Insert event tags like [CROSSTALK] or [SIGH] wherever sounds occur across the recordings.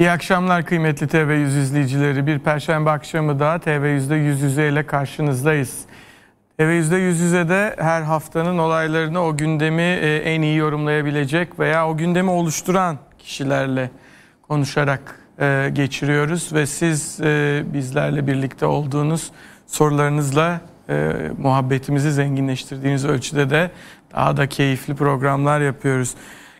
İyi akşamlar kıymetli TV100 izleyicileri. Bir perşembe akşamı daha TV100'de yüz yüze ile karşınızdayız. TV100'de yüz yüze de her haftanın olaylarını o gündemi e, en iyi yorumlayabilecek veya o gündemi oluşturan kişilerle konuşarak e, geçiriyoruz. Ve siz e, bizlerle birlikte olduğunuz sorularınızla muhabbetimizi zenginleştirdiğiniz ölçüde de daha da keyifli programlar yapıyoruz.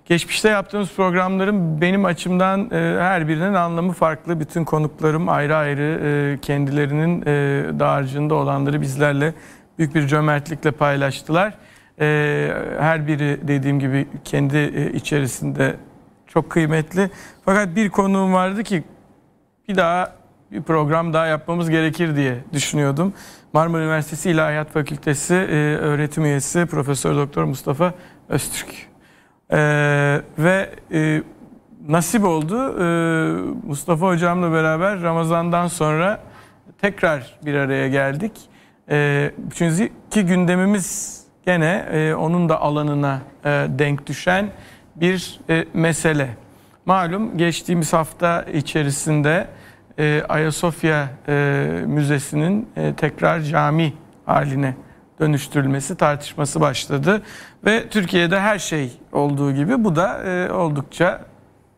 Geçmişte yaptığımız programların benim açımdan e, her birinin anlamı farklı. Bütün konuklarım ayrı ayrı e, kendilerinin e, dağarcığında olanları bizlerle büyük bir cömertlikle paylaştılar. E, her biri dediğim gibi kendi e, içerisinde çok kıymetli. Fakat bir konuğum vardı ki bir daha bir program daha yapmamız gerekir diye düşünüyordum. Marmara Üniversitesi İlahiyat Fakültesi e, öğretim üyesi Profesör Doktor Mustafa Öztürk. Ee, ve e, nasip oldu. Ee, Mustafa hocamla beraber Ramazan'dan sonra tekrar bir araya geldik. Ee, çünkü ki gündemimiz gene e, onun da alanına e, denk düşen bir e, mesele. Malum geçtiğimiz hafta içerisinde e, Ayasofya e, Müzesi'nin e, tekrar cami haline dönüştürülmesi tartışması başladı. Ve Türkiye'de her şey olduğu gibi bu da e, oldukça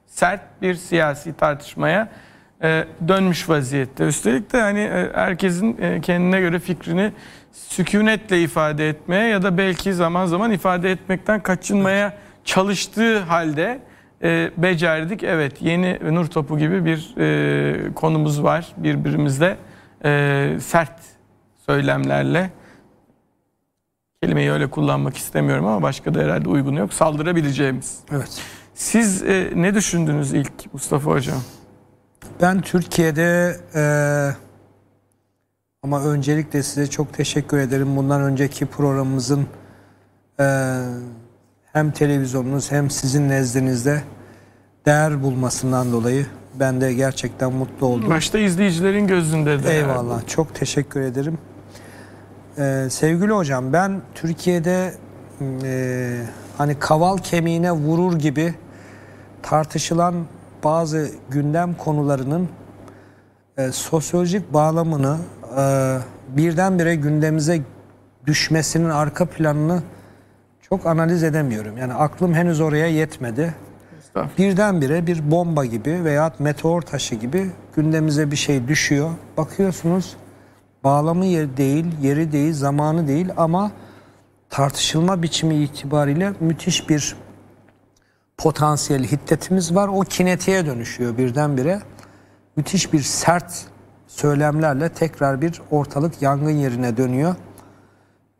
sert bir siyasi tartışmaya e, dönmüş vaziyette. Üstelik de hani e, herkesin e, kendine göre fikrini sükunetle ifade etmeye ya da belki zaman zaman ifade etmekten kaçınmaya çalıştığı halde e, becerdik. Evet yeni Nur Topu gibi bir e, konumuz var birbirimizle e, sert söylemlerle kelimeyi öyle kullanmak istemiyorum ama başka da herhalde uygun yok. Saldırabileceğimiz. Evet. Siz e, ne düşündünüz ilk Mustafa Hocam? Ben Türkiye'de e, ama öncelikle size çok teşekkür ederim. Bundan önceki programımızın e, hem televizyonunuz hem sizin nezdinizde değer bulmasından dolayı ben de gerçekten mutlu oldum. Başta izleyicilerin gözünde de. Eyvallah. Çok teşekkür ederim. Ee, sevgili hocam ben Türkiye'de e, hani kaval kemiğine vurur gibi tartışılan bazı gündem konularının e, sosyolojik bağlamını e, birdenbire gündemimize düşmesinin arka planını çok analiz edemiyorum. Yani aklım henüz oraya yetmedi. Birdenbire bir bomba gibi veya meteor taşı gibi gündemimize bir şey düşüyor. Bakıyorsunuz bağlamı yer değil, yeri değil, zamanı değil ama tartışılma biçimi itibariyle müthiş bir potansiyel hiddetimiz var. O kinetiğe dönüşüyor birdenbire. Müthiş bir sert söylemlerle tekrar bir ortalık yangın yerine dönüyor.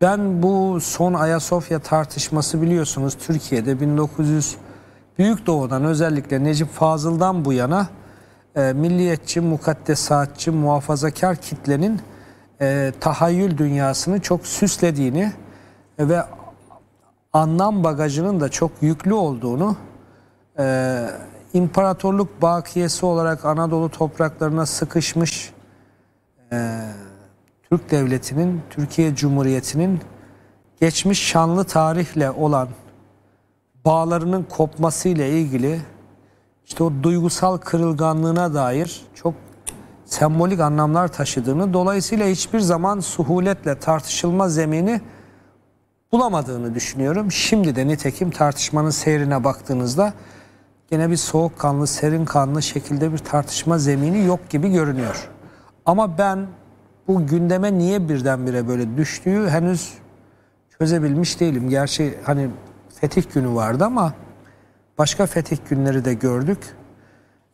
Ben bu son Ayasofya tartışması biliyorsunuz Türkiye'de 1900 Büyük Doğu'dan özellikle Necip Fazıl'dan bu yana e, milliyetçi, mukaddesatçı, muhafazakar kitlenin e, tahayyül dünyasını çok süslediğini ve anlam bagajının da çok yüklü olduğunu e, imparatorluk bakiyesi olarak Anadolu topraklarına sıkışmış e, Türk Devleti'nin, Türkiye Cumhuriyeti'nin geçmiş şanlı tarihle olan bağlarının kopmasıyla ilgili işte o duygusal kırılganlığına dair çok sembolik anlamlar taşıdığını, dolayısıyla hiçbir zaman suhuletle tartışılma zemini bulamadığını düşünüyorum. Şimdi de nitekim tartışmanın seyrine baktığınızda yine bir soğukkanlı, serin kanlı şekilde bir tartışma zemini yok gibi görünüyor. Ama ben bu gündeme niye birdenbire böyle düştüğü henüz çözebilmiş değilim. Gerçi hani fetih günü vardı ama başka fetih günleri de gördük.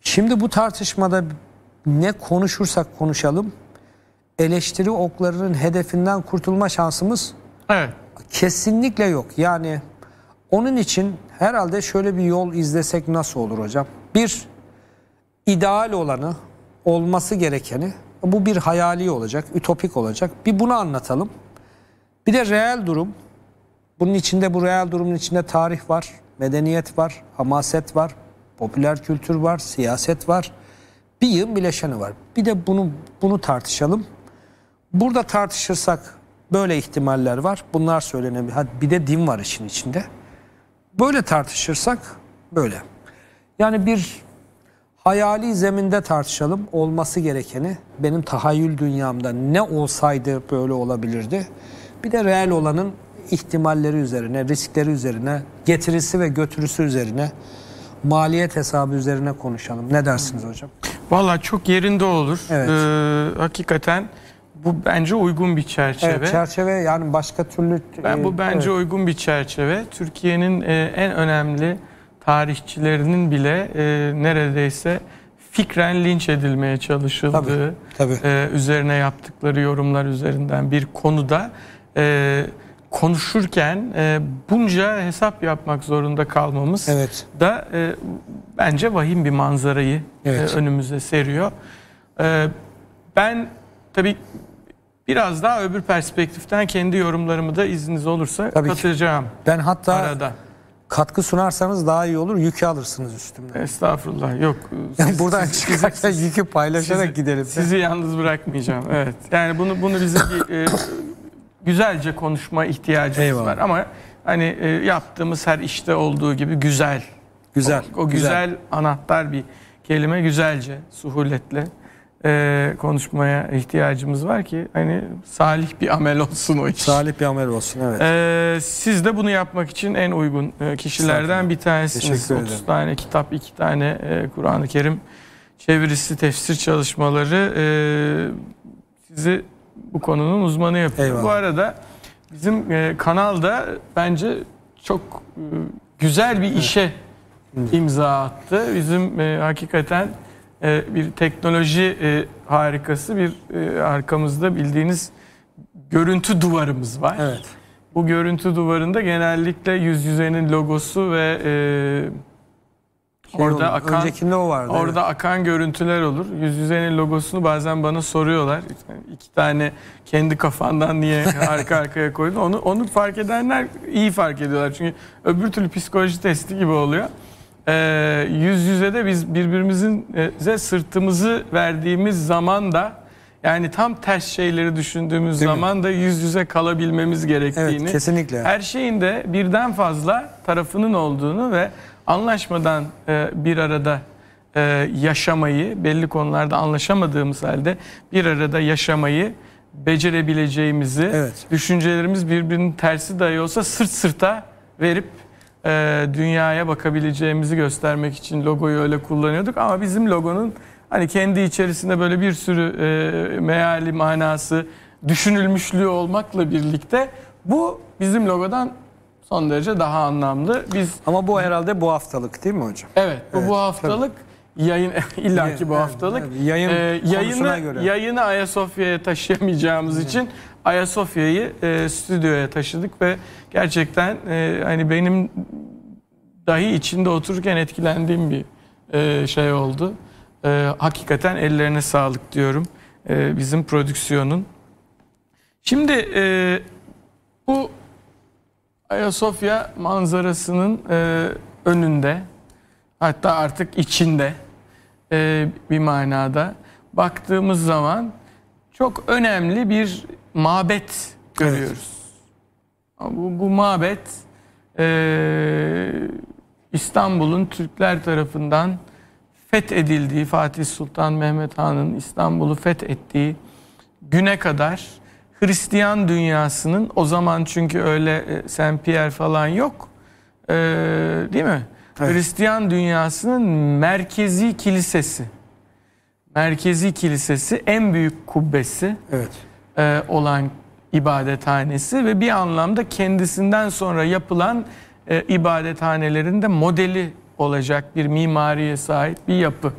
Şimdi bu tartışmada ne konuşursak konuşalım eleştiri oklarının hedefinden kurtulma şansımız evet. kesinlikle yok. Yani onun için herhalde şöyle bir yol izlesek nasıl olur hocam? Bir, ideal olanı, olması gerekeni, bu bir hayali olacak, ütopik olacak. Bir bunu anlatalım. Bir de reel durum. Bunun içinde bu reel durumun içinde tarih var, medeniyet var, hamaset var, popüler kültür var, siyaset var. Bir yığın bileşeni var. Bir de bunu bunu tartışalım. Burada tartışırsak böyle ihtimaller var. Bunlar söylenebilir. Hadi bir de din var işin içinde. Böyle tartışırsak böyle. Yani bir hayali zeminde tartışalım. Olması gerekeni benim tahayyül dünyamda ne olsaydı böyle olabilirdi. Bir de reel olanın ihtimalleri üzerine, riskleri üzerine, getirisi ve götürüsü üzerine, maliyet hesabı üzerine konuşalım. Ne dersiniz hocam? Valla çok yerinde olur. Evet. Ee, hakikaten bu bence uygun bir çerçeve. Evet, çerçeve yani başka türlü... Ben bu e, bence evet. uygun bir çerçeve. Türkiye'nin e, en önemli tarihçilerinin bile e, neredeyse fikren linç edilmeye çalışıldığı tabii, tabii. E, üzerine yaptıkları yorumlar üzerinden bir konuda e, konuşurken e, bunca hesap yapmak zorunda kalmamız evet. da e, bence vahim bir manzarayı e, evet. e, önümüze seriyor. E, ben tabii biraz daha öbür perspektiften kendi yorumlarımı da izniniz olursa tabii katacağım. Ki. Ben hatta arada. katkı sunarsanız daha iyi olur. Yükü alırsınız üstümden. Estağfurullah. Yok. Siz, [LAUGHS] buradan siz, yükü paylaşarak sizi, gidelim. Sizi yalnız bırakmayacağım. Evet. Yani bunu bunu bize e, güzelce konuşma ihtiyacımız Eyvallah. var ama hani e, yaptığımız her işte olduğu gibi güzel. Güzel. O, o güzel, güzel anahtar bir kelime güzelce, suhuletle e, konuşmaya ihtiyacımız var ki hani salih bir amel olsun o iş. Salih bir amel olsun evet. E, siz de bunu yapmak için en uygun e, kişilerden bir tanesiniz. 30 tane kitap, 2 tane e, Kur'an-ı Kerim çevirisi, tefsir çalışmaları e, sizi bu konunun uzmanı yapıyor. Eyvallah. Bu arada bizim e, kanal bence çok e, güzel bir işe evet. imza attı. Bizim e, hakikaten e, bir teknoloji e, harikası bir e, arkamızda bildiğiniz görüntü duvarımız var. Evet. Bu görüntü duvarında genellikle yüz yüzenin logosu ve e, Orada olur. akan Öncekinde o vardı. Orada evet. akan görüntüler olur. Yüz yüzenin logosunu bazen bana soruyorlar. İki tane kendi kafandan niye [LAUGHS] arka arkaya koydun? Onu onu fark edenler iyi fark ediyorlar. Çünkü öbür türlü psikoloji testi gibi oluyor. Ee, yüz yüze de biz birbirimizin e, sırtımızı verdiğimiz zaman da yani tam ters şeyleri düşündüğümüz Değil zaman mi? da yüz yüze kalabilmemiz gerektiğini. Evet, kesinlikle. Her şeyin de birden fazla tarafının olduğunu ve anlaşmadan e, bir arada e, yaşamayı, belli konularda anlaşamadığımız halde bir arada yaşamayı becerebileceğimizi, evet. düşüncelerimiz birbirinin tersi dahi olsa sırt sırta verip e, dünyaya bakabileceğimizi göstermek için logoyu öyle kullanıyorduk. Ama bizim logonun hani kendi içerisinde böyle bir sürü e, meali manası, düşünülmüşlüğü olmakla birlikte bu bizim logodan son derece daha anlamlı. Biz Ama bu herhalde bu haftalık değil mi hocam? Evet, bu, evet, bu haftalık tabii. yayın [LAUGHS] illaki bu haftalık. Evet, evet, yayın ee, yayını göre. yayını Ayasofya'ya taşıyamayacağımız evet. için Ayasofya'yı e, stüdyoya taşıdık ve gerçekten e, hani benim dahi içinde otururken etkilendiğim bir e, şey oldu. E, hakikaten ellerine sağlık diyorum e, bizim prodüksiyonun. Şimdi e, bu Ayasofya manzarasının e, önünde hatta artık içinde e, bir manada baktığımız zaman çok önemli bir mabet görüyoruz. Evet. Bu, bu mabet e, İstanbul'un Türkler tarafından fethedildiği Fatih Sultan Mehmet Han'ın İstanbul'u fethettiği güne kadar Hristiyan dünyasının o zaman çünkü öyle e, Saint Pierre falan yok e, değil mi? Evet. Hristiyan dünyasının merkezi kilisesi. Merkezi kilisesi en büyük kubbesi evet. e, olan ibadethanesi ve bir anlamda kendisinden sonra yapılan e, ibadethanelerinde modeli olacak bir mimariye sahip bir yapı.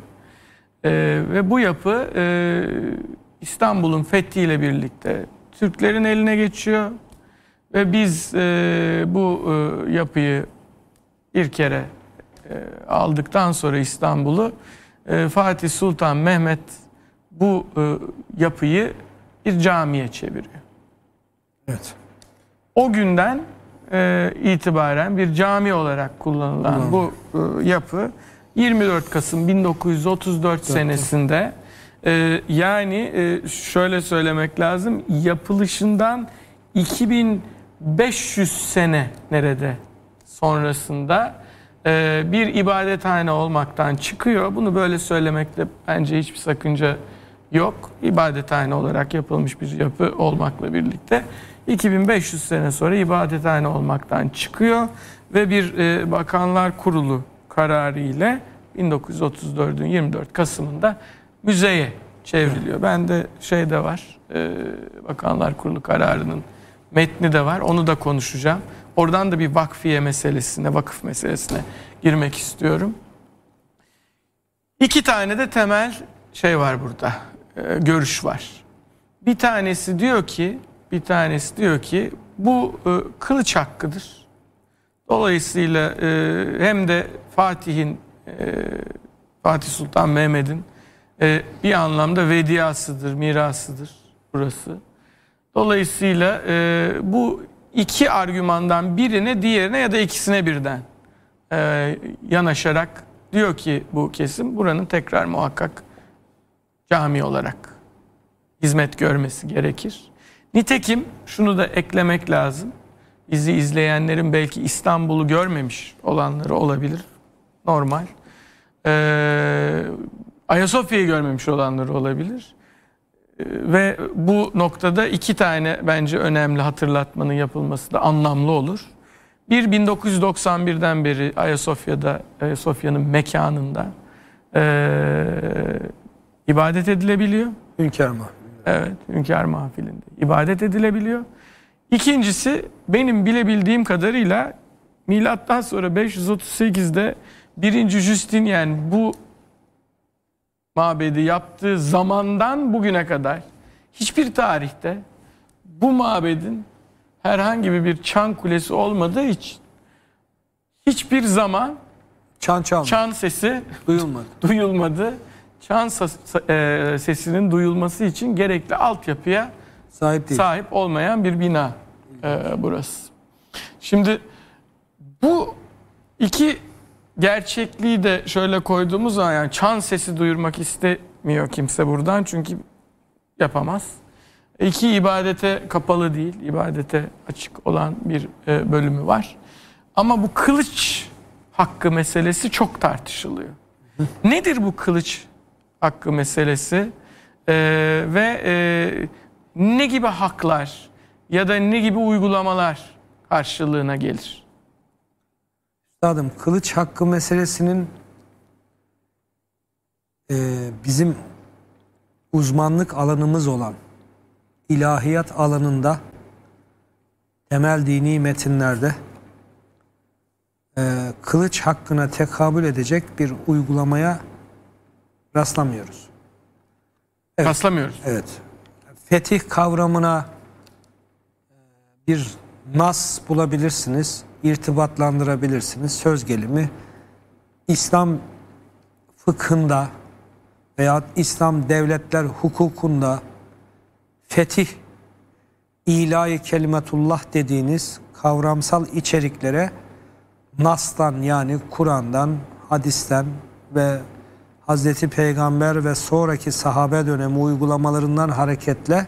E, ve bu yapı e, İstanbul'un fethiyle birlikte Türklerin eline geçiyor ve biz e, bu e, yapıyı bir kere e, aldıktan sonra İstanbul'u e, Fatih Sultan Mehmet bu e, yapıyı bir camiye çeviriyor. Evet. O günden e, itibaren bir cami olarak kullanılan Kullanım. bu e, yapı 24 Kasım 1934 evet. senesinde ee, yani e, şöyle söylemek lazım yapılışından 2500 sene nerede sonrasında e, bir ibadethane olmaktan çıkıyor. Bunu böyle söylemekte bence hiçbir sakınca yok. İbadethane olarak yapılmış bir yapı olmakla birlikte 2500 sene sonra ibadethane olmaktan çıkıyor ve bir e, Bakanlar Kurulu kararı ile 1934'ün 24 Kasım'ında müzeye çevriliyor. Ben de şey de var. E, Bakanlar Kurulu kararının metni de var. Onu da konuşacağım. Oradan da bir vakfiye meselesine, vakıf meselesine girmek istiyorum. İki tane de temel şey var burada. E, görüş var. Bir tanesi diyor ki, bir tanesi diyor ki bu e, kılıç hakkıdır. Dolayısıyla e, hem de Fatih'in e, Fatih Sultan Mehmet'in e, bir anlamda vediyasıdır, mirasıdır burası. Dolayısıyla e, bu iki argümandan birine diğerine ya da ikisine birden e, yanaşarak diyor ki bu kesim buranın tekrar muhakkak cami olarak hizmet görmesi gerekir. Nitekim şunu da eklemek lazım. Bizi izleyenlerin belki İstanbul'u görmemiş olanları olabilir. Normal. Ee, Ayasofya'yı görmemiş olanları olabilir. Ee, ve bu noktada iki tane bence önemli hatırlatmanın yapılması da anlamlı olur. Bir 1991'den beri Ayasofya'da, Ayasofya'nın mekanında e, ibadet edilebiliyor. Hünkar mahfilinde. Evet, hünkar mahfilinde ibadet edilebiliyor. İkincisi benim bilebildiğim kadarıyla milattan sonra 538'de 1. Justinian yani bu mabedi yaptığı zamandan bugüne kadar hiçbir tarihte bu mabedin herhangi bir çan kulesi olmadığı için hiçbir zaman çan çan çan sesi duyulmadı. [LAUGHS] duyulmadı. Çan e, sesinin duyulması için gerekli altyapıya sahip değil. Sahip olmayan bir bina e, burası. Şimdi bu iki gerçekliği de şöyle koyduğumuz zaman yani çan sesi duyurmak istemiyor kimse buradan çünkü yapamaz. İki ibadete kapalı değil, ibadete açık olan bir e, bölümü var. Ama bu kılıç hakkı meselesi çok tartışılıyor. [LAUGHS] Nedir bu kılıç hakkı meselesi ee, ve e, ne gibi haklar ya da ne gibi uygulamalar karşılığına gelir? Üstadım kılıç hakkı meselesinin e, bizim uzmanlık alanımız olan ilahiyat alanında temel dini metinlerde e, kılıç hakkına tekabül edecek bir uygulamaya rastlamıyoruz. Evet, rastlamıyoruz. Evet. Fetih kavramına e, bir nas bulabilirsiniz irtibatlandırabilirsiniz. Söz gelimi İslam fıkhında veya İslam devletler hukukunda fetih, ilahi kelimetullah dediğiniz kavramsal içeriklere Nas'tan yani Kur'an'dan, hadisten ve Hazreti Peygamber ve sonraki sahabe dönemi uygulamalarından hareketle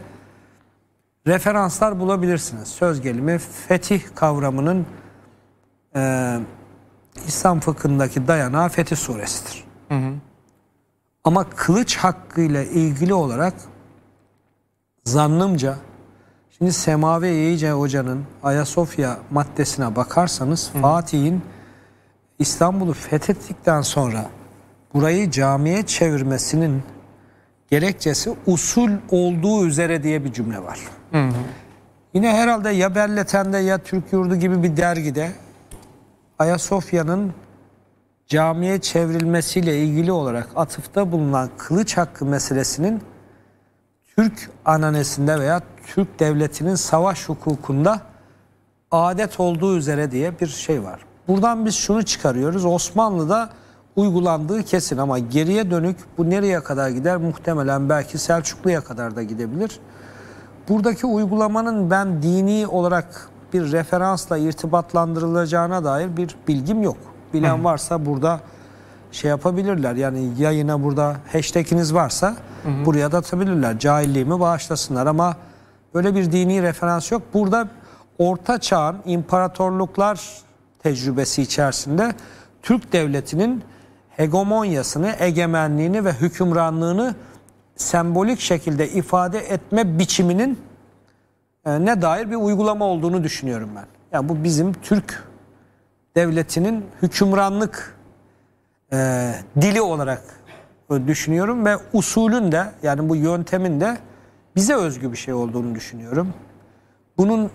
referanslar bulabilirsiniz. Söz gelimi fetih kavramının e, İslam fıkhındaki dayanağı Fetih Suresidir. Hı hı. Ama kılıç hakkıyla ilgili olarak zannımca şimdi Semavi Yeyice Hoca'nın Ayasofya maddesine bakarsanız Fatih'in İstanbul'u fethettikten sonra burayı camiye çevirmesinin gerekçesi usul olduğu üzere diye bir cümle var. Hı hı. Yine herhalde ya Belleten'de ya Türk Yurdu gibi bir dergide Ayasofya'nın camiye çevrilmesiyle ilgili olarak atıfta bulunan kılıç hakkı meselesinin Türk ananesinde veya Türk devletinin savaş hukukunda adet olduğu üzere diye bir şey var. Buradan biz şunu çıkarıyoruz. Osmanlı'da uygulandığı kesin ama geriye dönük bu nereye kadar gider? Muhtemelen belki Selçuklu'ya kadar da gidebilir. Buradaki uygulamanın ben dini olarak bir referansla irtibatlandırılacağına dair bir bilgim yok. Bilen varsa burada şey yapabilirler. Yani yayına burada hashtaginiz varsa buraya da atabilirler. Cahilliğimi bağışlasınlar ama böyle bir dini referans yok. Burada Orta Çağ'ın imparatorluklar tecrübesi içerisinde Türk devletinin hegemonyasını, egemenliğini ve hükümranlığını sembolik şekilde ifade etme biçiminin ee, ne dair bir uygulama olduğunu düşünüyorum ben. Yani bu bizim Türk devletinin hükümranlık e, dili olarak düşünüyorum ve usulün de yani bu yöntemin de bize özgü bir şey olduğunu düşünüyorum. Bunun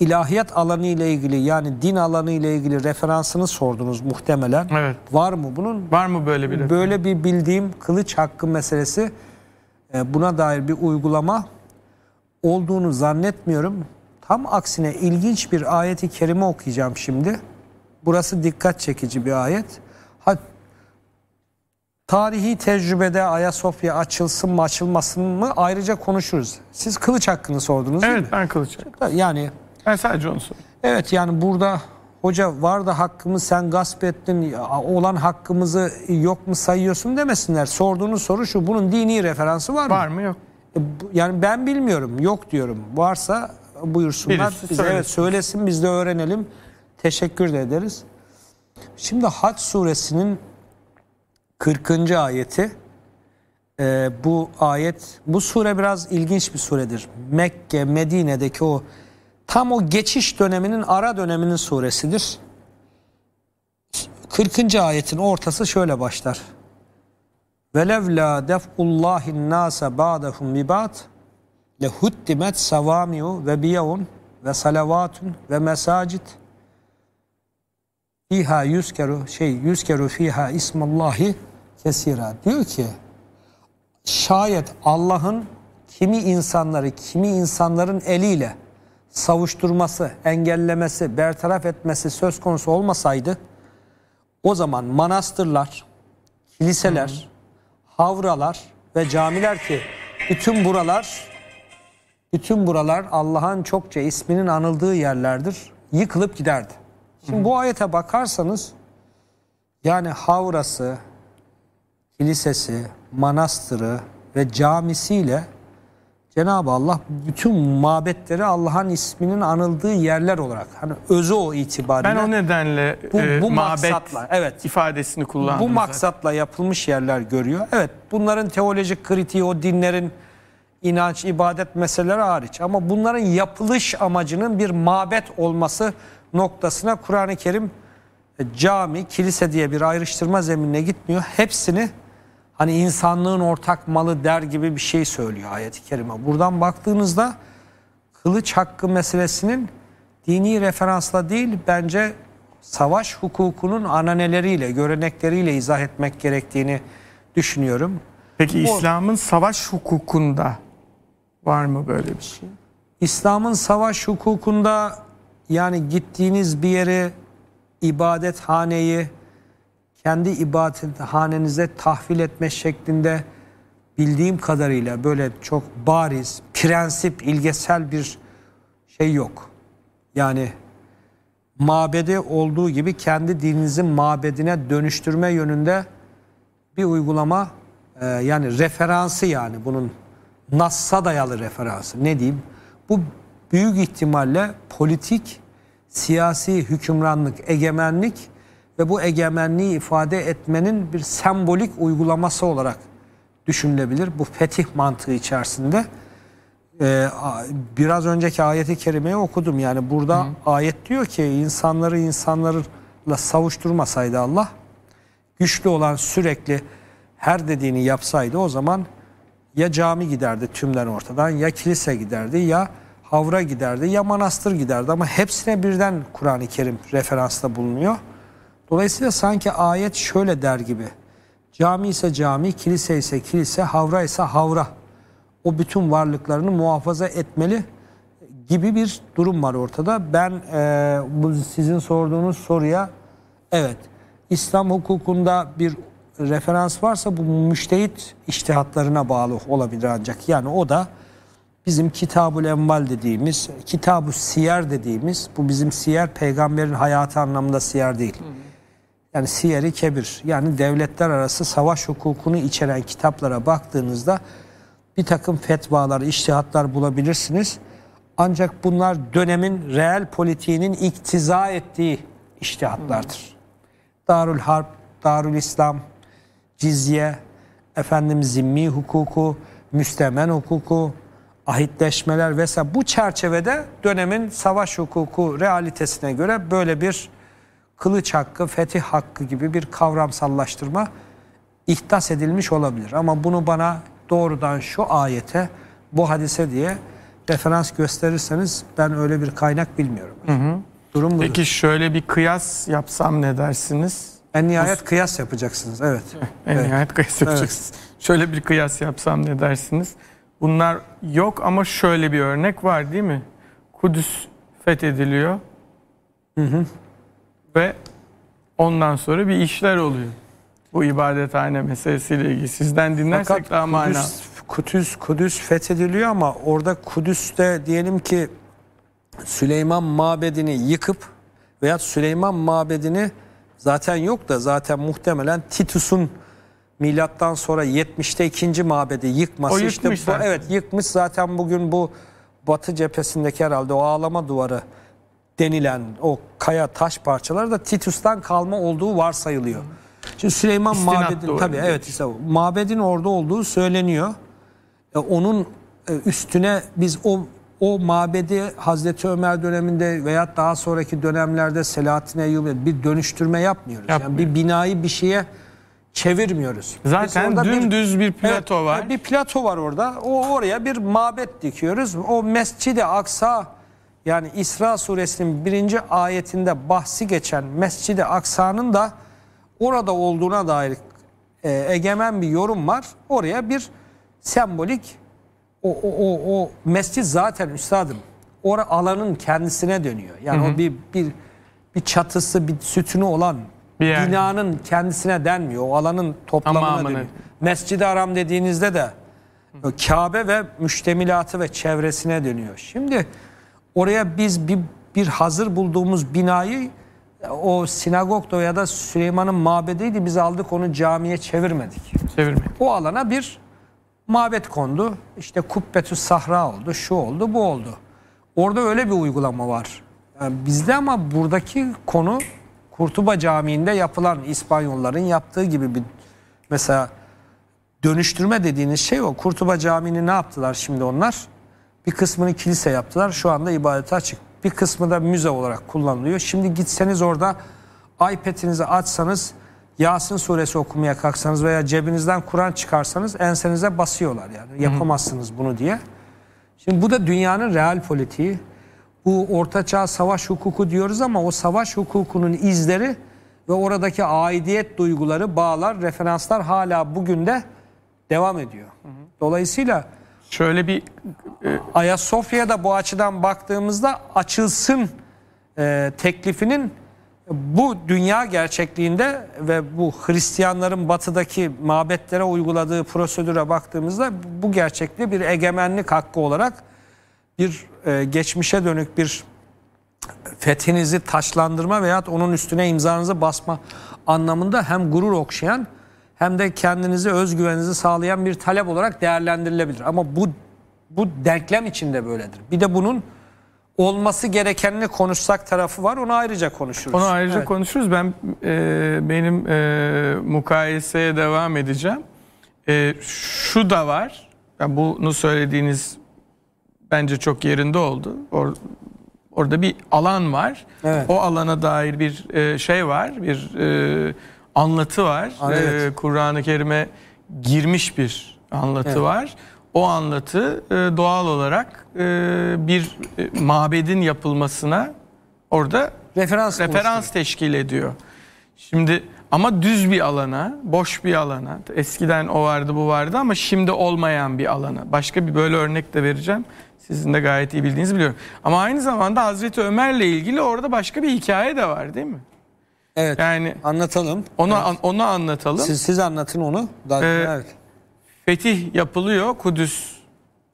ilahiyat alanı ile ilgili yani din alanı ile ilgili referansını sordunuz muhtemelen. Evet. Var mı bunun? Var mı böyle bir? Böyle bir bildiğim kılıç hakkı meselesi e, buna dair bir uygulama olduğunu zannetmiyorum. Tam aksine ilginç bir ayeti kerime okuyacağım şimdi. Burası dikkat çekici bir ayet. Ha, tarihi tecrübede Ayasofya açılsın mı açılmasın mı ayrıca konuşuruz. Siz kılıç hakkını sordunuz evet, değil mi? Evet ben kılıç hakkı. Yani, ben sadece onu sordum. Evet yani burada hoca var da hakkımı sen gasp ettin olan hakkımızı yok mu sayıyorsun demesinler. Sorduğunuz soru şu bunun dini referansı var mı? Var mı yok. Yani ben bilmiyorum. Yok diyorum. Varsa buyursunlar. bize evet, söylesin biz de öğrenelim. Teşekkür de ederiz. Şimdi Hac suresinin 40. ayeti. Ee, bu ayet, bu sure biraz ilginç bir suredir. Mekke, Medine'deki o tam o geçiş döneminin ara döneminin suresidir. 40. ayetin ortası şöyle başlar velevla def'ullahin nase ba'dahum bi ba'd lehuttimet savamiu ve biyevun ve salavatun ve mesacit fiha yüzkeru şey yüzkeru fiha ismallahi kesira diyor ki şayet Allah'ın kimi insanları kimi insanların eliyle savuşturması, engellemesi, bertaraf etmesi söz konusu olmasaydı o zaman manastırlar, kiliseler, havralar ve camiler ki bütün buralar bütün buralar Allah'ın çokça isminin anıldığı yerlerdir. Yıkılıp giderdi. Şimdi bu ayete bakarsanız yani havrası, kilisesi, manastırı ve camisiyle Cenab-ı Allah bütün mabetleri Allah'ın isminin anıldığı yerler olarak hani özü o itibariyle. Ben o nedenle bu, e, bu e, maksatla, evet, ifadesini kullandım. Bu maksatla yapılmış yerler görüyor. Evet bunların teolojik kritiği o dinlerin inanç, ibadet meseleleri hariç. Ama bunların yapılış amacının bir mabet olması noktasına Kur'an-ı Kerim e, cami, kilise diye bir ayrıştırma zeminine gitmiyor. Hepsini hani insanlığın ortak malı der gibi bir şey söylüyor ayet-i kerime. Buradan baktığınızda kılıç hakkı meselesinin dini referansla değil bence savaş hukukunun ananeleriyle, görenekleriyle izah etmek gerektiğini düşünüyorum. Peki İslam'ın savaş hukukunda var mı böyle bir şey? İslam'ın savaş hukukunda yani gittiğiniz bir yeri, ibadethaneyi, kendi ibadethanenize tahvil etme şeklinde bildiğim kadarıyla böyle çok bariz, prensip, ilgesel bir şey yok. Yani mabede olduğu gibi kendi dininizin mabedine dönüştürme yönünde bir uygulama e, yani referansı yani bunun Nass'a dayalı referansı ne diyeyim? Bu büyük ihtimalle politik, siyasi hükümranlık, egemenlik ve bu egemenliği ifade etmenin bir sembolik uygulaması olarak düşünülebilir. Bu fetih mantığı içerisinde ee, biraz önceki ayeti kerimeyi okudum. Yani burada Hı. ayet diyor ki insanları insanlarla savuşturmasaydı Allah güçlü olan sürekli her dediğini yapsaydı o zaman ya cami giderdi tümden ortadan ya kilise giderdi ya havra giderdi ya manastır giderdi ama hepsine birden Kur'an-ı Kerim referansta bulunuyor. Dolayısıyla sanki ayet şöyle der gibi. Cami ise cami, kilise ise kilise, havra ise havra. O bütün varlıklarını muhafaza etmeli gibi bir durum var ortada. Ben e, bu sizin sorduğunuz soruya evet İslam hukukunda bir referans varsa bu müştehit iştihatlarına bağlı olabilir ancak. Yani o da bizim kitabul enval dediğimiz, kitabu siyer dediğimiz, bu bizim siyer peygamberin hayatı anlamında siyer değil. Hı yani siyer Kebir yani devletler arası savaş hukukunu içeren kitaplara baktığınızda bir takım fetvalar, iştihatlar bulabilirsiniz. Ancak bunlar dönemin reel politiğinin iktiza ettiği iştihatlardır. Darül Harp, Darül İslam, cizye, efendim zimmi hukuku, müstemen hukuku, ahitleşmeler vesaire bu çerçevede dönemin savaş hukuku realitesine göre böyle bir kılıç hakkı, fetih hakkı gibi bir kavramsallaştırma ihdas edilmiş olabilir. Ama bunu bana doğrudan şu ayete, bu hadise diye referans gösterirseniz ben öyle bir kaynak bilmiyorum. Hı hı. Durum budur. Peki şöyle bir kıyas yapsam ne dersiniz? En nihayet kıyas yapacaksınız, evet. [LAUGHS] en evet. nihayet kıyas yapacaksınız. Evet. Şöyle bir kıyas yapsam ne dersiniz? Bunlar yok ama şöyle bir örnek var değil mi? Kudüs fethediliyor. Hı hı. Ve ondan sonra bir işler oluyor. Bu ibadethane meselesiyle ilgili. Sizden dinlersek Fakat daha mana. Kudüs, Kudüs, Kudüs fethediliyor ama orada Kudüs'te diyelim ki Süleyman Mabedi'ni yıkıp veya Süleyman Mabedi'ni zaten yok da zaten muhtemelen Titus'un milattan sonra 70'te ikinci mabedi yıkması o işte bu, evet yıkmış zaten bugün bu batı cephesindeki herhalde o ağlama duvarı denilen o kaya taş parçaları da Titus'tan kalma olduğu varsayılıyor. Şimdi Süleyman İstinat mabedin tabii evet işte mabedin orada olduğu söyleniyor. E, onun e, üstüne biz o o mabedi Hazreti Ömer döneminde veya daha sonraki dönemlerde Selahattin Eyyubi bir dönüştürme yapmıyoruz. Yapmıyor. Yani bir binayı bir şeye çevirmiyoruz. Zaten Biz orada dümdüz bir, bir plato evet, var. Bir plato var orada. O oraya bir mabet dikiyoruz. O Mescid-i Aksa yani İsra suresinin birinci ayetinde bahsi geçen Mescid-i Aksa'nın da orada olduğuna dair e, egemen bir yorum var. Oraya bir sembolik o, o, o, o mescid zaten üstadım. Ora alanın kendisine dönüyor. Yani hı hı. o bir, bir bir çatısı, bir sütunu olan bir binanın kendisine denmiyor. O alanın toplamına Tamamını. dönüyor. Mescid-i Haram dediğinizde de Kabe ve müştemilatı ve çevresine dönüyor. Şimdi Oraya biz bir, bir hazır bulduğumuz binayı o sinagogda ya da Süleyman'ın mabediydi biz aldık onu camiye çevirmedik. Çevirmedik. O alana bir mabet kondu. İşte kubbetü sahra oldu, şu oldu, bu oldu. Orada öyle bir uygulama var. Yani bizde ama buradaki konu Kurtuba Camii'nde yapılan İspanyolların yaptığı gibi bir mesela dönüştürme dediğiniz şey o. Kurtuba Camii'ni ne yaptılar şimdi onlar? Bir kısmını kilise yaptılar. Şu anda ibadete açık. Bir kısmı da müze olarak kullanılıyor. Şimdi gitseniz orada iPad'inizi açsanız Yasin suresi okumaya kalksanız veya cebinizden Kur'an çıkarsanız ensenize basıyorlar yani. Yapamazsınız bunu diye. Şimdi bu da dünyanın real politiği. Bu ortaçağ savaş hukuku diyoruz ama o savaş hukukunun izleri ve oradaki aidiyet duyguları, bağlar, referanslar hala bugün de devam ediyor. Dolayısıyla Şöyle bir e, Ayasofya'da bu açıdan baktığımızda açılsın e, teklifinin bu dünya gerçekliğinde ve bu Hristiyanların batıdaki mabetlere uyguladığı prosedüre baktığımızda bu gerçekliği bir egemenlik hakkı olarak bir e, geçmişe dönük bir fethinizi taşlandırma veyahut onun üstüne imzanızı basma anlamında hem gurur okşayan hem de kendinizi özgüveninizi sağlayan bir talep olarak değerlendirilebilir. Ama bu bu denklem içinde böyledir. Bir de bunun olması gerekenini konuşsak tarafı var. Onu ayrıca konuşuruz. Onu ayrıca evet. konuşuruz. Ben e, benim e, mukayeseye devam edeceğim. E, şu da var. Yani bunu söylediğiniz bence çok yerinde oldu. Or, orada bir alan var. Evet. O alana dair bir e, şey var. Bir e, anlatı var. Evet. Ee, Kur'an-ı Kerim'e girmiş bir anlatı evet. var. O anlatı e, doğal olarak e, bir e, mabedin yapılmasına orada referans, referans teşkil ediyor. Şimdi ama düz bir alana, boş bir alana. Eskiden o vardı bu vardı ama şimdi olmayan bir alana. Başka bir böyle örnek de vereceğim. Sizin de gayet iyi bildiğinizi biliyorum. Ama aynı zamanda Hazreti Ömer'le ilgili orada başka bir hikaye de var değil mi? Evet. Yani anlatalım. Onu evet. an, onu anlatalım. Siz siz anlatın onu. ee, evet. Fetih yapılıyor Kudüs.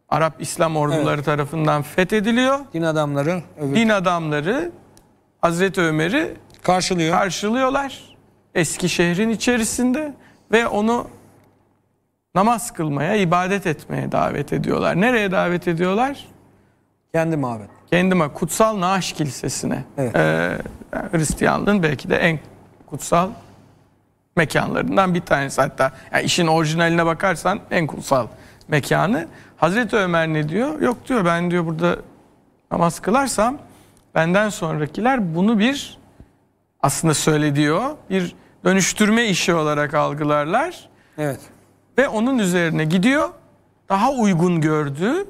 Arap İslam orduları evet. tarafından fethediliyor. Din adamları. Öbür. Din adamları Hazreti Ömer'i karşılıyor. Karşılıyorlar. Eski şehrin içerisinde ve onu namaz kılmaya, ibadet etmeye davet ediyorlar. Nereye davet ediyorlar? Kendi mabet kendime kutsal naaş kilisesine evet. e, Hristiyanlığın belki de en kutsal mekanlarından bir tanesi hatta yani işin orijinaline bakarsan en kutsal mekanı Hazreti Ömer ne diyor yok diyor ben diyor burada namaz kılarsam benden sonrakiler bunu bir aslında söylediği bir dönüştürme işi olarak algılarlar evet. ve onun üzerine gidiyor daha uygun gördüğü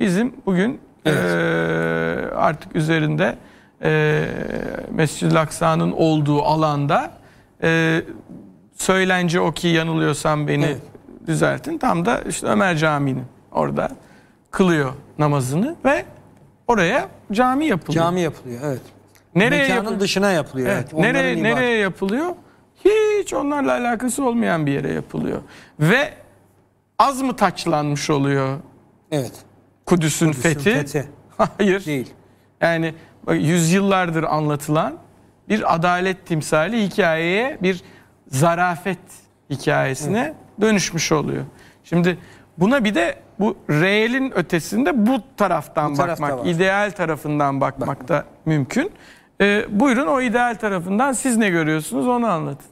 bizim bugün Evet. Ee, artık üzerinde e, Mescid-i Aksa'nın olduğu alanda e, söylence o ki yanılıyorsam beni evet. düzeltin. Tam da işte Ömer Camii'nin orada kılıyor namazını ve oraya cami yapılıyor. Cami yapılıyor evet. Nereye Mekanın yapılıyor? dışına yapılıyor. Evet. evet. Nereye, ibadet. nereye yapılıyor? Hiç onlarla alakası olmayan bir yere yapılıyor. Ve az mı taçlanmış oluyor? Evet. Kudüs'ün Kudüs fethi. fethi. [LAUGHS] Hayır. Değil. Yani yüzyıllardır anlatılan bir adalet timsali hikayeye bir zarafet hikayesine evet. dönüşmüş oluyor. Şimdi buna bir de bu reelin ötesinde bu taraftan bu bakmak, tarafta ideal tarafından bakmak, bakmak da mümkün. Ee, buyurun o ideal tarafından siz ne görüyorsunuz onu anlatın.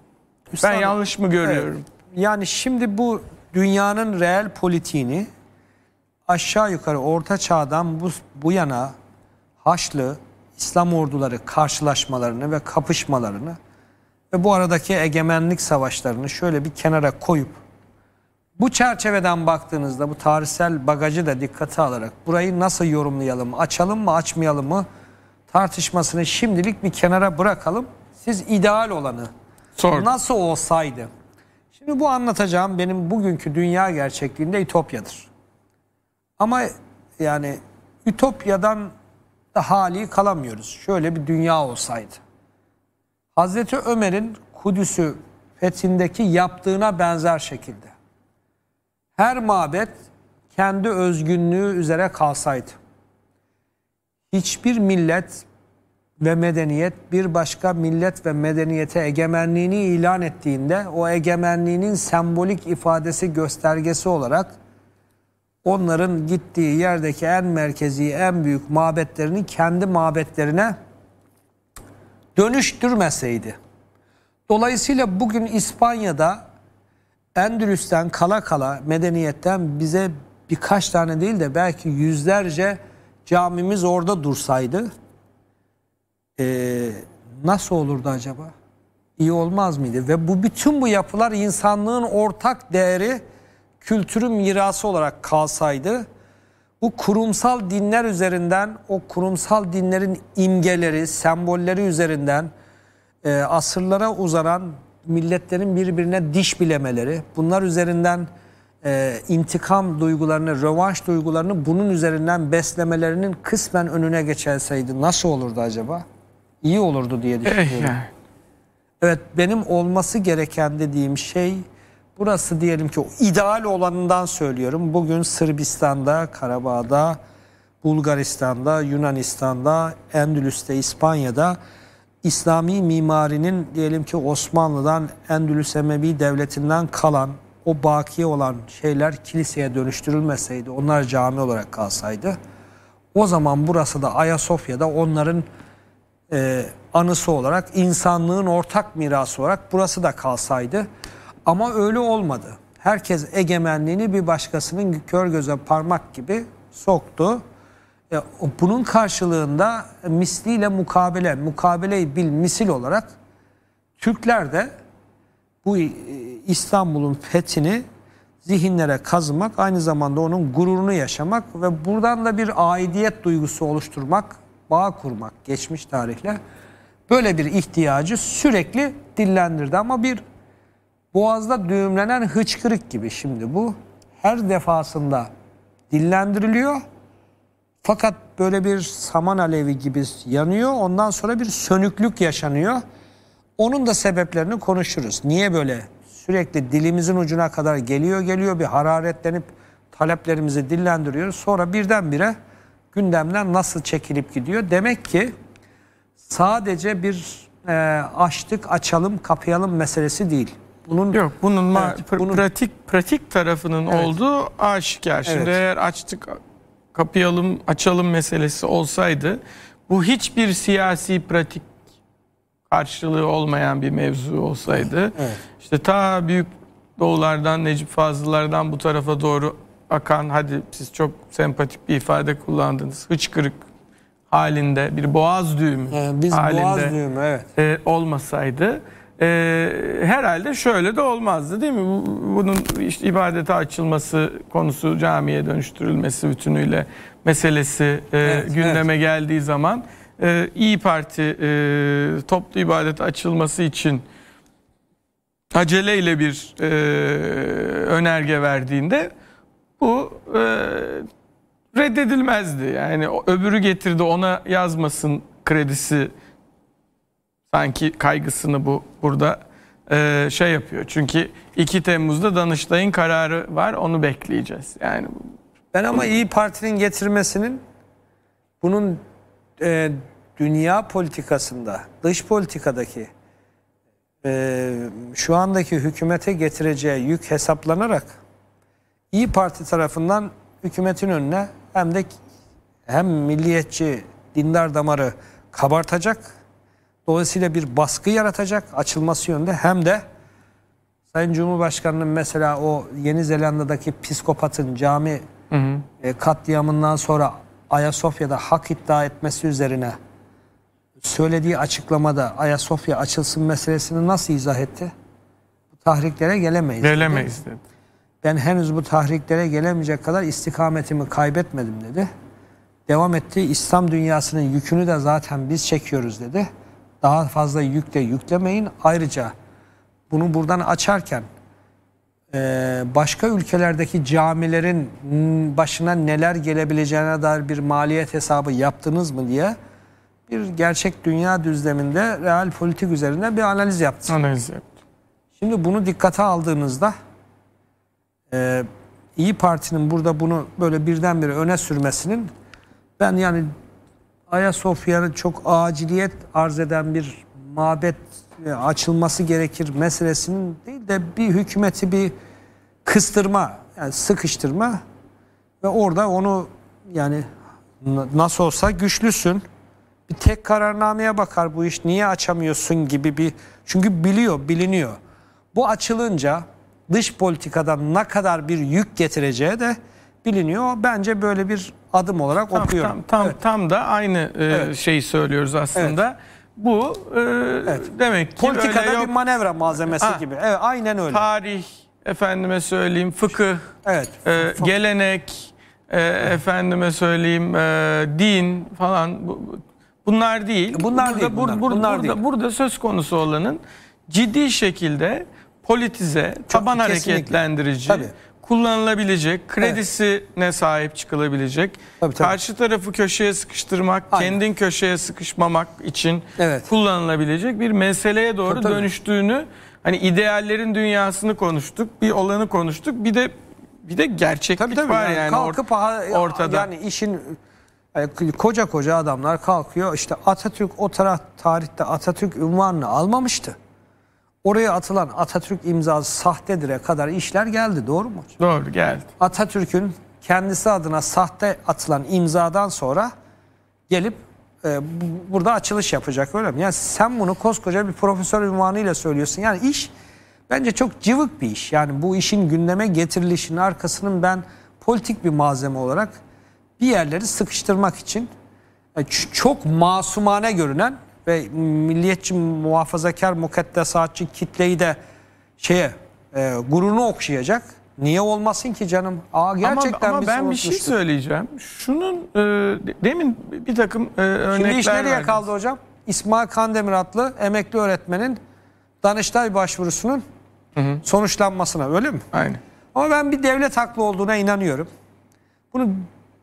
Üstadım, ben yanlış mı görüyorum? Evet. Yani şimdi bu dünyanın reel politiğini aşağı yukarı orta çağdan bu, bu yana Haçlı İslam orduları karşılaşmalarını ve kapışmalarını ve bu aradaki egemenlik savaşlarını şöyle bir kenara koyup bu çerçeveden baktığınızda bu tarihsel bagajı da dikkate alarak burayı nasıl yorumlayalım, açalım mı açmayalım mı tartışmasını şimdilik bir kenara bırakalım. Siz ideal olanı Sor. nasıl olsaydı. Şimdi bu anlatacağım benim bugünkü dünya gerçekliğinde İtopya'dır. Ama yani ütopyadan da hali kalamıyoruz. Şöyle bir dünya olsaydı. Hazreti Ömer'in Kudüs'ü fethindeki yaptığına benzer şekilde. Her mabet kendi özgünlüğü üzere kalsaydı. Hiçbir millet ve medeniyet bir başka millet ve medeniyete egemenliğini ilan ettiğinde o egemenliğinin sembolik ifadesi göstergesi olarak onların gittiği yerdeki en merkezi, en büyük mabetlerini kendi mabetlerine dönüştürmeseydi. Dolayısıyla bugün İspanya'da Endülüs'ten kala kala medeniyetten bize birkaç tane değil de belki yüzlerce camimiz orada dursaydı ee, nasıl olurdu acaba? İyi olmaz mıydı? Ve bu bütün bu yapılar insanlığın ortak değeri kültürü mirası olarak kalsaydı bu kurumsal dinler üzerinden o kurumsal dinlerin imgeleri, sembolleri üzerinden e, asırlara uzanan milletlerin birbirine diş bilemeleri, bunlar üzerinden e, intikam duygularını, rövanş duygularını bunun üzerinden beslemelerinin kısmen önüne geçelseydi nasıl olurdu acaba? İyi olurdu diye eh düşünüyorum. Evet benim olması gereken dediğim şey Burası diyelim ki ideal olanından söylüyorum. Bugün Sırbistan'da, Karabağ'da, Bulgaristan'da, Yunanistan'da, Endülüs'te, İspanya'da İslami mimarinin diyelim ki Osmanlı'dan, Endülüs Emevi Devleti'nden kalan o bakiye olan şeyler kiliseye dönüştürülmeseydi, onlar cami olarak kalsaydı o zaman burası da Ayasofya'da onların e, anısı olarak insanlığın ortak mirası olarak burası da kalsaydı ama öyle olmadı. Herkes egemenliğini bir başkasının kör göze parmak gibi soktu. E, bunun karşılığında misliyle mukabele, mukabeleyi bil misil olarak Türkler de bu e, İstanbul'un fethini zihinlere kazımak, aynı zamanda onun gururunu yaşamak ve buradan da bir aidiyet duygusu oluşturmak, bağ kurmak geçmiş tarihle böyle bir ihtiyacı sürekli dillendirdi. Ama bir boğazda düğümlenen hıçkırık gibi şimdi bu her defasında dillendiriliyor. Fakat böyle bir saman alevi gibi yanıyor. Ondan sonra bir sönüklük yaşanıyor. Onun da sebeplerini konuşuruz. Niye böyle sürekli dilimizin ucuna kadar geliyor geliyor bir hararetlenip taleplerimizi dillendiriyoruz. Sonra birdenbire gündemden nasıl çekilip gidiyor? Demek ki sadece bir e, açtık açalım kapayalım meselesi değil. Bunun Yok bunun evet, pr bunun... pratik pratik tarafının evet. olduğu aşikar. Evet. eğer açtık kapayalım açalım meselesi olsaydı bu hiçbir siyasi pratik karşılığı olmayan bir mevzu olsaydı evet. işte ta büyük doğulardan Necip Fazıl'lardan bu tarafa doğru akan hadi siz çok sempatik bir ifade kullandınız hıçkırık halinde bir boğaz düğümü yani biz halinde boğaz düğümü, evet. e, olmasaydı e, herhalde şöyle de olmazdı değil mi? Bunun işte ibadete açılması konusu camiye dönüştürülmesi bütünüyle meselesi e, evet, gündeme evet. geldiği zaman e, İyi Parti e, toplu ibadet açılması için aceleyle bir e, önerge verdiğinde bu e, reddedilmezdi. Yani öbürü getirdi ona yazmasın kredisi sanki kaygısını bu burada e, şey yapıyor. Çünkü 2 Temmuz'da Danıştay'ın kararı var. Onu bekleyeceğiz. Yani ben ama İyi Parti'nin getirmesinin bunun e, dünya politikasında, dış politikadaki e, şu andaki hükümete getireceği yük hesaplanarak İyi Parti tarafından hükümetin önüne hem de hem milliyetçi dindar damarı kabartacak Dolayısıyla bir baskı yaratacak açılması yönde hem de Sayın Cumhurbaşkanı'nın mesela o Yeni Zelanda'daki psikopatın cami hı hı. E, katliamından sonra Ayasofya'da hak iddia etmesi üzerine söylediği açıklamada Ayasofya açılsın meselesini nasıl izah etti? Bu tahriklere gelemeyiz. Gelemeyiz dedi. Ben henüz bu tahriklere gelemeyecek kadar istikametimi kaybetmedim dedi. Devam etti. İslam dünyasının yükünü de zaten biz çekiyoruz dedi. Daha fazla yük de yüklemeyin. Ayrıca bunu buradan açarken e, başka ülkelerdeki camilerin başına neler gelebileceğine dair bir maliyet hesabı yaptınız mı diye bir gerçek dünya düzleminde real politik üzerinde bir analiz yaptınız. Analiz yaptım. Şimdi bunu dikkate aldığınızda e, İyi Parti'nin burada bunu böyle birdenbire öne sürmesinin ben yani Ayasofya'nın çok aciliyet arz eden bir mabet e, açılması gerekir meselesinin değil de bir hükümeti bir kıstırma, yani sıkıştırma ve orada onu yani nasıl olsa güçlüsün. Bir tek kararnameye bakar bu iş. Niye açamıyorsun gibi bir çünkü biliyor, biliniyor. Bu açılınca dış politikada ne kadar bir yük getireceği de biliniyor. Bence böyle bir adım olarak tam, okuyorum. Tam tam, evet. tam da aynı e, evet. şeyi söylüyoruz aslında. Evet. Bu e, evet. demek ki politikada yok. bir manevra malzemesi ha, gibi. Evet aynen öyle. Tarih efendime söyleyeyim fıkıh. Evet. E, gelenek e, efendime söyleyeyim e, din falan bu, bunlar değil. Bunlar burada, değil. Bur, bunlar. Bur, bunlar burada, değil. burada söz konusu olanın ciddi şekilde politize, Çok, taban kesinlikle. hareketlendirici, Tabii kullanılabilecek, kredisine evet. sahip çıkılabilecek, tabii, tabii. karşı tarafı köşeye sıkıştırmak, Aynen. kendin köşeye sıkışmamak için evet. kullanılabilecek bir meseleye doğru tabii, tabii. dönüştüğünü hani ideallerin dünyasını konuştuk, bir olanı konuştuk, bir de bir de gerçeklik tabii, tabii. var yani, yani kalkıp ortada. Yani işin e, koca koca adamlar kalkıyor işte Atatürk o taraf tarihte Atatürk ünvanını almamıştı. Oraya atılan Atatürk imzası sahtedire kadar işler geldi doğru mu? Doğru geldi. Atatürk'ün kendisi adına sahte atılan imzadan sonra gelip e, bu, burada açılış yapacak öyle mi? Yani sen bunu koskoca bir profesör ünvanıyla söylüyorsun. Yani iş bence çok cıvık bir iş. Yani bu işin gündeme getirilişinin arkasının ben politik bir malzeme olarak bir yerleri sıkıştırmak için e, çok masumane görünen ve milliyetçi muhafazakar mukaddesatçı kitleyi de şeye e, gururunu okşayacak. Niye olmasın ki canım? Aa, gerçekten ama, ama ben bir şey söyleyeceğim. Şunun e, demin bir takım e, örnekler Şimdi iş nereye verdiniz. kaldı hocam? İsmail Kandemir adlı emekli öğretmenin Danıştay başvurusunun hı hı. sonuçlanmasına öyle mi? Aynen. Ama ben bir devlet haklı olduğuna inanıyorum. Bunu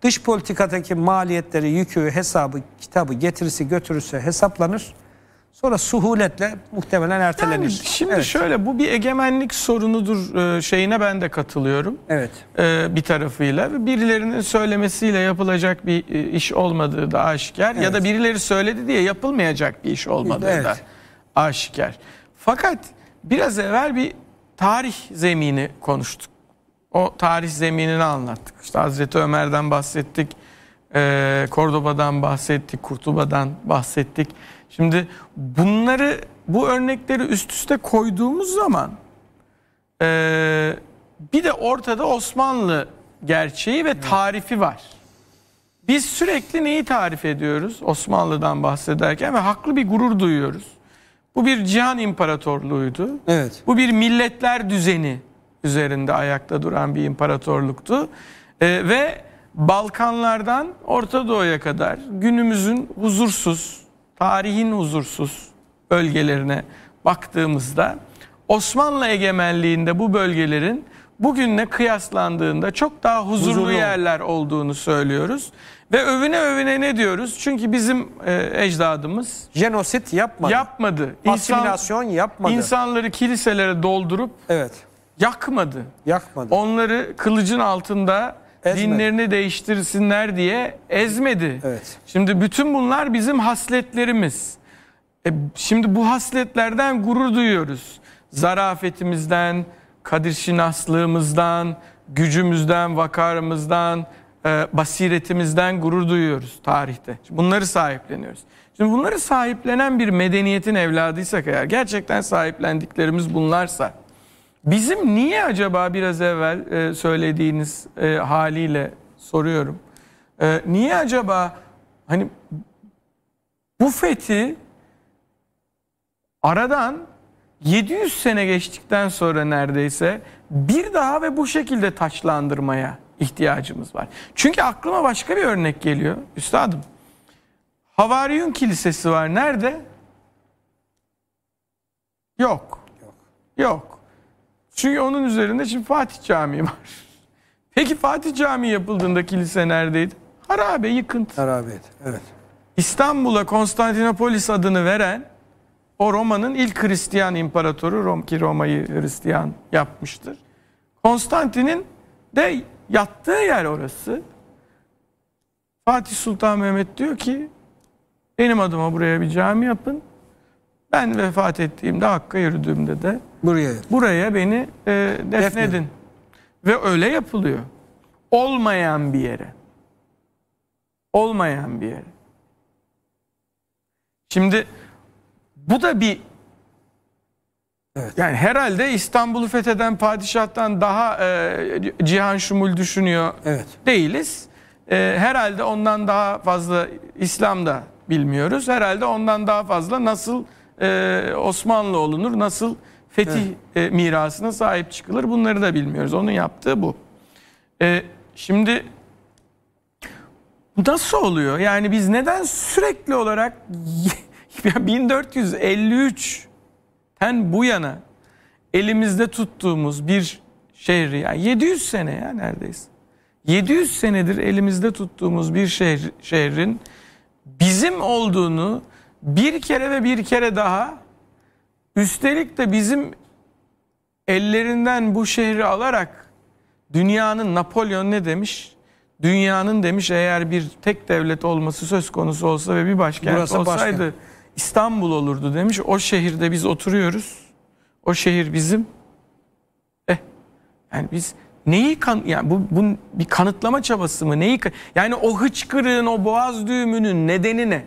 Dış politikadaki maliyetleri, yükü, hesabı, kitabı getirisi götürüsü hesaplanır. Sonra suhuletle muhtemelen ertelenir. Yani şimdi evet. şöyle bu bir egemenlik sorunudur e, şeyine ben de katılıyorum. Evet. E, bir tarafıyla birilerinin söylemesiyle yapılacak bir e, iş olmadığı da aşikar evet. ya da birileri söyledi diye yapılmayacak bir iş olmadığı evet. da aşikar. Fakat biraz evvel bir tarih zemini konuştuk. O tarih zeminini anlattık. İşte Hazreti Ömer'den bahsettik. E, Kordoba'dan bahsettik. Kurtuba'dan bahsettik. Şimdi bunları bu örnekleri üst üste koyduğumuz zaman e, bir de ortada Osmanlı gerçeği ve tarifi var. Biz sürekli neyi tarif ediyoruz Osmanlı'dan bahsederken ve haklı bir gurur duyuyoruz. Bu bir cihan imparatorluğuydu. Evet. Bu bir milletler düzeni üzerinde ayakta duran bir imparatorluktu. E, ve Balkanlardan Orta Doğu'ya kadar günümüzün huzursuz, tarihin huzursuz bölgelerine baktığımızda Osmanlı egemenliğinde bu bölgelerin bugünle kıyaslandığında çok daha huzurlu, huzurlu. yerler olduğunu söylüyoruz. Ve övüne övüne ne diyoruz? Çünkü bizim e, ecdadımız jenosit yapmadı. Yapmadı. İnsan, Asimilasyon yapmadı. İnsanları kiliselere doldurup evet Yakmadı. Yakmadı. Onları kılıcın altında ezmedi. dinlerini değiştirsinler diye ezmedi. Evet. Şimdi bütün bunlar bizim hasletlerimiz. E, şimdi bu hasletlerden gurur duyuyoruz. Zarafetimizden, kadir şinaslığımızdan, gücümüzden, vakarımızdan, e, basiretimizden gurur duyuyoruz tarihte. Şimdi bunları sahipleniyoruz. Şimdi bunları sahiplenen bir medeniyetin evladıysak eğer, gerçekten sahiplendiklerimiz bunlarsa Bizim niye acaba biraz evvel e, söylediğiniz e, haliyle soruyorum. E, niye acaba hani bu fethi aradan 700 sene geçtikten sonra neredeyse bir daha ve bu şekilde taçlandırmaya ihtiyacımız var. Çünkü aklıma başka bir örnek geliyor üstadım. Havariyun Kilisesi var. Nerede? Yok. Yok. Yok. Çünkü onun üzerinde şimdi Fatih Camii var. [LAUGHS] Peki Fatih Camii yapıldığında kilise neredeydi? Harabe, yıkıntı. Harabeydi, evet. İstanbul'a Konstantinopolis adını veren o Roma'nın ilk Hristiyan imparatoru Rom, ki Roma'yı Hristiyan yapmıştır. Konstantin'in de yattığı yer orası. Fatih Sultan Mehmet diyor ki benim adıma buraya bir cami yapın. Ben vefat ettiğimde Hakk'a yürüdüğümde de Buraya. Buraya beni e, defnedin. Defnedin. Ve öyle yapılıyor. Olmayan bir yere. Olmayan bir yere. Şimdi bu da bir Evet. Yani herhalde İstanbul'u fetheden padişahtan daha e, Cihan Şumul düşünüyor evet. değiliz. E, herhalde ondan daha fazla İslam da bilmiyoruz. Herhalde ondan daha fazla nasıl e, Osmanlı olunur, nasıl fetih evet. E, mirasına sahip çıkılır. Bunları da bilmiyoruz. Onun yaptığı bu. E, şimdi nasıl oluyor? Yani biz neden sürekli olarak 1453'ten [LAUGHS] bu yana elimizde tuttuğumuz bir şehri yani 700 sene ya neredeyiz? 700 senedir elimizde tuttuğumuz bir şehir, şehrin bizim olduğunu bir kere ve bir kere daha Üstelik de bizim ellerinden bu şehri alarak dünyanın Napolyon ne demiş? Dünyanın demiş eğer bir tek devlet olması söz konusu olsa ve bir başkent Burası olsaydı başkent. İstanbul olurdu demiş. O şehirde biz oturuyoruz. O şehir bizim. Eh yani biz neyi kan yani bu, bu bir kanıtlama çabası mı? Neyi yani o hıçkırığın o boğaz düğümünün nedeni ne?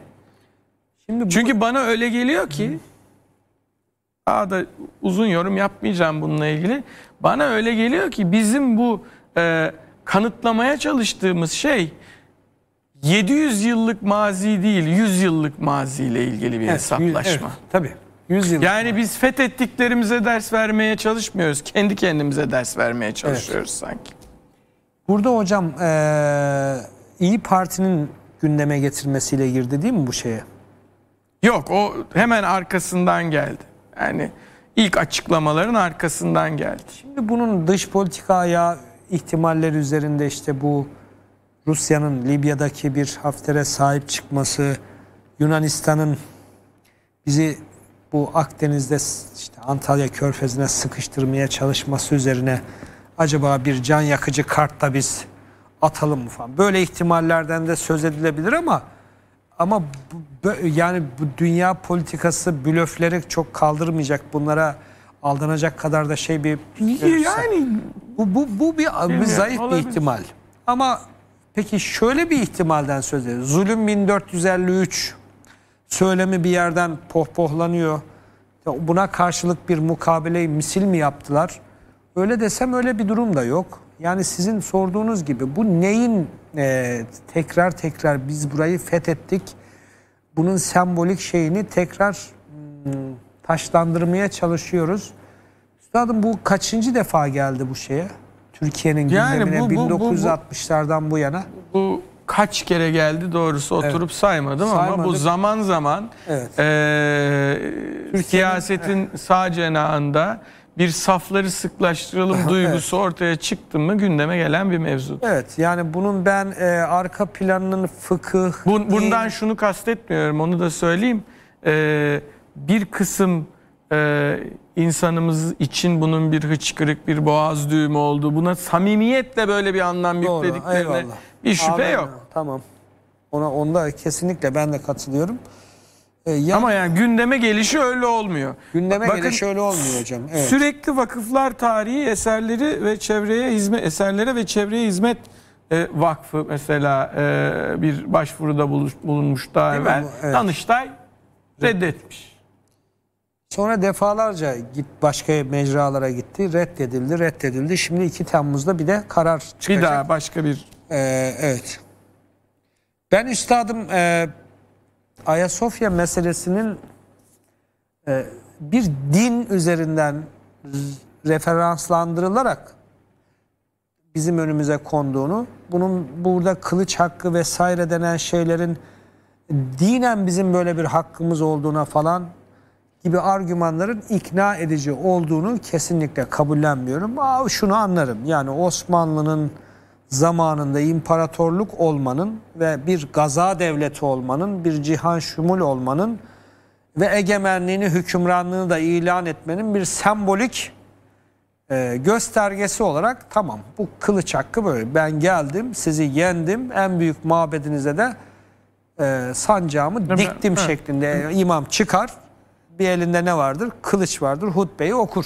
Şimdi bu... Çünkü bana öyle geliyor ki Hı Aa da uzun yorum yapmayacağım bununla ilgili. Bana öyle geliyor ki bizim bu e, kanıtlamaya çalıştığımız şey 700 yıllık mazi değil 100 yıllık maziyle ilgili bir evet, hesaplaşma. Evet, tabii. 100 yıl. Yani biz fethettiklerimize ders vermeye çalışmıyoruz. Kendi kendimize ders vermeye çalışıyoruz evet. sanki. Burada hocam e, İyi Parti'nin gündeme getirmesiyle girdi değil mi bu şeye? Yok o hemen arkasından geldi. Yani ilk açıklamaların arkasından geldi. Şimdi bunun dış politika ya ihtimaller üzerinde işte bu Rusya'nın Libya'daki bir Hafter'e sahip çıkması, Yunanistan'ın bizi bu Akdeniz'de işte Antalya Körfezi'ne sıkıştırmaya çalışması üzerine acaba bir can yakıcı kartla biz atalım mı falan. Böyle ihtimallerden de söz edilebilir ama ama bu, yani bu dünya politikası blöfleri çok kaldırmayacak bunlara aldanacak kadar da şey bir yani bu bu, bu bir, bir zayıf olabilir. bir ihtimal. Ama peki şöyle bir ihtimalden söz ediyoruz. Zulüm 1453 söylemi bir yerden pohpohlanıyor. Buna karşılık bir mukabeleyi misil mi yaptılar? Öyle desem öyle bir durum da yok. Yani sizin sorduğunuz gibi bu neyin e, tekrar tekrar biz burayı fethettik, bunun sembolik şeyini tekrar hmm, taşlandırmaya çalışıyoruz. Üstadım bu kaçıncı defa geldi bu şeye? Türkiye'nin yani gündemine bu, bu, 1960'lardan bu, yana. Bu kaç kere geldi doğrusu oturup evet. saymadım Saymadık. ama bu zaman zaman evet. e, siyasetin evet. sağ cenahında bir safları sıklaştıralım [LAUGHS] duygusu evet. ortaya çıktı mı gündeme gelen bir mevzu. Evet yani bunun ben e, arka planının fıkıh... Bun, bundan değil. şunu kastetmiyorum onu da söyleyeyim. E, bir kısım e, insanımız için bunun bir hıçkırık bir boğaz düğümü oldu. Buna samimiyetle böyle bir anlam Doğru, yüklediklerine eyvallah. bir şüphe Abi, yok. Tamam ona onda kesinlikle ben de katılıyorum. E, yani, Ama yani gündeme gelişi öyle olmuyor. Gündeme Bakın, gelişi öyle olmuyor hocam. Evet. Sürekli vakıflar tarihi eserleri ve çevreye hizmet eserlere ve çevreye hizmet e, vakfı mesela e, bir başvuruda bulunmuş daha evvel. Evet. Danıştay reddetmiş. Sonra defalarca git başka mecralara gitti, reddedildi, reddedildi. Şimdi 2 Temmuz'da bir de karar çıkacak. Bir daha başka bir. Ee, evet. Ben üstadım e, Ayasofya meselesinin e, bir din üzerinden referanslandırılarak bizim önümüze konduğunu, bunun burada kılıç hakkı vesaire denen şeylerin dinen bizim böyle bir hakkımız olduğuna falan gibi argümanların ikna edici olduğunu kesinlikle kabullenmiyorum. Aa, şunu anlarım yani Osmanlı'nın zamanında imparatorluk olmanın ve bir gaza devleti olmanın, bir cihan şumul olmanın ve egemenliğini, hükümranlığını da ilan etmenin bir sembolik e, göstergesi olarak tamam bu kılıç hakkı böyle. Ben geldim, sizi yendim, en büyük mabedinize de e, sancağımı evet, diktim evet. şeklinde imam çıkar. Bir elinde ne vardır? Kılıç vardır, hutbeyi okur.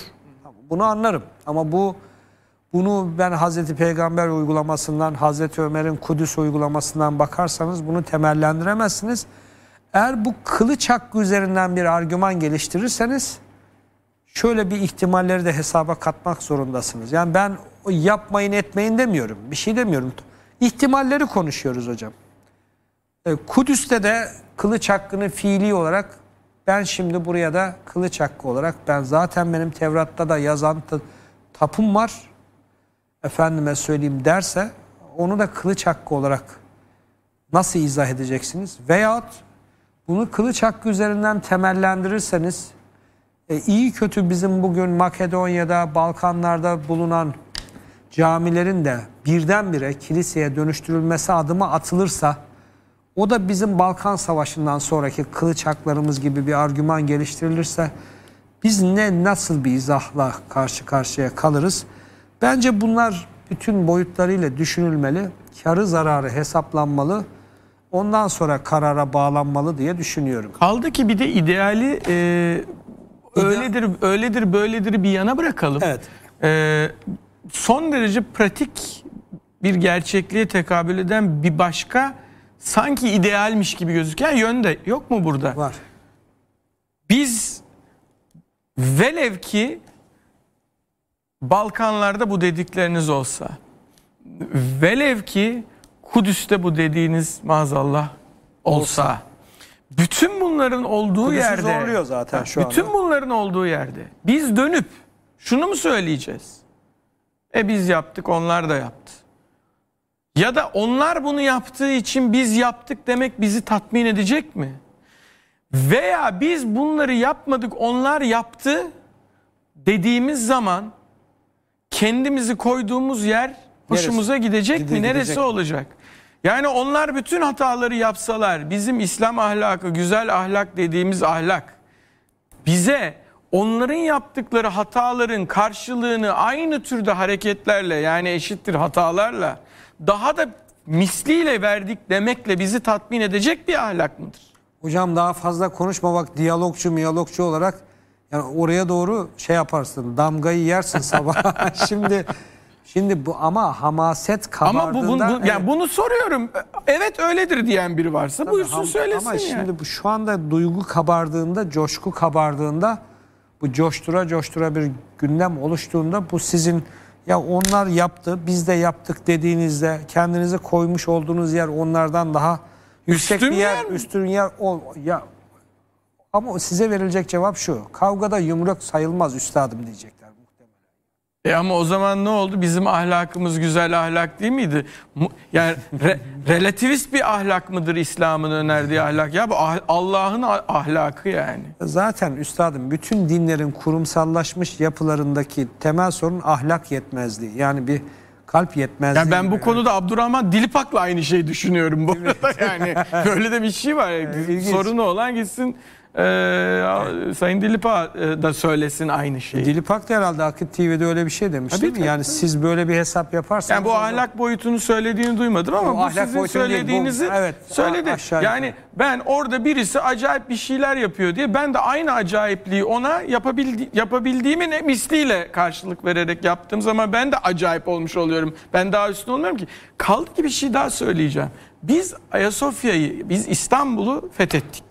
Bunu anlarım ama bu bunu ben Hazreti Peygamber uygulamasından, Hazreti Ömer'in Kudüs uygulamasından bakarsanız bunu temellendiremezsiniz. Eğer bu kılıç hakkı üzerinden bir argüman geliştirirseniz şöyle bir ihtimalleri de hesaba katmak zorundasınız. Yani ben yapmayın etmeyin demiyorum. Bir şey demiyorum. İhtimalleri konuşuyoruz hocam. E, Kudüs'te de kılıç hakkını fiili olarak ben şimdi buraya da kılıç hakkı olarak ben zaten benim Tevrat'ta da yazan tapum var efendime söyleyeyim derse onu da kılıç hakkı olarak nasıl izah edeceksiniz? Veyahut bunu kılıç hakkı üzerinden temellendirirseniz e, iyi kötü bizim bugün Makedonya'da, Balkanlar'da bulunan camilerin de birdenbire kiliseye dönüştürülmesi adımı atılırsa o da bizim Balkan Savaşı'ndan sonraki kılıç haklarımız gibi bir argüman geliştirilirse biz ne nasıl bir izahla karşı karşıya kalırız? Bence bunlar bütün boyutlarıyla düşünülmeli, karı zararı hesaplanmalı, ondan sonra karara bağlanmalı diye düşünüyorum. Kaldı ki bir de ideali e, öyledir, öyledir, böyledir bir yana bırakalım. Evet. E, son derece pratik bir gerçekliğe tekabül eden bir başka sanki idealmiş gibi gözüken yön de yok mu burada? Var. Biz velev ki Balkanlarda bu dedikleriniz olsa velev ki Kudüs'te bu dediğiniz maazallah olsa, olsa. bütün bunların olduğu Kudüs'ü yerde zorluyor zaten şu bütün anda. bunların olduğu yerde biz dönüp şunu mu söyleyeceğiz? E biz yaptık onlar da yaptı. Ya da onlar bunu yaptığı için biz yaptık demek bizi tatmin edecek mi? Veya biz bunları yapmadık onlar yaptı dediğimiz zaman kendimizi koyduğumuz yer hoşumuza neresi? gidecek Gide, mi? Neresi gidecek. olacak? Yani onlar bütün hataları yapsalar bizim İslam ahlakı, güzel ahlak dediğimiz ahlak bize onların yaptıkları hataların karşılığını aynı türde hareketlerle yani eşittir hatalarla daha da misliyle verdik demekle bizi tatmin edecek bir ahlak mıdır? Hocam daha fazla konuşmamak diyalogçu miyalogçu olarak yani oraya doğru şey yaparsın, damgayı yersin sabah. [LAUGHS] şimdi şimdi bu ama hamaset kabardığında... Ama bu, bu, bu evet, yani bunu soruyorum. Evet öyledir diyen biri varsa tabii, buyursun ham, söylesin. Ama yani. şimdi bu, şu anda duygu kabardığında, coşku kabardığında bu coştura coştura bir gündem oluştuğunda bu sizin ya onlar yaptı biz de yaptık dediğinizde kendinize koymuş olduğunuz yer onlardan daha yüksek üstün bir yer, yer üstün yer ol, ya ama size verilecek cevap şu. Kavgada yumruk sayılmaz üstadım diyecekler muhtemelen. E ama o zaman ne oldu? Bizim ahlakımız güzel ahlak değil miydi? Yani re, [LAUGHS] relativist bir ahlak mıdır İslam'ın önerdiği ahlak? Ya bu ah-, Allah'ın ahlakı yani. Zaten üstadım bütün dinlerin kurumsallaşmış yapılarındaki temel sorun ahlak yetmezliği. Yani bir kalp yetmezliği. Yani ben bu yani. konuda Abdurrahman Dilipak'la aynı şeyi düşünüyorum bu arada. yani [LAUGHS] böyle de bir şey var. E, Sorunu olan gitsin ee, Sayın Dilipak e, da söylesin aynı şeyi. Dilipak da herhalde Akit TV'de öyle bir şey demiş Tabii değil mi? ki. Yani siz böyle bir hesap yaparsanız... Yani bu ahlak boyutunu söylediğini duymadım ama O bu ahlak sizin boyutu değil, bu- söylediğinizi evet, söyledi. a- aşağı yukarı. yani ben orada birisi acayip bir şeyler yapıyor diye ben de aynı acayipliği ona yapabildi yapabildiğimin en misliyle karşılık vererek yaptığım zaman ben de acayip olmuş oluyorum. Ben daha üstün olmuyorum ki. Kaldı ki bir şey daha söyleyeceğim. Biz Ayasofya'yı, biz İstanbul'u fethettik.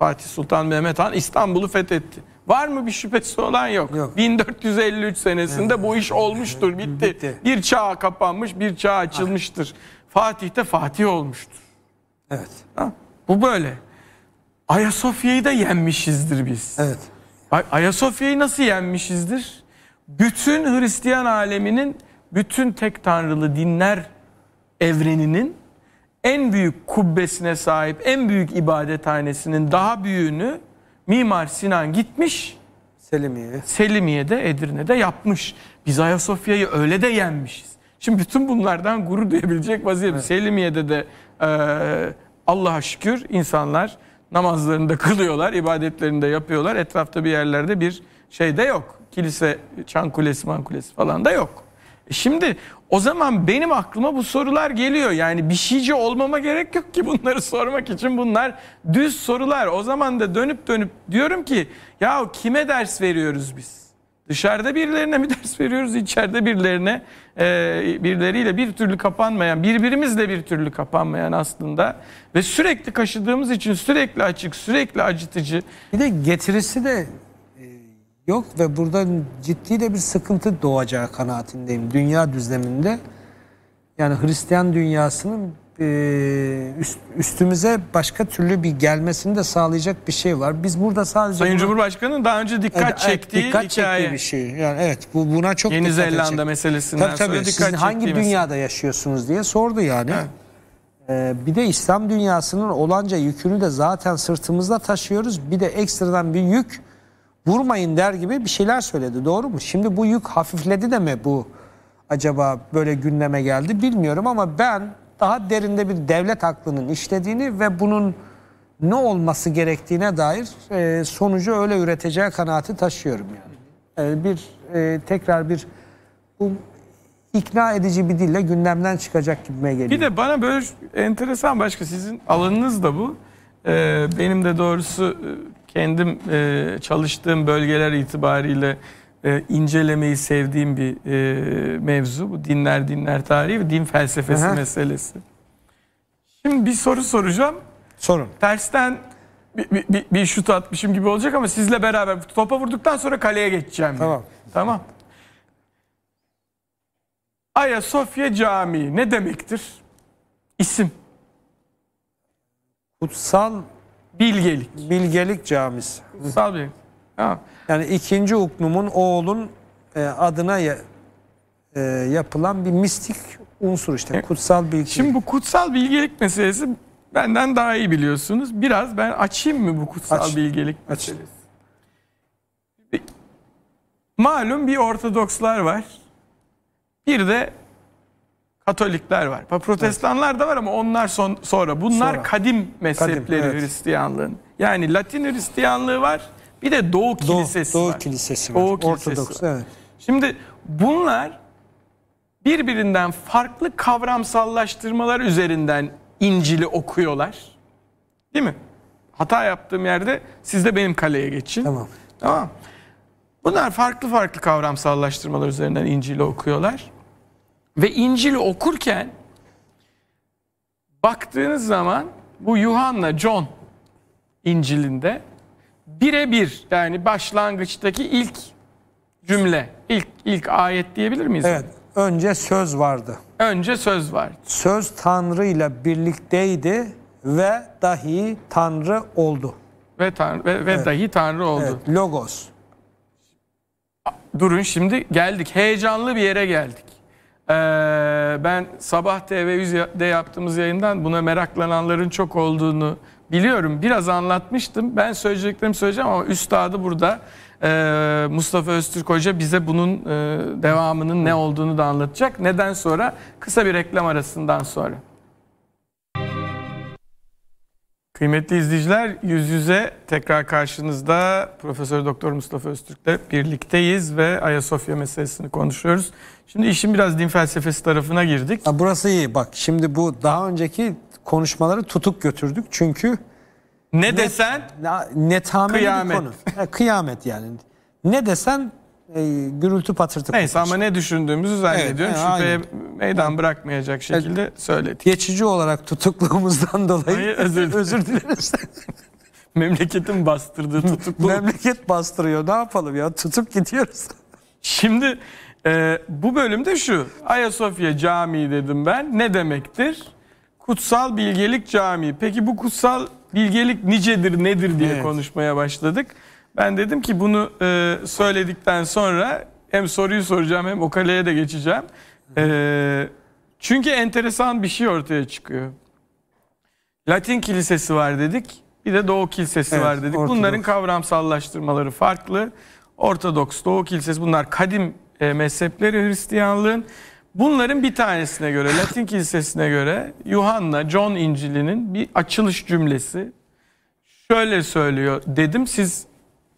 Fatih Sultan Mehmet Han İstanbul'u fethetti. Var mı bir şüphesi olan yok. yok. 1453 senesinde evet. bu iş olmuştur, bitti. bitti. Bir çağ kapanmış, bir çağ ah. açılmıştır. Evet. Fatih de Fatih olmuştur. Evet. Ha? Bu böyle. Ayasofya'yı da yenmişizdir biz. Evet. Ay Ayasofya'yı nasıl yenmişizdir? Bütün Hristiyan aleminin, bütün tek tanrılı dinler evreninin en büyük kubbesine sahip, en büyük ibadethanesinin daha büyüğünü Mimar Sinan gitmiş Selimiye. Selimiye'de Edirne'de yapmış. Biz Ayasofya'yı öyle de yenmişiz. Şimdi bütün bunlardan gurur duyabilecek vaziyet. Evet. Selimiye'de de e, Allah'a şükür insanlar namazlarını da [LAUGHS] kılıyorlar, ibadetlerini de yapıyorlar. Etrafta bir yerlerde bir şey de yok. Kilise, Çan Kulesi, Man Kulesi falan da yok. Şimdi o zaman benim aklıma bu sorular geliyor. Yani bir şeyci olmama gerek yok ki bunları sormak için. Bunlar düz sorular. O zaman da dönüp dönüp diyorum ki ya kime ders veriyoruz biz? Dışarıda birilerine mi [LAUGHS] ders veriyoruz, içeride birilerine, e, birileriyle bir türlü kapanmayan, birbirimizle bir türlü kapanmayan aslında ve sürekli kaşıdığımız için sürekli açık, sürekli acıtıcı. Bir de getirisi de yok ve burada ciddi de bir sıkıntı doğacağı kanaatindeyim. Dünya düzleminde yani Hristiyan dünyasının e, üstümüze başka türlü bir gelmesini de sağlayacak bir şey var. Biz burada sadece Sayın buna, daha önce dikkat evet, çektiği dikkat çektiği bir şey. Yani evet bu buna çok Yeni Zelanda çekti. meselesinden tabii, tabii, sonra dikkat Siz hangi dünyada yaşıyorsunuz diye sordu yani. Ee, bir de İslam dünyasının olanca yükünü de zaten sırtımızda taşıyoruz. Bir de ekstradan bir yük vurmayın der gibi bir şeyler söyledi doğru mu? Şimdi bu yük hafifledi de mi bu acaba böyle gündeme geldi bilmiyorum ama ben daha derinde bir devlet aklının işlediğini ve bunun ne olması gerektiğine dair e, sonucu öyle üreteceği kanaati taşıyorum yani. E, bir e, tekrar bir bu ikna edici bir dille gündemden çıkacak gibime geliyor. Bir de bana böyle enteresan başka sizin alanınız da bu. Ee, benim de doğrusu e, kendim e, çalıştığım bölgeler itibariyle e, incelemeyi sevdiğim bir e, mevzu. Bu dinler, dinler tarihi ve din felsefesi Aha. meselesi. Şimdi bir soru soracağım. Sorun. Tersten bir, bir, bir, bir şut atmışım gibi olacak ama sizle beraber topa vurduktan sonra kaleye geçeceğim. Tamam. Tamam. Ayasofya Camii ne demektir? İsim. Kutsal Bilgelik. Bilgelik Camisi. tabii bir. Yani ikinci Uknum'un oğlun e, adına ya, e, yapılan bir mistik unsur işte. E, kutsal bilgelik. Şimdi bu kutsal bilgelik meselesi benden daha iyi biliyorsunuz. Biraz ben açayım mı bu kutsal Aç. bilgelik meselesi? Aç. Malum bir Ortodokslar var. Bir de Katolikler var. Protestanlar evet. da var ama onlar son, sonra. Bunlar sonra. kadim mezhepleri kadim, evet. Hristiyanlığın. Yani Latin Hristiyanlığı var. Bir de Doğu Kilisesi Doğu, var. Doğu Kilisesi var. Doğu Kilisesi Ortodoks, var. evet. Şimdi bunlar birbirinden farklı kavramsallaştırmalar üzerinden İncil'i okuyorlar. Değil mi? Hata yaptığım yerde siz de benim kaleye geçin. Tamam. Tamam. Bunlar farklı farklı kavramsallaştırmalar üzerinden İncil'i okuyorlar. Ve İncil'i okurken baktığınız zaman bu Yuhanna John İncil'inde birebir yani başlangıçtaki ilk cümle, ilk ilk ayet diyebilir miyiz? Evet. Önce söz vardı. Önce söz var. Söz Tanrı ile birlikteydi ve dahi Tanrı oldu. Ve Tanrı ve, ve evet. dahi Tanrı oldu. Evet, logos. Durun şimdi geldik. Heyecanlı bir yere geldik. Ee, ben Sabah TV'de yaptığımız yayından buna meraklananların çok olduğunu biliyorum. Biraz anlatmıştım. Ben söyleyeceklerimi söyleyeceğim ama üstadı burada e, Mustafa Öztürk Hoca bize bunun e, devamının ne olduğunu da anlatacak. Neden sonra? Kısa bir reklam arasından sonra. Kıymetli izleyiciler, yüz yüze tekrar karşınızda Profesör Doktor Mustafa Öztürk'le birlikteyiz ve Ayasofya meselesini konuşuyoruz. Şimdi işin biraz din felsefesi tarafına girdik. Ha, burası iyi. Bak şimdi bu daha önceki konuşmaları tutuk götürdük çünkü ne, ne desen ne, netameli kıyamet. konu. kıyamet yani. Ne desen gürültü patırtı. Neyse ama ne düşündüğümüzü zannediyorum. Evet, Şüpheye aynen. meydan bırakmayacak şekilde evet. söyledik. Geçici olarak tutukluğumuzdan dolayı Hayır, özür, [LAUGHS] özür dileriz. [LAUGHS] Memleketin bastırdığı tutuklu. Memleket bastırıyor ne yapalım ya tutup gidiyoruz. Şimdi e, bu bölümde şu Ayasofya Camii dedim ben ne demektir? Kutsal Bilgelik Camii. Peki bu kutsal bilgelik nicedir nedir diye evet. konuşmaya başladık. Ben dedim ki bunu e, söyledikten sonra hem soruyu soracağım hem o kaleye de geçeceğim. E, çünkü enteresan bir şey ortaya çıkıyor. Latin kilisesi var dedik. Bir de Doğu kilisesi evet, var dedik. Ortodoks. Bunların kavramsallaştırmaları farklı. Ortodoks, Doğu kilisesi bunlar kadim e, mezhepleri Hristiyanlığın. Bunların bir tanesine göre Latin kilisesine göre Yuhanna John İncil'inin bir açılış cümlesi şöyle söylüyor dedim siz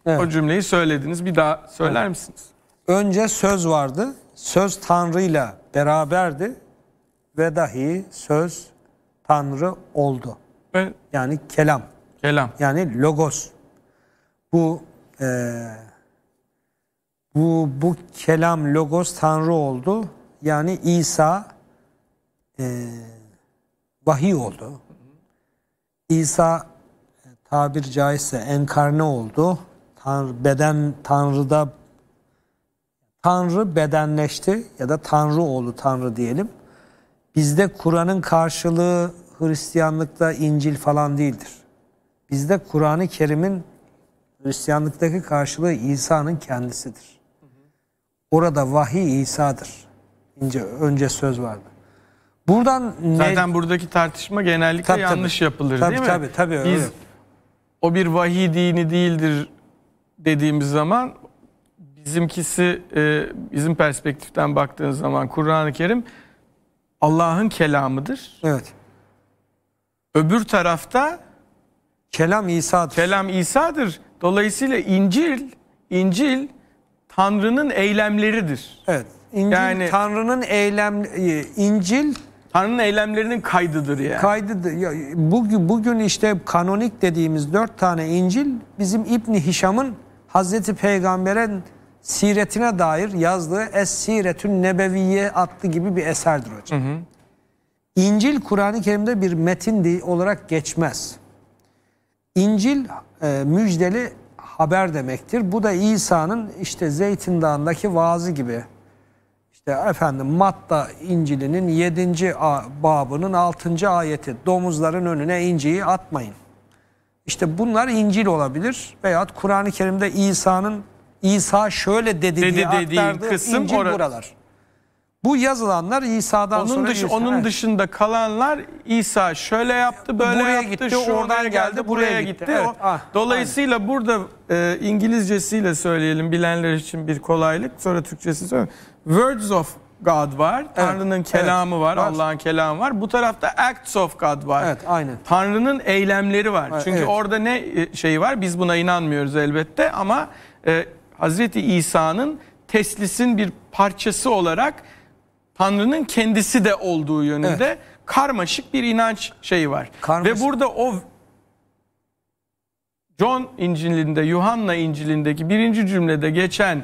Evet. O cümleyi söylediniz. Bir daha söyler evet. misiniz? Önce söz vardı. Söz Tanrı'yla beraberdi ve dahi söz Tanrı oldu. Evet. Yani kelam. Kelam. Yani logos. Bu e, bu bu kelam logos Tanrı oldu. Yani İsa e, vahiy oldu. İsa e, tabir caizse enkarne oldu Tanrı, beden Tanrı'da Tanrı bedenleşti ya da Tanrı oğlu Tanrı diyelim. Bizde Kur'an'ın karşılığı Hristiyanlıkta İncil falan değildir. Bizde Kur'an-ı Kerim'in Hristiyanlıktaki karşılığı İsa'nın kendisidir. Orada vahiy İsa'dır. İnce, önce söz vardı. Buradan Zaten buradaki tartışma genellikle tabii, yanlış tabii. yapılır tabii, değil tabii, mi? Tabii tabii. Biz, öyle. o bir vahiy dini değildir dediğimiz zaman bizimkisi e, bizim perspektiften baktığınız zaman Kur'an-ı Kerim Allah'ın kelamıdır. Evet. Öbür tarafta kelam İsa'dır. Kelam İsa'dır. Dolayısıyla İncil İncil Tanrı'nın eylemleridir. Evet. İncil yani, Tanrı'nın eylem e, İncil Tanrı'nın eylemlerinin kaydıdır yani. Kaydıdır. Ya, bugün, bugün işte kanonik dediğimiz dört tane İncil bizim İbni Hişam'ın Hazreti Peygamber'in siretine dair yazdığı Es-Siretün Nebeviye adlı gibi bir eserdir hocam. Hı hı. İncil Kur'an-ı Kerim'de bir metin olarak geçmez. İncil e, müjdeli haber demektir. Bu da İsa'nın işte Zeytin Dağı'ndaki vaazı gibi. İşte efendim Matta İncil'inin 7. babının 6. ayeti. Domuzların önüne inciyi atmayın. İşte bunlar İncil olabilir veyahut Kur'an-ı Kerim'de İsa'nın İsa şöyle dedi, dedi dediği aktardığı kısım İncil orası. buralar. Bu yazılanlar İsa'dan onun sonra dışı, onun evet. dışında kalanlar İsa şöyle yaptı, böyle buraya yaptı, gitti, oradan geldi, buraya gitti. gitti. Evet. ah, dolayısıyla aynen. burada e, İngilizcesiyle söyleyelim bilenler için bir kolaylık. Sonra Türkçesi söyleyeyim. Words of God var, Tanrı'nın evet, kelamı evet, var, var. Allah'ın kelamı var. Bu tarafta acts of God var. Evet, aynen. Tanrı'nın eylemleri var. Evet, Çünkü evet. orada ne şey var? Biz buna inanmıyoruz elbette ama e, Hazreti İsa'nın teslisin bir parçası olarak Tanrı'nın kendisi de olduğu yönünde evet. karmaşık bir inanç şeyi var. Karmaşık. Ve burada o John İncil'inde, Yuhanna İncil'indeki birinci cümlede geçen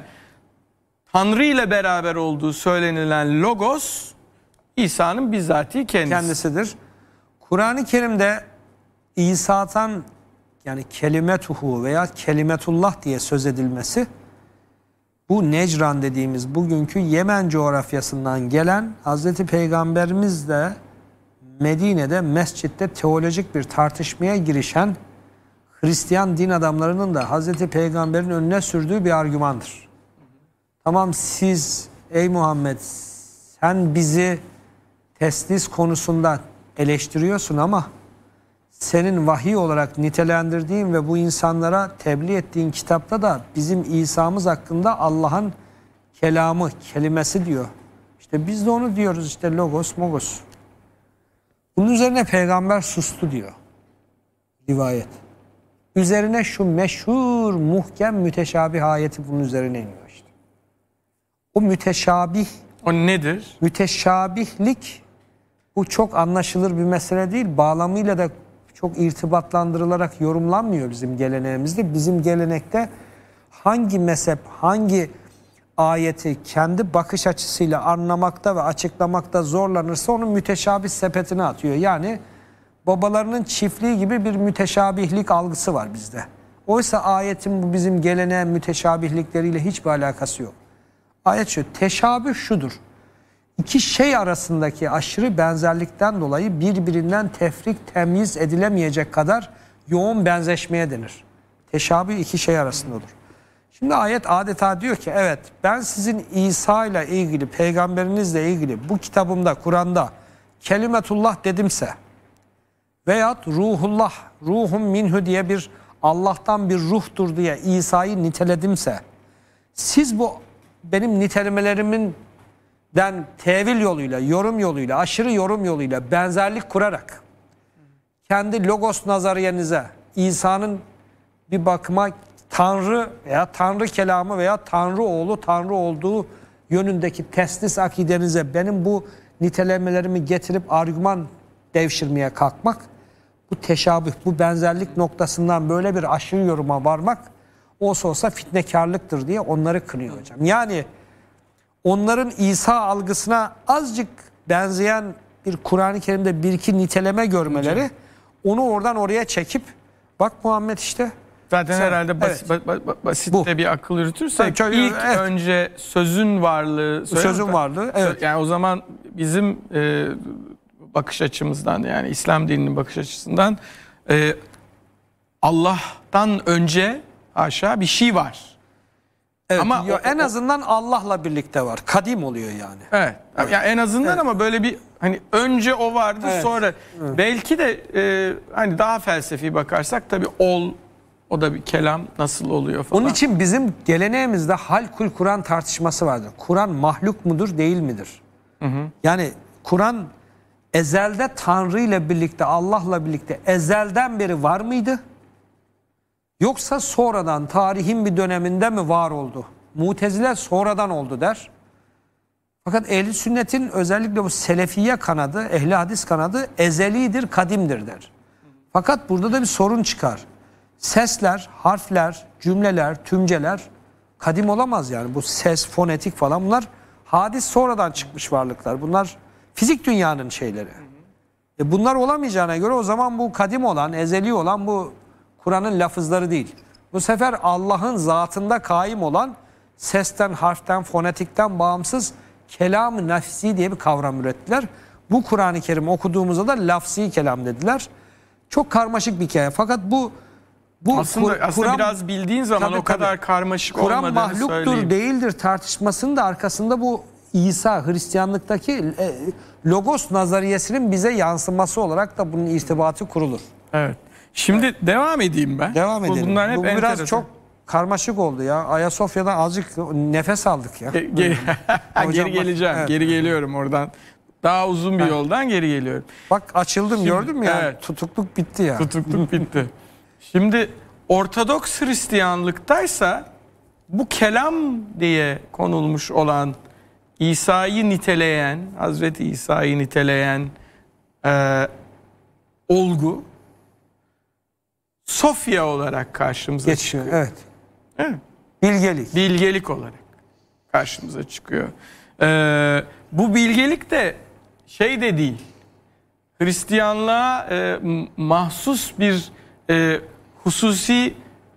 Tanrı ile beraber olduğu söylenilen Logos İsa'nın bizzatihi kendisi. kendisidir. Kur'an-ı Kerim'de İsa'dan yani kelimetuhu veya kelimetullah diye söz edilmesi bu Necran dediğimiz bugünkü Yemen coğrafyasından gelen Hazreti Peygamberimiz de Medine'de mescitte teolojik bir tartışmaya girişen Hristiyan din adamlarının da Hazreti Peygamber'in önüne sürdüğü bir argümandır. Tamam siz ey Muhammed sen bizi teslis konusunda eleştiriyorsun ama senin vahiy olarak nitelendirdiğin ve bu insanlara tebliğ ettiğin kitapta da bizim İsa'mız hakkında Allah'ın kelamı, kelimesi diyor. İşte biz de onu diyoruz işte logos, mogos. Bunun üzerine peygamber sustu diyor rivayet. Üzerine şu meşhur muhkem müteşabih ayeti bunun üzerine iniyor. O müteşabih. O nedir? Müteşabihlik bu çok anlaşılır bir mesele değil. Bağlamıyla da çok irtibatlandırılarak yorumlanmıyor bizim geleneğimizde. Bizim gelenekte hangi mezhep, hangi ayeti kendi bakış açısıyla anlamakta ve açıklamakta zorlanırsa onu müteşabih sepetine atıyor. Yani babalarının çiftliği gibi bir müteşabihlik algısı var bizde. Oysa ayetin bu bizim geleneğe müteşabihlikleriyle hiçbir alakası yok ayet şu. Teşabüh şudur. İki şey arasındaki aşırı benzerlikten dolayı birbirinden tefrik temiz edilemeyecek kadar yoğun benzeşmeye denir. Teşabüh iki şey arasındadır. Şimdi ayet adeta diyor ki evet ben sizin İsa ile ilgili peygamberinizle ilgili bu kitabımda Kur'an'da kelimetullah dedimse veyahut ruhullah ruhum minhu diye bir Allah'tan bir ruhtur diye İsa'yı niteledimse siz bu benim nitelemelerimin den tevil yoluyla, yorum yoluyla, aşırı yorum yoluyla benzerlik kurarak kendi logos nazariyenize İsa'nın bir bakıma Tanrı veya Tanrı kelamı veya Tanrı oğlu Tanrı olduğu yönündeki teslis akidenize benim bu nitelemelerimi getirip argüman devşirmeye kalkmak bu teşabih bu benzerlik noktasından böyle bir aşırı yoruma varmak olsa olsa fitnekarlıktır diye onları kınıyor hocam. Yani onların İsa algısına azıcık benzeyen bir Kur'an-ı Kerim'de bir iki niteleme görmeleri onu oradan oraya çekip bak Muhammed işte Zaten Sen, herhalde basit, evet. ba, ba, basit Bu. de bir akıl yürütürsek Tabii, ilk evet. önce sözün varlığı sözün mi? varlığı evet. Yani o zaman bizim e, bakış açımızdan yani İslam dininin bakış açısından e, Allah'tan önce aşağı bir şey var. Evet, ama ya en azından Allah'la birlikte var. Kadim oluyor yani. Evet. evet. Ya en azından evet. ama böyle bir hani önce o vardı evet. sonra evet. belki de e, hani daha felsefi bakarsak tabii ol o da bir kelam nasıl oluyor falan. Onun için bizim geleneğimizde halkul Kur'an tartışması vardır. Kur'an mahluk mudur değil midir? Hı hı. Yani Kur'an ezelde Tanrı ile birlikte Allah'la birlikte ezelden beri var mıydı? Yoksa sonradan tarihin bir döneminde mi var oldu? Mutezile sonradan oldu der. Fakat ehli sünnetin özellikle bu selefiye kanadı, ehli hadis kanadı ezelidir, kadimdir der. Fakat burada da bir sorun çıkar. Sesler, harfler, cümleler, tümceler kadim olamaz yani. Bu ses, fonetik falan bunlar hadis sonradan çıkmış varlıklar. Bunlar fizik dünyanın şeyleri. E bunlar olamayacağına göre o zaman bu kadim olan, ezeli olan bu Kur'an'ın lafızları değil. Bu sefer Allah'ın zatında kaim olan sesten, harften, fonetikten bağımsız kelam-ı nefsi diye bir kavram ürettiler. Bu Kur'an-ı Kerim okuduğumuzda da lafsi kelam dediler. Çok karmaşık bir hikaye. Fakat bu bu aslında, Kur, aslında Kur'an, biraz bildiğin zaman tabii, o kadar tabii, karmaşık Kur'an olmadığını mahluktur söyleyeyim. değildir tartışmasının da arkasında bu İsa Hristiyanlıktaki e, logos nazariyesinin bize yansıması olarak da bunun irtibatı kurulur. Evet. Şimdi evet. devam edeyim ben. Devam edelim. Bunlar hep Bu biraz enteresan. çok karmaşık oldu ya. Ayasofya'dan azıcık nefes aldık ya. Ge geri, [LAUGHS] geri geleceğim. Evet. Geri geliyorum oradan. Daha uzun bir yoldan geri geliyorum. Bak açıldım Şimdi, gördün mü ya? Evet. Tutukluk bitti ya. Tutukluk [LAUGHS] bitti. Şimdi Ortodoks Hristiyanlıktaysa bu kelam diye konulmuş olan İsa'yı niteleyen, Hazreti İsa'yı niteleyen e, olgu Sofya olarak karşımıza Geçiyor, çıkıyor. Evet. Bilgelik. Bilgelik olarak karşımıza çıkıyor. Ee, bu bilgelik de şey de değil. Hristiyanlığa e, mahsus bir e, hususi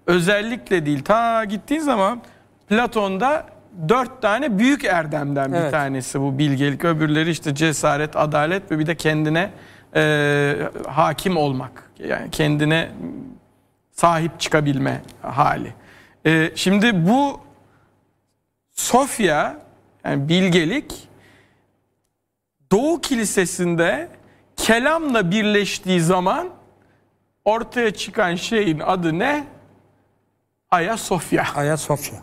özellikle değil. Ta gittiğin zaman Platon'da dört tane büyük erdemden evet. bir tanesi bu bilgelik. Öbürleri işte cesaret, adalet ve bir de kendine e, hakim olmak. Yani kendine sahip çıkabilme hali. E, şimdi bu Sofya yani bilgelik Doğu Kilisesi'nde kelamla birleştiği zaman ortaya çıkan şeyin adı ne? Ayasofya. Ayasofya.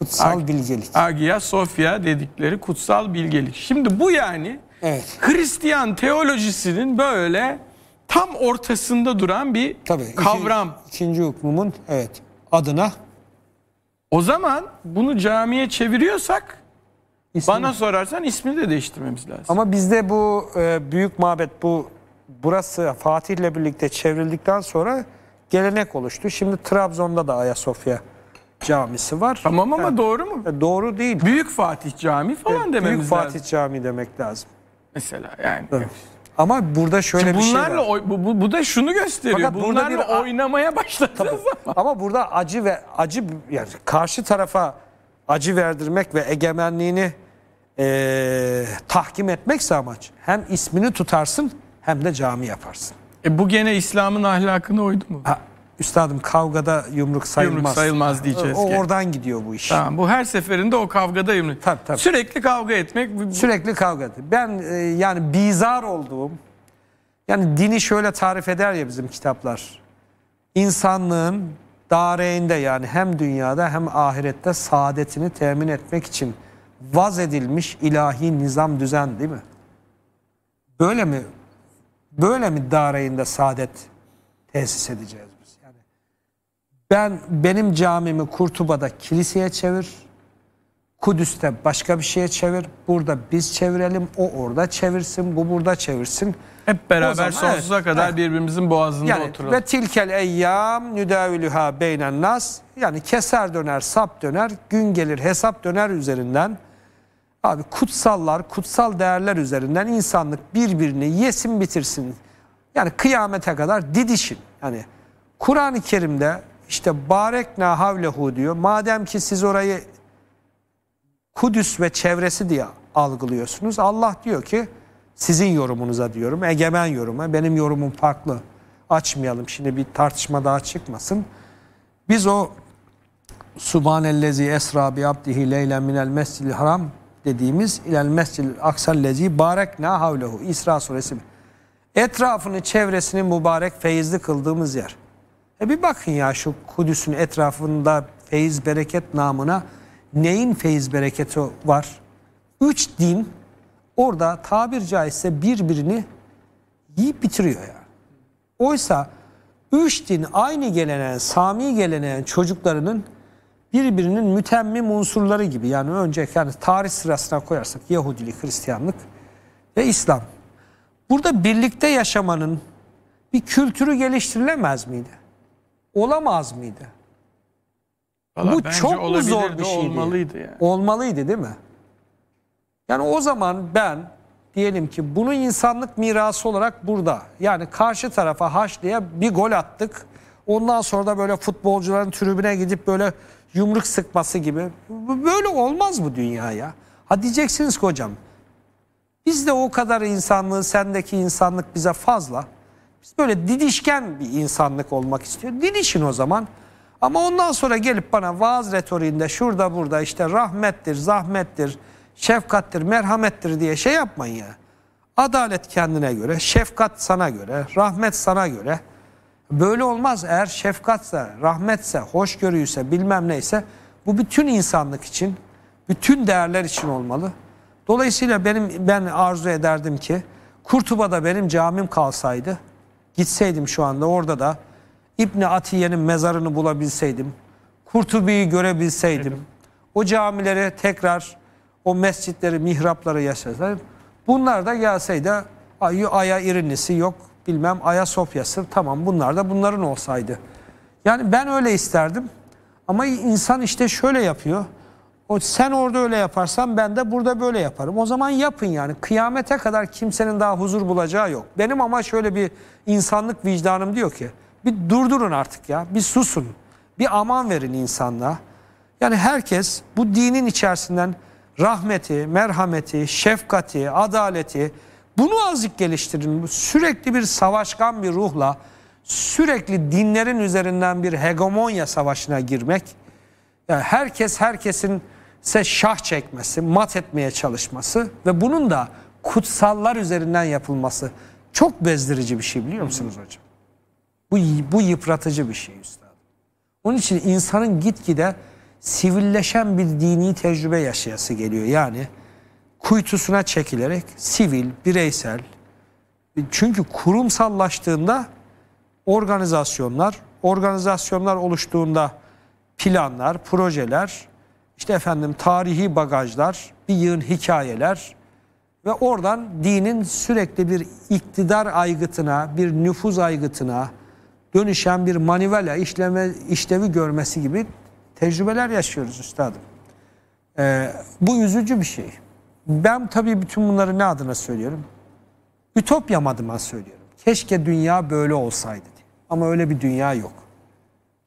Kutsal Ag bilgelik. Agia Sofya dedikleri kutsal bilgelik. Şimdi bu yani evet. Hristiyan teolojisinin böyle tam ortasında duran bir Tabii, kavram. Ikinci, ikinci hukmumun evet adına. O zaman bunu camiye çeviriyorsak ismi. bana sorarsan ismini de değiştirmemiz lazım. Ama bizde bu e, büyük mabet bu burası Fatih'le birlikte çevrildikten sonra gelenek oluştu. Şimdi Trabzon'da da Ayasofya camisi var. Tamam ama yani, doğru mu? E, doğru değil. Büyük Fatih Camii falan e, dememiz büyük lazım. Büyük Fatih Camii demek lazım. Mesela yani. Evet. Ama burada şöyle Şimdi bir şey var. Oy, bu, bu, bu da şunu gösteriyor. Fakat bunlarla burada bir, oynamaya başladınız tabii. zaman. Ama burada acı ve acı yani karşı tarafa acı verdirmek ve egemenliğini e, tahkim etmekse amaç hem ismini tutarsın hem de cami yaparsın. E bu gene İslam'ın ahlakına uydu mu? Ha, Üstadım kavgada yumruk sayılmaz. Yumruk sayılmaz diyeceğiz. O, ki. oradan gidiyor bu iş. Tamam, bu her seferinde o kavgada yumruk. Tabii, tabii. Sürekli kavga etmek. Sürekli kavga etmek. Ben e, yani bizar olduğum, yani dini şöyle tarif eder ya bizim kitaplar. İnsanlığın dareyinde yani hem dünyada hem ahirette saadetini temin etmek için vaz edilmiş ilahi nizam düzen değil mi? Böyle mi? Böyle mi dareyinde saadet tesis edeceğiz? Ben benim camimi Kurtuba'da kiliseye çevir. Kudüs'te başka bir şeye çevir. Burada biz çevirelim. O orada çevirsin. Bu burada çevirsin. Hep beraber zaman, sonsuza evet, kadar evet. birbirimizin boğazında yani, oturalım. Ve tilkel eyyam nüdavilüha beynen nas. Yani keser döner, sap döner. Gün gelir hesap döner üzerinden. Abi kutsallar, kutsal değerler üzerinden insanlık birbirini yesin bitirsin. Yani kıyamete kadar didişin. Yani Kur'an-ı Kerim'de işte barekna havlehu diyor. Madem ki siz orayı Kudüs ve çevresi diye algılıyorsunuz. Allah diyor ki sizin yorumunuza diyorum. Egemen yoruma. Benim yorumum farklı. Açmayalım. Şimdi bir tartışma daha çıkmasın. Biz o Subhanellezi esra bi abdihi leylen minel mescidil haram dediğimiz ilel mescidil aksallezi barekna havlehu. İsra suresi. Etrafını çevresini mübarek feyizli kıldığımız yer. E bir bakın ya şu Kudüs'ün etrafında feyiz bereket namına neyin feyiz bereketi var? Üç din orada tabir caizse birbirini yiyip bitiriyor ya. Oysa üç din aynı geleneğin, Sami geleneğin çocuklarının birbirinin mütemmim unsurları gibi. Yani önce yani tarih sırasına koyarsak Yahudilik, Hristiyanlık ve İslam. Burada birlikte yaşamanın bir kültürü geliştirilemez miydi? olamaz mıydı? Vallahi Bu çok mu zor bir şeydi? Olmalıydı yani. Olmalıydı değil mi? Yani o zaman ben diyelim ki bunu insanlık mirası olarak burada. Yani karşı tarafa Haçlı'ya bir gol attık. Ondan sonra da böyle futbolcuların tribüne gidip böyle yumruk sıkması gibi. Böyle olmaz bu dünyaya. Ha diyeceksiniz ki hocam de o kadar insanlığı sendeki insanlık bize fazla. Biz böyle didişken bir insanlık olmak istiyor. Didişin o zaman. Ama ondan sonra gelip bana vaaz retoriğinde şurada burada işte rahmettir, zahmettir, şefkattir, merhamettir diye şey yapmayın ya. Adalet kendine göre, şefkat sana göre, rahmet sana göre. Böyle olmaz eğer şefkatse, rahmetse, hoşgörüyse, bilmem neyse bu bütün insanlık için, bütün değerler için olmalı. Dolayısıyla benim ben arzu ederdim ki Kurtuba'da benim camim kalsaydı Gitseydim şu anda orada da İbni Atiye'nin mezarını bulabilseydim, Kurtubi'yi görebilseydim, o camilere tekrar o mescitleri, mihrapları yaşasaydım. Bunlar da gelseydi ay, Aya İrinisi yok, bilmem Aya Sofyası tamam bunlar da bunların olsaydı. Yani ben öyle isterdim ama insan işte şöyle yapıyor. O sen orada öyle yaparsan ben de burada böyle yaparım. O zaman yapın yani. Kıyamete kadar kimsenin daha huzur bulacağı yok. Benim ama şöyle bir insanlık vicdanım diyor ki bir durdurun artık ya. Bir susun. Bir aman verin insanlığa. Yani herkes bu dinin içerisinden rahmeti, merhameti, şefkati, adaleti bunu azıcık geliştirin. Sürekli bir savaşkan bir ruhla sürekli dinlerin üzerinden bir hegemonya savaşına girmek. Yani herkes herkesin se şah çekmesi, mat etmeye çalışması ve bunun da kutsallar üzerinden yapılması çok bezdirici bir şey biliyor musunuz hocam? Bu, bu yıpratıcı bir şey üstad. Onun için insanın gitgide sivilleşen bir dini tecrübe yaşayası geliyor. Yani kuytusuna çekilerek sivil, bireysel. Çünkü kurumsallaştığında organizasyonlar, organizasyonlar oluştuğunda planlar, projeler, işte efendim tarihi bagajlar, bir yığın hikayeler ve oradan dinin sürekli bir iktidar aygıtına, bir nüfuz aygıtına dönüşen bir manivela işleme, işlevi görmesi gibi tecrübeler yaşıyoruz üstadım. Ee, bu üzücü bir şey. Ben tabii bütün bunları ne adına söylüyorum? Ütopyam adıma söylüyorum. Keşke dünya böyle olsaydı. Ama öyle bir dünya yok.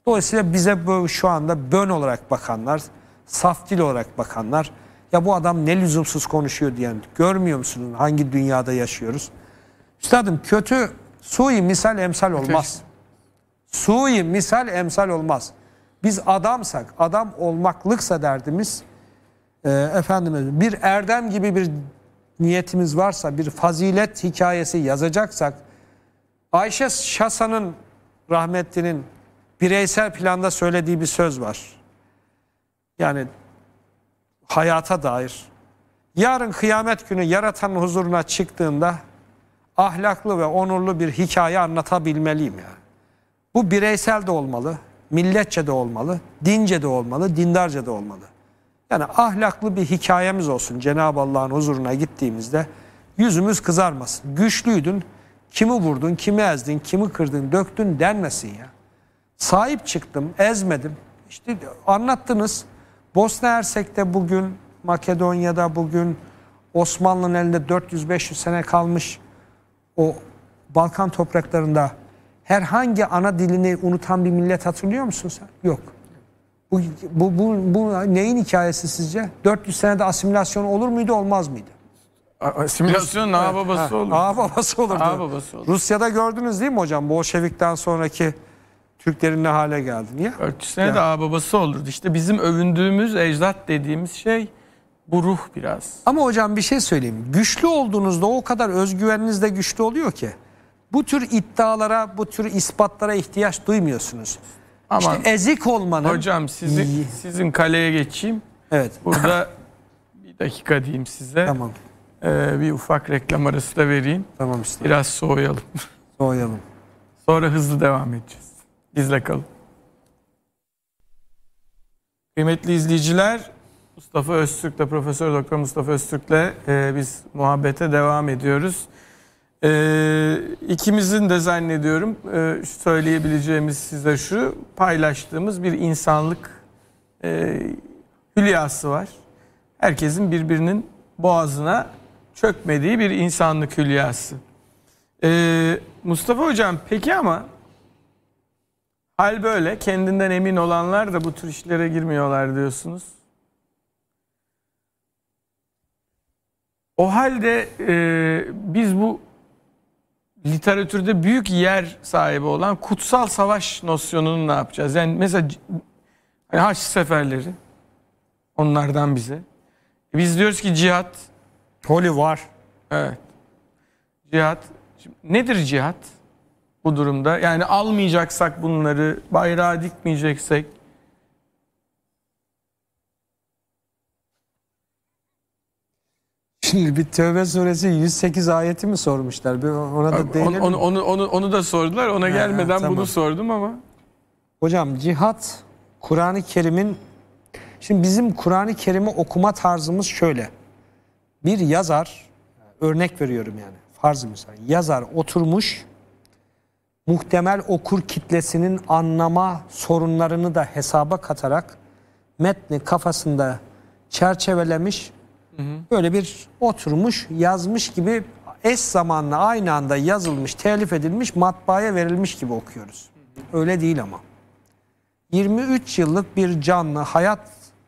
Dolayısıyla bize şu anda bön olarak bakanlar, saf dil olarak bakanlar ya bu adam ne lüzumsuz konuşuyor diyen görmüyor musunuz hangi dünyada yaşıyoruz? Üstadım kötü sui misal emsal olmaz. Sui misal emsal olmaz. Biz adamsak, adam olmaklıksa derdimiz e, efendimiz bir erdem gibi bir niyetimiz varsa, bir fazilet hikayesi yazacaksak Ayşe Şasa'nın rahmetlinin bireysel planda söylediği bir söz var. Yani hayata dair. Yarın kıyamet günü yaratanın huzuruna çıktığında ahlaklı ve onurlu bir hikaye anlatabilmeliyim ya. Bu bireysel de olmalı, milletçe de olmalı, dince de olmalı, dindarca da olmalı. Yani ahlaklı bir hikayemiz olsun Cenab-ı Allah'ın huzuruna gittiğimizde yüzümüz kızarmasın. Güçlüydün, kimi vurdun, kimi ezdin, kimi kırdın, döktün denmesin ya. Sahip çıktım, ezmedim. İşte anlattınız. Bosna Hersek'te bugün, Makedonya'da bugün, Osmanlı'nın elinde 400-500 sene kalmış o Balkan topraklarında herhangi ana dilini unutan bir millet hatırlıyor musun sen? Yok. Bu, bu, bu, bu neyin hikayesi sizce? 400 senede asimilasyon olur muydu olmaz mıydı? Asimilasyon ağa olur. Ağa olurdu. olur. olur. Rusya'da gördünüz değil mi hocam? Bolşevik'ten sonraki Türklerin ne hale geldi? Niye? Örtüsüne yani. de ağababası olurdu. İşte bizim övündüğümüz ecdat dediğimiz şey bu ruh biraz. Ama hocam bir şey söyleyeyim. Güçlü olduğunuzda o kadar özgüveniniz de güçlü oluyor ki. Bu tür iddialara, bu tür ispatlara ihtiyaç duymuyorsunuz. Ama işte ezik olmanın... Hocam sizin, sizin kaleye geçeyim. Evet. Burada [LAUGHS] bir dakika diyeyim size. Tamam. Ee, bir ufak reklam arası da vereyim. Tamam işte. Biraz soğuyalım. Soğuyalım. Sonra hızlı devam edeceğiz. Bizle kalın. Kıymetli izleyiciler, Mustafa Öztürk'le, Profesör Doktor Mustafa Öztürk'le e, biz muhabbete devam ediyoruz. E, ikimizin de zannediyorum e, söyleyebileceğimiz size şu, paylaştığımız bir insanlık e, hülyası var. Herkesin birbirinin boğazına çökmediği bir insanlık hülyası. E, Mustafa Hocam peki ama Hal böyle. Kendinden emin olanlar da bu tür işlere girmiyorlar diyorsunuz. O halde e, biz bu literatürde büyük yer sahibi olan kutsal savaş nosyonunu ne yapacağız? Yani mesela hani Haçlı seferleri onlardan bize. Biz diyoruz ki cihat. Holy var. Evet. Cihat. Şimdi, nedir cihat? bu durumda. Yani almayacaksak bunları, bayrağı dikmeyeceksek, Şimdi bir Tövbe suresi 108 ayeti mi sormuşlar? Bir ona da değinelim. Onu, onu, onu, onu, onu da sordular. Ona ha, gelmeden ha, tamam. bunu sordum ama. Hocam cihat Kur'an-ı Kerim'in Şimdi bizim Kur'an-ı Kerim'i okuma tarzımız şöyle. Bir yazar örnek veriyorum yani. Farz misal. Yazar oturmuş muhtemel okur kitlesinin anlama sorunlarını da hesaba katarak metni kafasında çerçevelemiş hı hı. böyle bir oturmuş yazmış gibi eş zamanlı aynı anda yazılmış, telif edilmiş, matbaaya verilmiş gibi okuyoruz. Öyle değil ama. 23 yıllık bir canlı hayat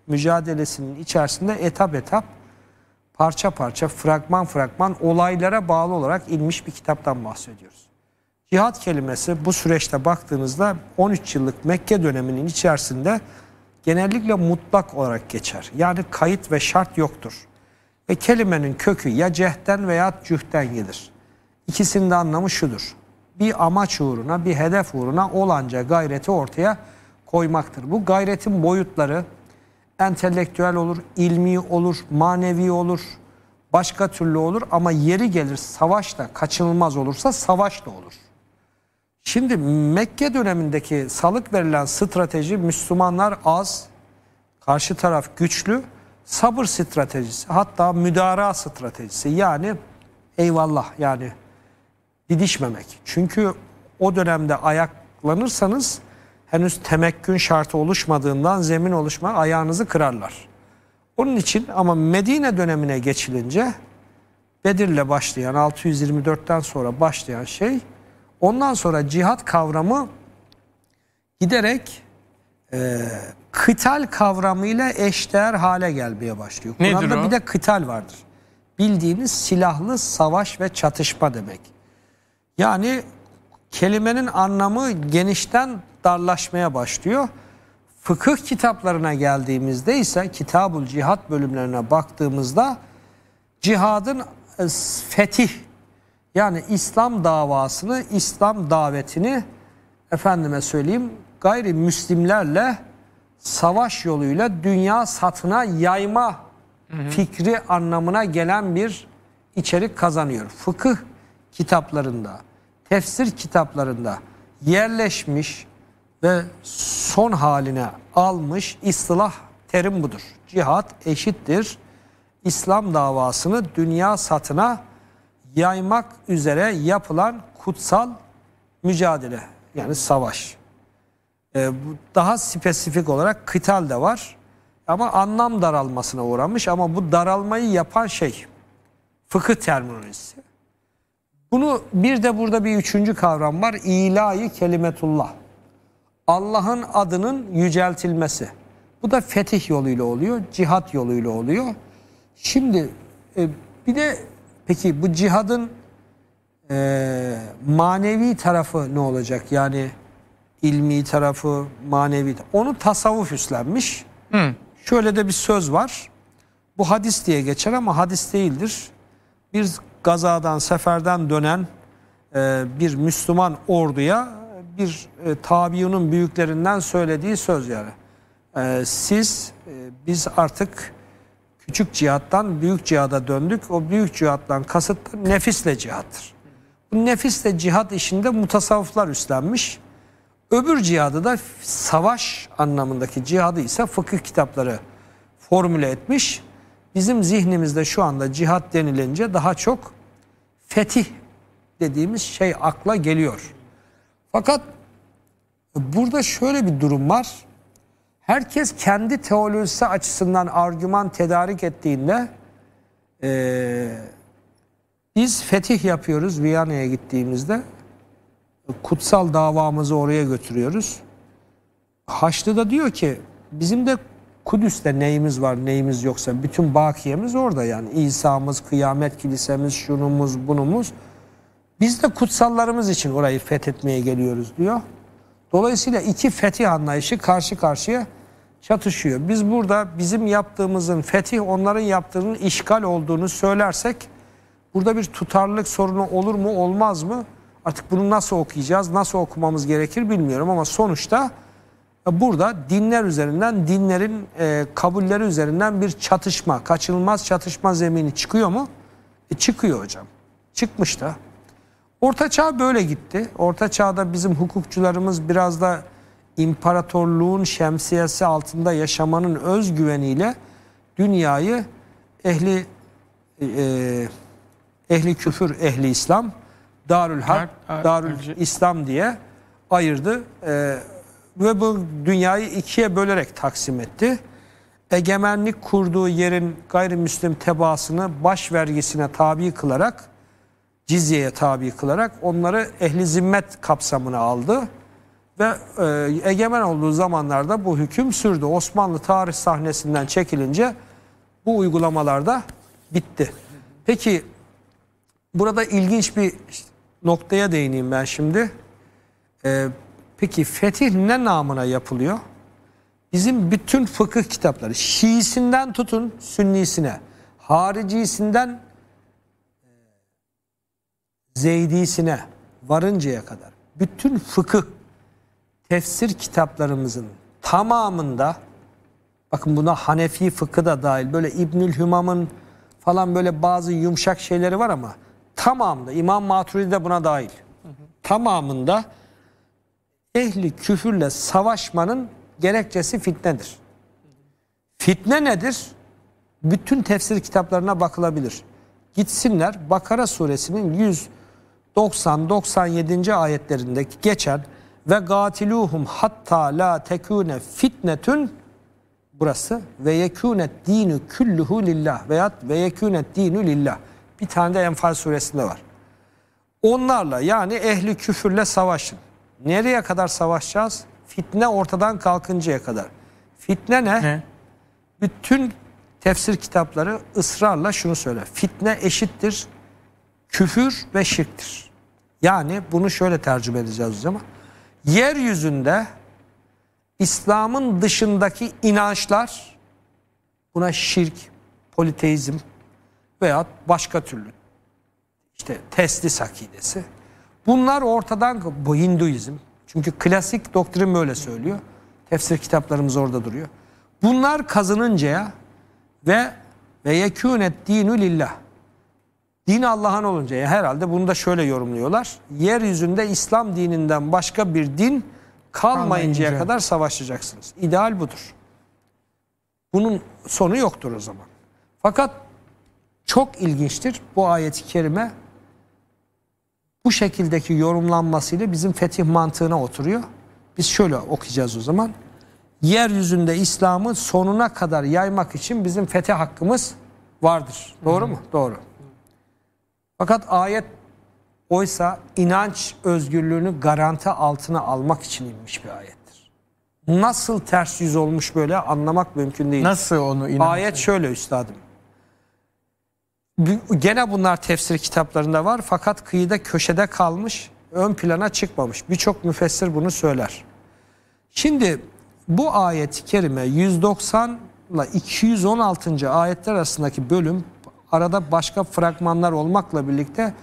mücadelesinin içerisinde etap etap parça parça, fragman fragman olaylara bağlı olarak inmiş bir kitaptan bahsediyoruz. Cihat kelimesi bu süreçte baktığınızda 13 yıllık Mekke döneminin içerisinde genellikle mutlak olarak geçer. Yani kayıt ve şart yoktur. Ve kelimenin kökü ya cehden veya cühten gelir. İkisinin de anlamı şudur. Bir amaç uğruna, bir hedef uğruna olanca gayreti ortaya koymaktır. Bu gayretin boyutları entelektüel olur, ilmi olur, manevi olur, başka türlü olur ama yeri gelir savaşta kaçınılmaz olursa savaş da olur. Şimdi Mekke dönemindeki salık verilen strateji Müslümanlar az, karşı taraf güçlü, sabır stratejisi hatta müdara stratejisi yani eyvallah yani didişmemek. Çünkü o dönemde ayaklanırsanız henüz temekkün şartı oluşmadığından zemin oluşma ayağınızı kırarlar. Onun için ama Medine dönemine geçilince Bedir'le başlayan 624'ten sonra başlayan şey Ondan sonra cihat kavramı giderek e, kıtal kavramıyla eşdeğer hale gelmeye başlıyor. Kur'an'da bir de kıtal vardır. Bildiğiniz silahlı savaş ve çatışma demek. Yani kelimenin anlamı genişten darlaşmaya başlıyor. Fıkıh kitaplarına geldiğimizde ise kitabul cihat bölümlerine baktığımızda cihadın e, fetih yani İslam davasını, İslam davetini efendime söyleyeyim gayrimüslimlerle savaş yoluyla dünya satına yayma hı hı. fikri anlamına gelen bir içerik kazanıyor. Fıkıh kitaplarında, tefsir kitaplarında yerleşmiş ve son haline almış istilah terim budur. Cihat eşittir. İslam davasını dünya satına yaymak üzere yapılan kutsal mücadele yani savaş. Ee, daha spesifik olarak kıtal da var ama anlam daralmasına uğramış ama bu daralmayı yapan şey fıkıh terminolojisi. Bunu bir de burada bir üçüncü kavram var. ilahi kelimetullah. Allah'ın adının yüceltilmesi. Bu da fetih yoluyla oluyor, cihat yoluyla oluyor. Şimdi e, bir de Peki bu cihadın e, manevi tarafı ne olacak? Yani ilmi tarafı, manevi Onu tasavvuf üstlenmiş. Hı. Şöyle de bir söz var. Bu hadis diye geçer ama hadis değildir. Bir gazadan, seferden dönen e, bir Müslüman orduya bir e, tabiunun büyüklerinden söylediği söz yani. E, siz, e, biz artık Küçük cihattan büyük cihada döndük. O büyük cihattan kasıt nefisle cihattır. Bu nefisle cihat işinde mutasavvıflar üstlenmiş. Öbür cihadı da savaş anlamındaki cihadı ise fıkıh kitapları formüle etmiş. Bizim zihnimizde şu anda cihat denilince daha çok fetih dediğimiz şey akla geliyor. Fakat burada şöyle bir durum var herkes kendi teolojisi açısından argüman tedarik ettiğinde e, biz fetih yapıyoruz Viyana'ya gittiğimizde. Kutsal davamızı oraya götürüyoruz. Haçlı da diyor ki bizim de Kudüs'te neyimiz var neyimiz yoksa bütün bakiyemiz orada yani İsa'mız, kıyamet kilisemiz, şunumuz, bunumuz. Biz de kutsallarımız için orayı fethetmeye geliyoruz diyor. Dolayısıyla iki fetih anlayışı karşı karşıya çatışıyor. Biz burada bizim yaptığımızın fetih onların yaptığının işgal olduğunu söylersek burada bir tutarlılık sorunu olur mu olmaz mı? Artık bunu nasıl okuyacağız, nasıl okumamız gerekir bilmiyorum ama sonuçta e, burada dinler üzerinden, dinlerin e, kabulleri üzerinden bir çatışma, kaçınılmaz çatışma zemini çıkıyor mu? E, çıkıyor hocam. Çıkmış da. Orta çağ böyle gitti. Orta çağda bizim hukukçularımız biraz da imparatorluğun şemsiyesi altında yaşamanın özgüveniyle dünyayı ehli e, ehli küfür, ehli İslam, Darül Hak, Darül İslam diye ayırdı. E, ve bu dünyayı ikiye bölerek taksim etti. Egemenlik kurduğu yerin gayrimüslim tebaasını baş vergisine tabi kılarak, cizyeye tabi kılarak onları ehli zimmet kapsamına aldı. Ve e, egemen olduğu zamanlarda bu hüküm sürdü. Osmanlı tarih sahnesinden çekilince bu uygulamalarda bitti. Peki burada ilginç bir noktaya değineyim ben şimdi. Ee, peki fetih ne namına yapılıyor? Bizim bütün fıkıh kitapları Şiisinden tutun Sünnisine, haricisinden e, Zeydisine varıncaya kadar bütün fıkıh tefsir kitaplarımızın tamamında bakın buna Hanefi fıkı da dahil böyle İbnül Hümam'ın falan böyle bazı yumuşak şeyleri var ama tamamında İmam Maturidi de buna dahil. Hı hı. Tamamında ehli küfürle savaşmanın gerekçesi fitnedir. Fitne nedir? Bütün tefsir kitaplarına bakılabilir. Gitsinler Bakara suresinin 190-97. ayetlerindeki geçen ve gatiluhum hatta la tekune fitnetün burası ve yekûnet dinu külluhu lillah veyahut ve yekûnet dinu lillah. Bir tane de Enfal suresinde var. Onlarla yani ehli küfürle savaşın. Nereye kadar savaşacağız? Fitne ortadan kalkıncaya kadar. Fitne ne? ne? Bütün tefsir kitapları ısrarla şunu söyler. Fitne eşittir küfür ve şirktir. Yani bunu şöyle tercüme edeceğiz o zaman yeryüzünde İslam'ın dışındaki inançlar buna şirk, politeizm veya başka türlü işte teslis akidesi. Bunlar ortadan bu Hinduizm. Çünkü klasik doktrin böyle söylüyor. Tefsir kitaplarımız orada duruyor. Bunlar kazınıncaya ve ve yekûnet dînü lillah. Din Allah'ın olunca ya e, herhalde bunu da şöyle yorumluyorlar. Yeryüzünde İslam dininden başka bir din kalmayıncaya Kalmayınca. kadar savaşacaksınız. İdeal budur. Bunun sonu yoktur o zaman. Fakat çok ilginçtir bu ayet-i kerime bu şekildeki yorumlanmasıyla bizim fetih mantığına oturuyor. Biz şöyle okuyacağız o zaman. Yeryüzünde İslam'ı sonuna kadar yaymak için bizim fetih hakkımız vardır. Doğru Hı. mu? Doğru. Fakat ayet oysa inanç özgürlüğünü garanti altına almak için inmiş bir ayettir. Nasıl ters yüz olmuş böyle anlamak mümkün değil. Nasıl onu inanç? Ayet şöyle üstadım. Gene bunlar tefsir kitaplarında var fakat kıyıda köşede kalmış, ön plana çıkmamış. Birçok müfessir bunu söyler. Şimdi bu ayet-i kerime 190 ile 216. ayetler arasındaki bölüm arada başka fragmanlar olmakla birlikte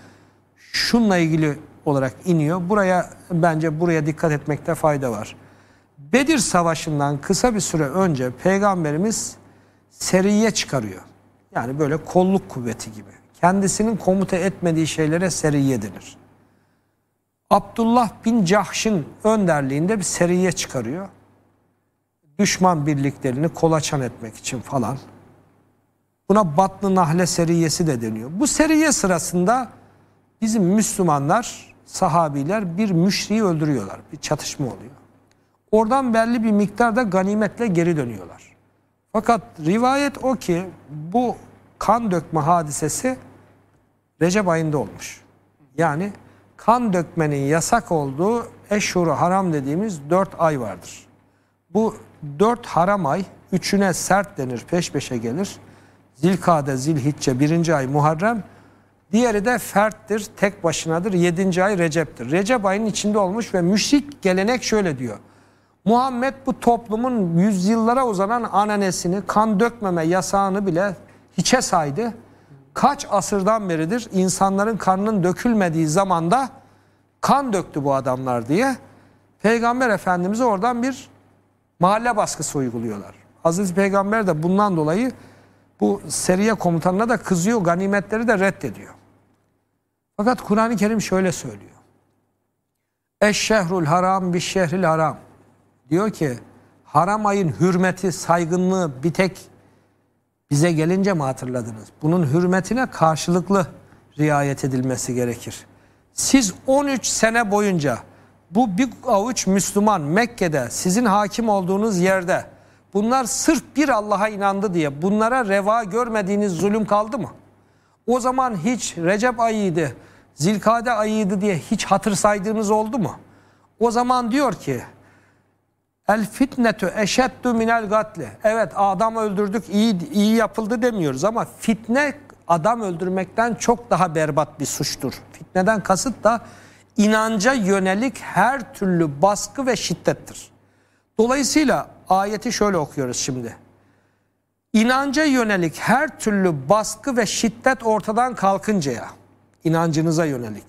şunla ilgili olarak iniyor. Buraya bence buraya dikkat etmekte fayda var. Bedir Savaşı'ndan kısa bir süre önce peygamberimiz seriye çıkarıyor. Yani böyle kolluk kuvveti gibi. Kendisinin komuta etmediği şeylere seriye denir. Abdullah bin Cahş'ın önderliğinde bir seriye çıkarıyor. Düşman birliklerini kolaçan etmek için falan. Buna Batlı Nahle seriyesi de deniyor. Bu seriye sırasında bizim Müslümanlar, sahabiler bir müşriyi öldürüyorlar. Bir çatışma oluyor. Oradan belli bir miktarda ganimetle geri dönüyorlar. Fakat rivayet o ki bu kan dökme hadisesi Recep ayında olmuş. Yani kan dökmenin yasak olduğu eşhuru haram dediğimiz dört ay vardır. Bu dört haram ay üçüne sert denir peş peşe gelir. Zilkade, Zilhicce birinci ay Muharrem. Diğeri de ferttir, tek başınadır. Yedinci ay Recep'tir. Recep ayının içinde olmuş ve müşrik gelenek şöyle diyor. Muhammed bu toplumun yüzyıllara uzanan ananesini, kan dökmeme yasağını bile hiçe saydı. Kaç asırdan beridir insanların kanının dökülmediği zamanda kan döktü bu adamlar diye. Peygamber Efendimiz'e oradan bir mahalle baskısı uyguluyorlar. Hazreti Peygamber de bundan dolayı bu seriye komutanına da kızıyor, ganimetleri de reddediyor. Fakat Kur'an-ı Kerim şöyle söylüyor. Eşşehrul haram bir şehril haram. Diyor ki haram ayın hürmeti, saygınlığı bir tek bize gelince mi hatırladınız? Bunun hürmetine karşılıklı riayet edilmesi gerekir. Siz 13 sene boyunca bu bir avuç Müslüman Mekke'de sizin hakim olduğunuz yerde Bunlar sırf bir Allah'a inandı diye bunlara reva görmediğiniz zulüm kaldı mı? O zaman hiç Recep ayıydı, Zilkade ayıydı diye hiç hatır saydığınız oldu mu? O zaman diyor ki El fitnetu eşeddu minel gatli. Evet adam öldürdük iyi, iyi yapıldı demiyoruz ama fitne adam öldürmekten çok daha berbat bir suçtur. Fitneden kasıt da inanca yönelik her türlü baskı ve şiddettir. Dolayısıyla Ayeti şöyle okuyoruz şimdi. İnanca yönelik her türlü baskı ve şiddet ortadan kalkıncaya, inancınıza yönelik.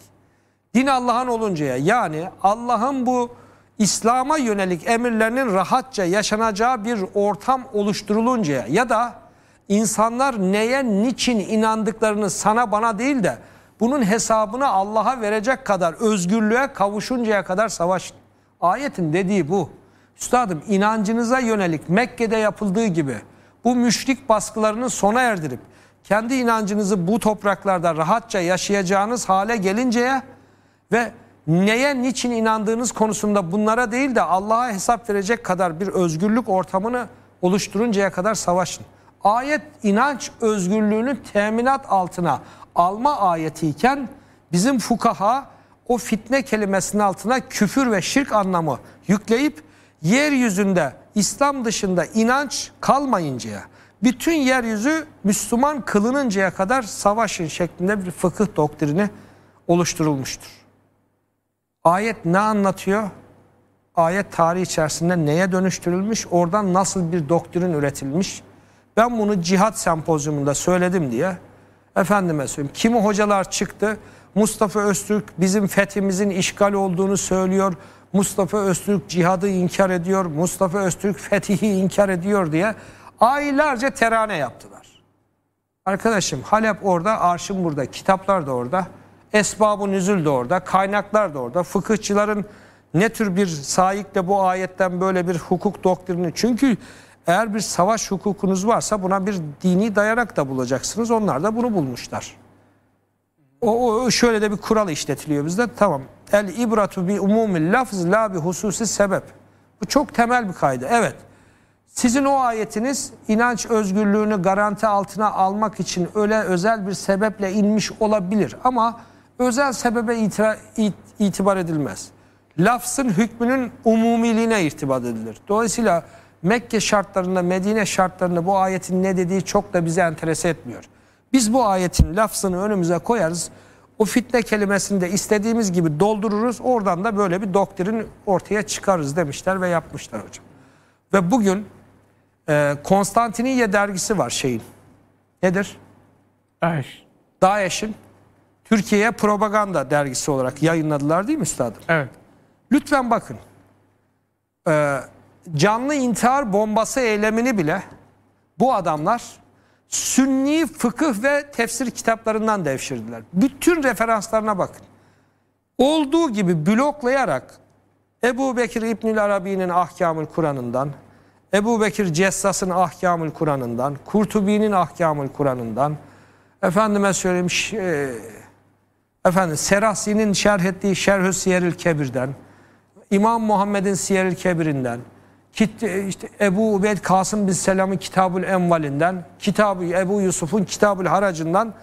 Din Allah'ın oluncaya yani Allah'ın bu İslam'a yönelik emirlerinin rahatça yaşanacağı bir ortam oluşturuluncaya ya da insanlar neye niçin inandıklarını sana bana değil de bunun hesabını Allah'a verecek kadar özgürlüğe kavuşuncaya kadar savaş. Ayetin dediği bu. Üstadım inancınıza yönelik Mekke'de yapıldığı gibi bu müşrik baskılarını sona erdirip kendi inancınızı bu topraklarda rahatça yaşayacağınız hale gelinceye ve neye niçin inandığınız konusunda bunlara değil de Allah'a hesap verecek kadar bir özgürlük ortamını oluşturuncaya kadar savaşın. Ayet inanç özgürlüğünü teminat altına alma ayetiyken bizim fukaha o fitne kelimesinin altına küfür ve şirk anlamı yükleyip yeryüzünde İslam dışında inanç kalmayıncaya, bütün yeryüzü Müslüman kılınıncaya kadar savaşın şeklinde bir fıkıh doktrini oluşturulmuştur. Ayet ne anlatıyor? Ayet tarihi içerisinde neye dönüştürülmüş? Oradan nasıl bir doktrin üretilmiş? Ben bunu cihat sempozyumunda söyledim diye efendime söyleyeyim. Kimi hocalar çıktı? Mustafa Öztürk bizim fethimizin işgal olduğunu söylüyor. Mustafa Öztürk cihadı inkar ediyor, Mustafa Öztürk fetihi inkar ediyor diye aylarca terane yaptılar. Arkadaşım Halep orada, arşım burada, kitaplar da orada, esbab-ı nüzül de orada, kaynaklar da orada, fıkıhçıların ne tür bir sahikle bu ayetten böyle bir hukuk doktrini çünkü eğer bir savaş hukukunuz varsa buna bir dini dayanak da bulacaksınız. Onlar da bunu bulmuşlar. O, o şöyle de bir kural işletiliyor bizde. Tamam El ibratu bi umumi, lafz la bi hususi sebep. Bu çok temel bir kaydı. Evet. Sizin o ayetiniz inanç özgürlüğünü garanti altına almak için öyle özel bir sebeple inmiş olabilir. Ama özel sebebe itira, it, itibar edilmez. Lafzın hükmünün umumiliğine irtibat edilir. Dolayısıyla Mekke şartlarında, Medine şartlarında bu ayetin ne dediği çok da bizi enterese etmiyor. Biz bu ayetin lafzını önümüze koyarız. O fitne kelimesini de istediğimiz gibi doldururuz. Oradan da böyle bir doktrin ortaya çıkarız demişler ve yapmışlar hocam. Ve bugün e, Konstantiniye dergisi var şeyin. Nedir? Daesh. Daesh'in Türkiye'ye propaganda dergisi olarak yayınladılar değil mi üstadım? Evet. Lütfen bakın. Ee, canlı intihar bombası eylemini bile bu adamlar Sünni fıkıh ve tefsir kitaplarından devşirdiler. Bütün referanslarına bakın. Olduğu gibi bloklayarak Ebu Bekir İbnül Arabi'nin Ahkamül Kur'an'ından, Ebu Bekir Cessas'ın Ahkamül Kur'an'ından, Kurtubi'nin Ahkamül Kur'an'ından, efendime söyleyeyim şey, efendim Serasi'nin şerh ettiği Şerhü Siyeril Kebir'den, İmam Muhammed'in Siyeril Kebir'inden, e, işte Ebu Ubeyd Kasım bin Selam'ın Kitabül Enval'inden, Kitabı Ebu Yusuf'un Kitabül Haracı'ndan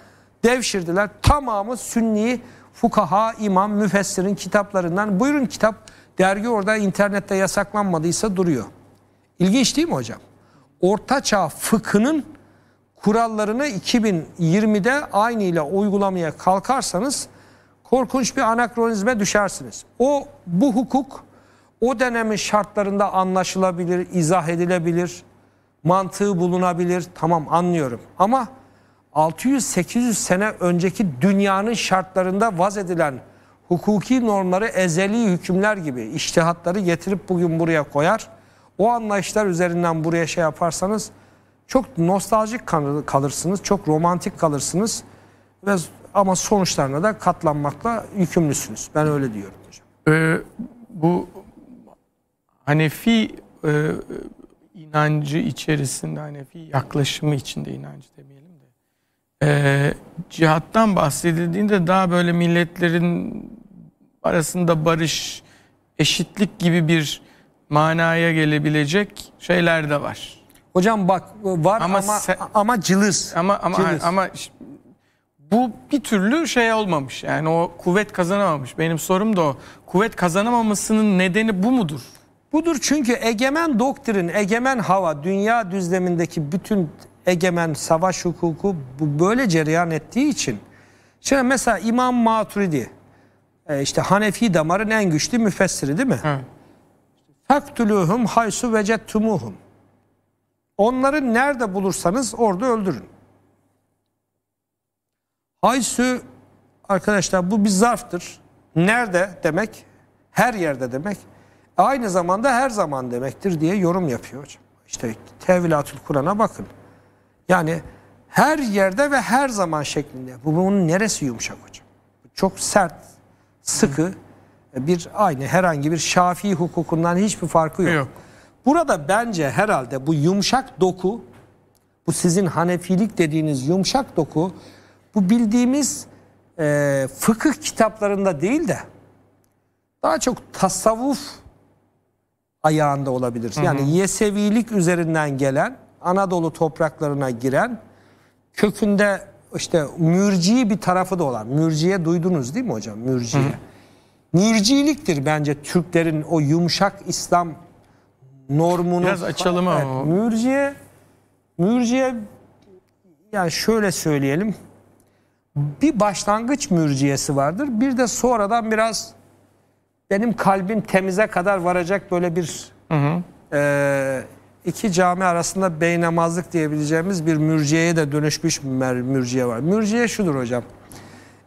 devşirdiler. Tamamı Sünni fukaha, imam, müfessirin kitaplarından. Buyurun kitap dergi orada internette yasaklanmadıysa duruyor. İlginç değil mi hocam? Ortaçağ fıkhının kurallarını 2020'de aynı ile uygulamaya kalkarsanız korkunç bir anakronizme düşersiniz. O bu hukuk o dönemin şartlarında anlaşılabilir, izah edilebilir, mantığı bulunabilir. Tamam anlıyorum ama 600-800 sene önceki dünyanın şartlarında vaz edilen hukuki normları ezeli hükümler gibi iştihatları getirip bugün buraya koyar. O anlayışlar üzerinden buraya şey yaparsanız çok nostaljik kalırsınız, çok romantik kalırsınız ve ama sonuçlarına da katlanmakla yükümlüsünüz. Ben öyle diyorum hocam. Ee, bu Hanefi e, e, inancı içerisinde, Hanefi yaklaşımı içinde inancı demeyelim de e, cihattan bahsedildiğinde daha böyle milletlerin arasında barış, eşitlik gibi bir manaya gelebilecek şeyler de var. Hocam bak var ama ama, sen, ama cılız. Ama ama cılız. ama bu bir türlü şey olmamış. Yani o kuvvet kazanamamış. Benim sorum da o. Kuvvet kazanamamasının nedeni bu mudur? Budur çünkü egemen doktrin, egemen hava, dünya düzlemindeki bütün egemen savaş hukuku böyle cereyan ettiği için. Şimdi mesela İmam Maturidi, e, işte Hanefi damarın en güçlü müfessiri değil mi? Faktuluhum haysu vecettumuhum. Onları nerede bulursanız orada öldürün. Haysu arkadaşlar bu bir zarftır. Nerede demek? Her yerde demek aynı zamanda her zaman demektir diye yorum yapıyor hocam. İşte Tevilatül Kur'an'a bakın. Yani her yerde ve her zaman şeklinde. Bu bunun neresi yumuşak hocam? Çok sert, sıkı bir aynı herhangi bir şafi hukukundan hiçbir farkı yok. yok. Burada bence herhalde bu yumuşak doku, bu sizin hanefilik dediğiniz yumuşak doku, bu bildiğimiz e, fıkıh kitaplarında değil de daha çok tasavvuf ayağında olabilir. Hı hı. Yani Yesevilik üzerinden gelen Anadolu topraklarına giren kökünde işte mürci bir tarafı da olan. Mürciye duydunuz değil mi hocam? Mürciye. Hı hı. Mürciliktir bence Türklerin o yumuşak İslam normunu. Biraz açalım ama. Evet, mürciye, mürciye yani şöyle söyleyelim. Bir başlangıç mürciyesi vardır. Bir de sonradan biraz benim kalbim temize kadar varacak böyle bir hı hı. E, iki cami arasında beynamazlık diyebileceğimiz bir mürciyeye de dönüşmüş bir mürciye var. Mürciye şudur hocam.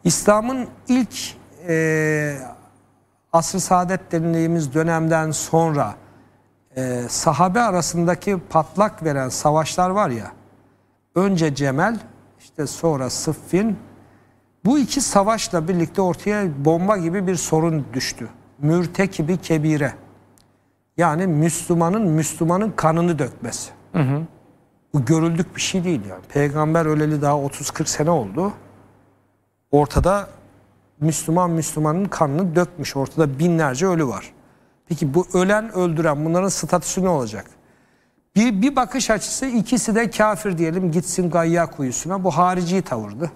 İslam'ın ilk e, asr-ı saadet denildiğimiz dönemden sonra e, sahabe arasındaki patlak veren savaşlar var ya önce Cemel işte sonra Sıffin bu iki savaşla birlikte ortaya bomba gibi bir sorun düştü mürtekibi kebire. Yani Müslümanın Müslümanın kanını dökmesi. Hı hı. Bu görüldük bir şey değil yani. Peygamber öleli daha 30-40 sene oldu. Ortada Müslüman Müslümanın kanını dökmüş. Ortada binlerce ölü var. Peki bu ölen öldüren bunların statüsü ne olacak? Bir, bir bakış açısı ikisi de kafir diyelim gitsin gayya kuyusuna. Bu harici tavırdı.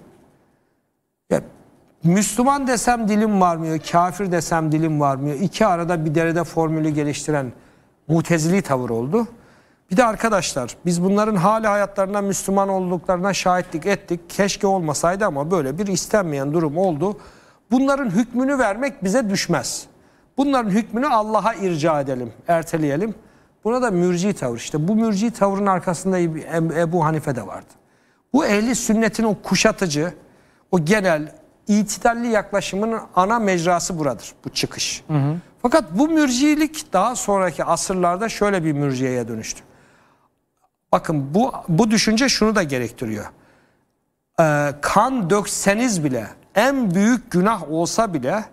Müslüman desem dilim varmıyor, kafir desem dilim varmıyor. İki arada bir derede formülü geliştiren mutezili tavır oldu. Bir de arkadaşlar biz bunların hali hayatlarına Müslüman olduklarına şahitlik ettik. Keşke olmasaydı ama böyle bir istenmeyen durum oldu. Bunların hükmünü vermek bize düşmez. Bunların hükmünü Allah'a irca edelim, erteleyelim. Buna da mürci tavır işte. Bu mürci tavrın arkasında Ebu Hanife de vardı. Bu ehli sünnetin o kuşatıcı, o genel itidalli yaklaşımın ana mecrası buradır bu çıkış. Hı hı. Fakat bu mürciilik daha sonraki asırlarda şöyle bir mürciyeye dönüştü. Bakın bu bu düşünce şunu da gerektiriyor. Ee, kan dökseniz bile en büyük günah olsa bile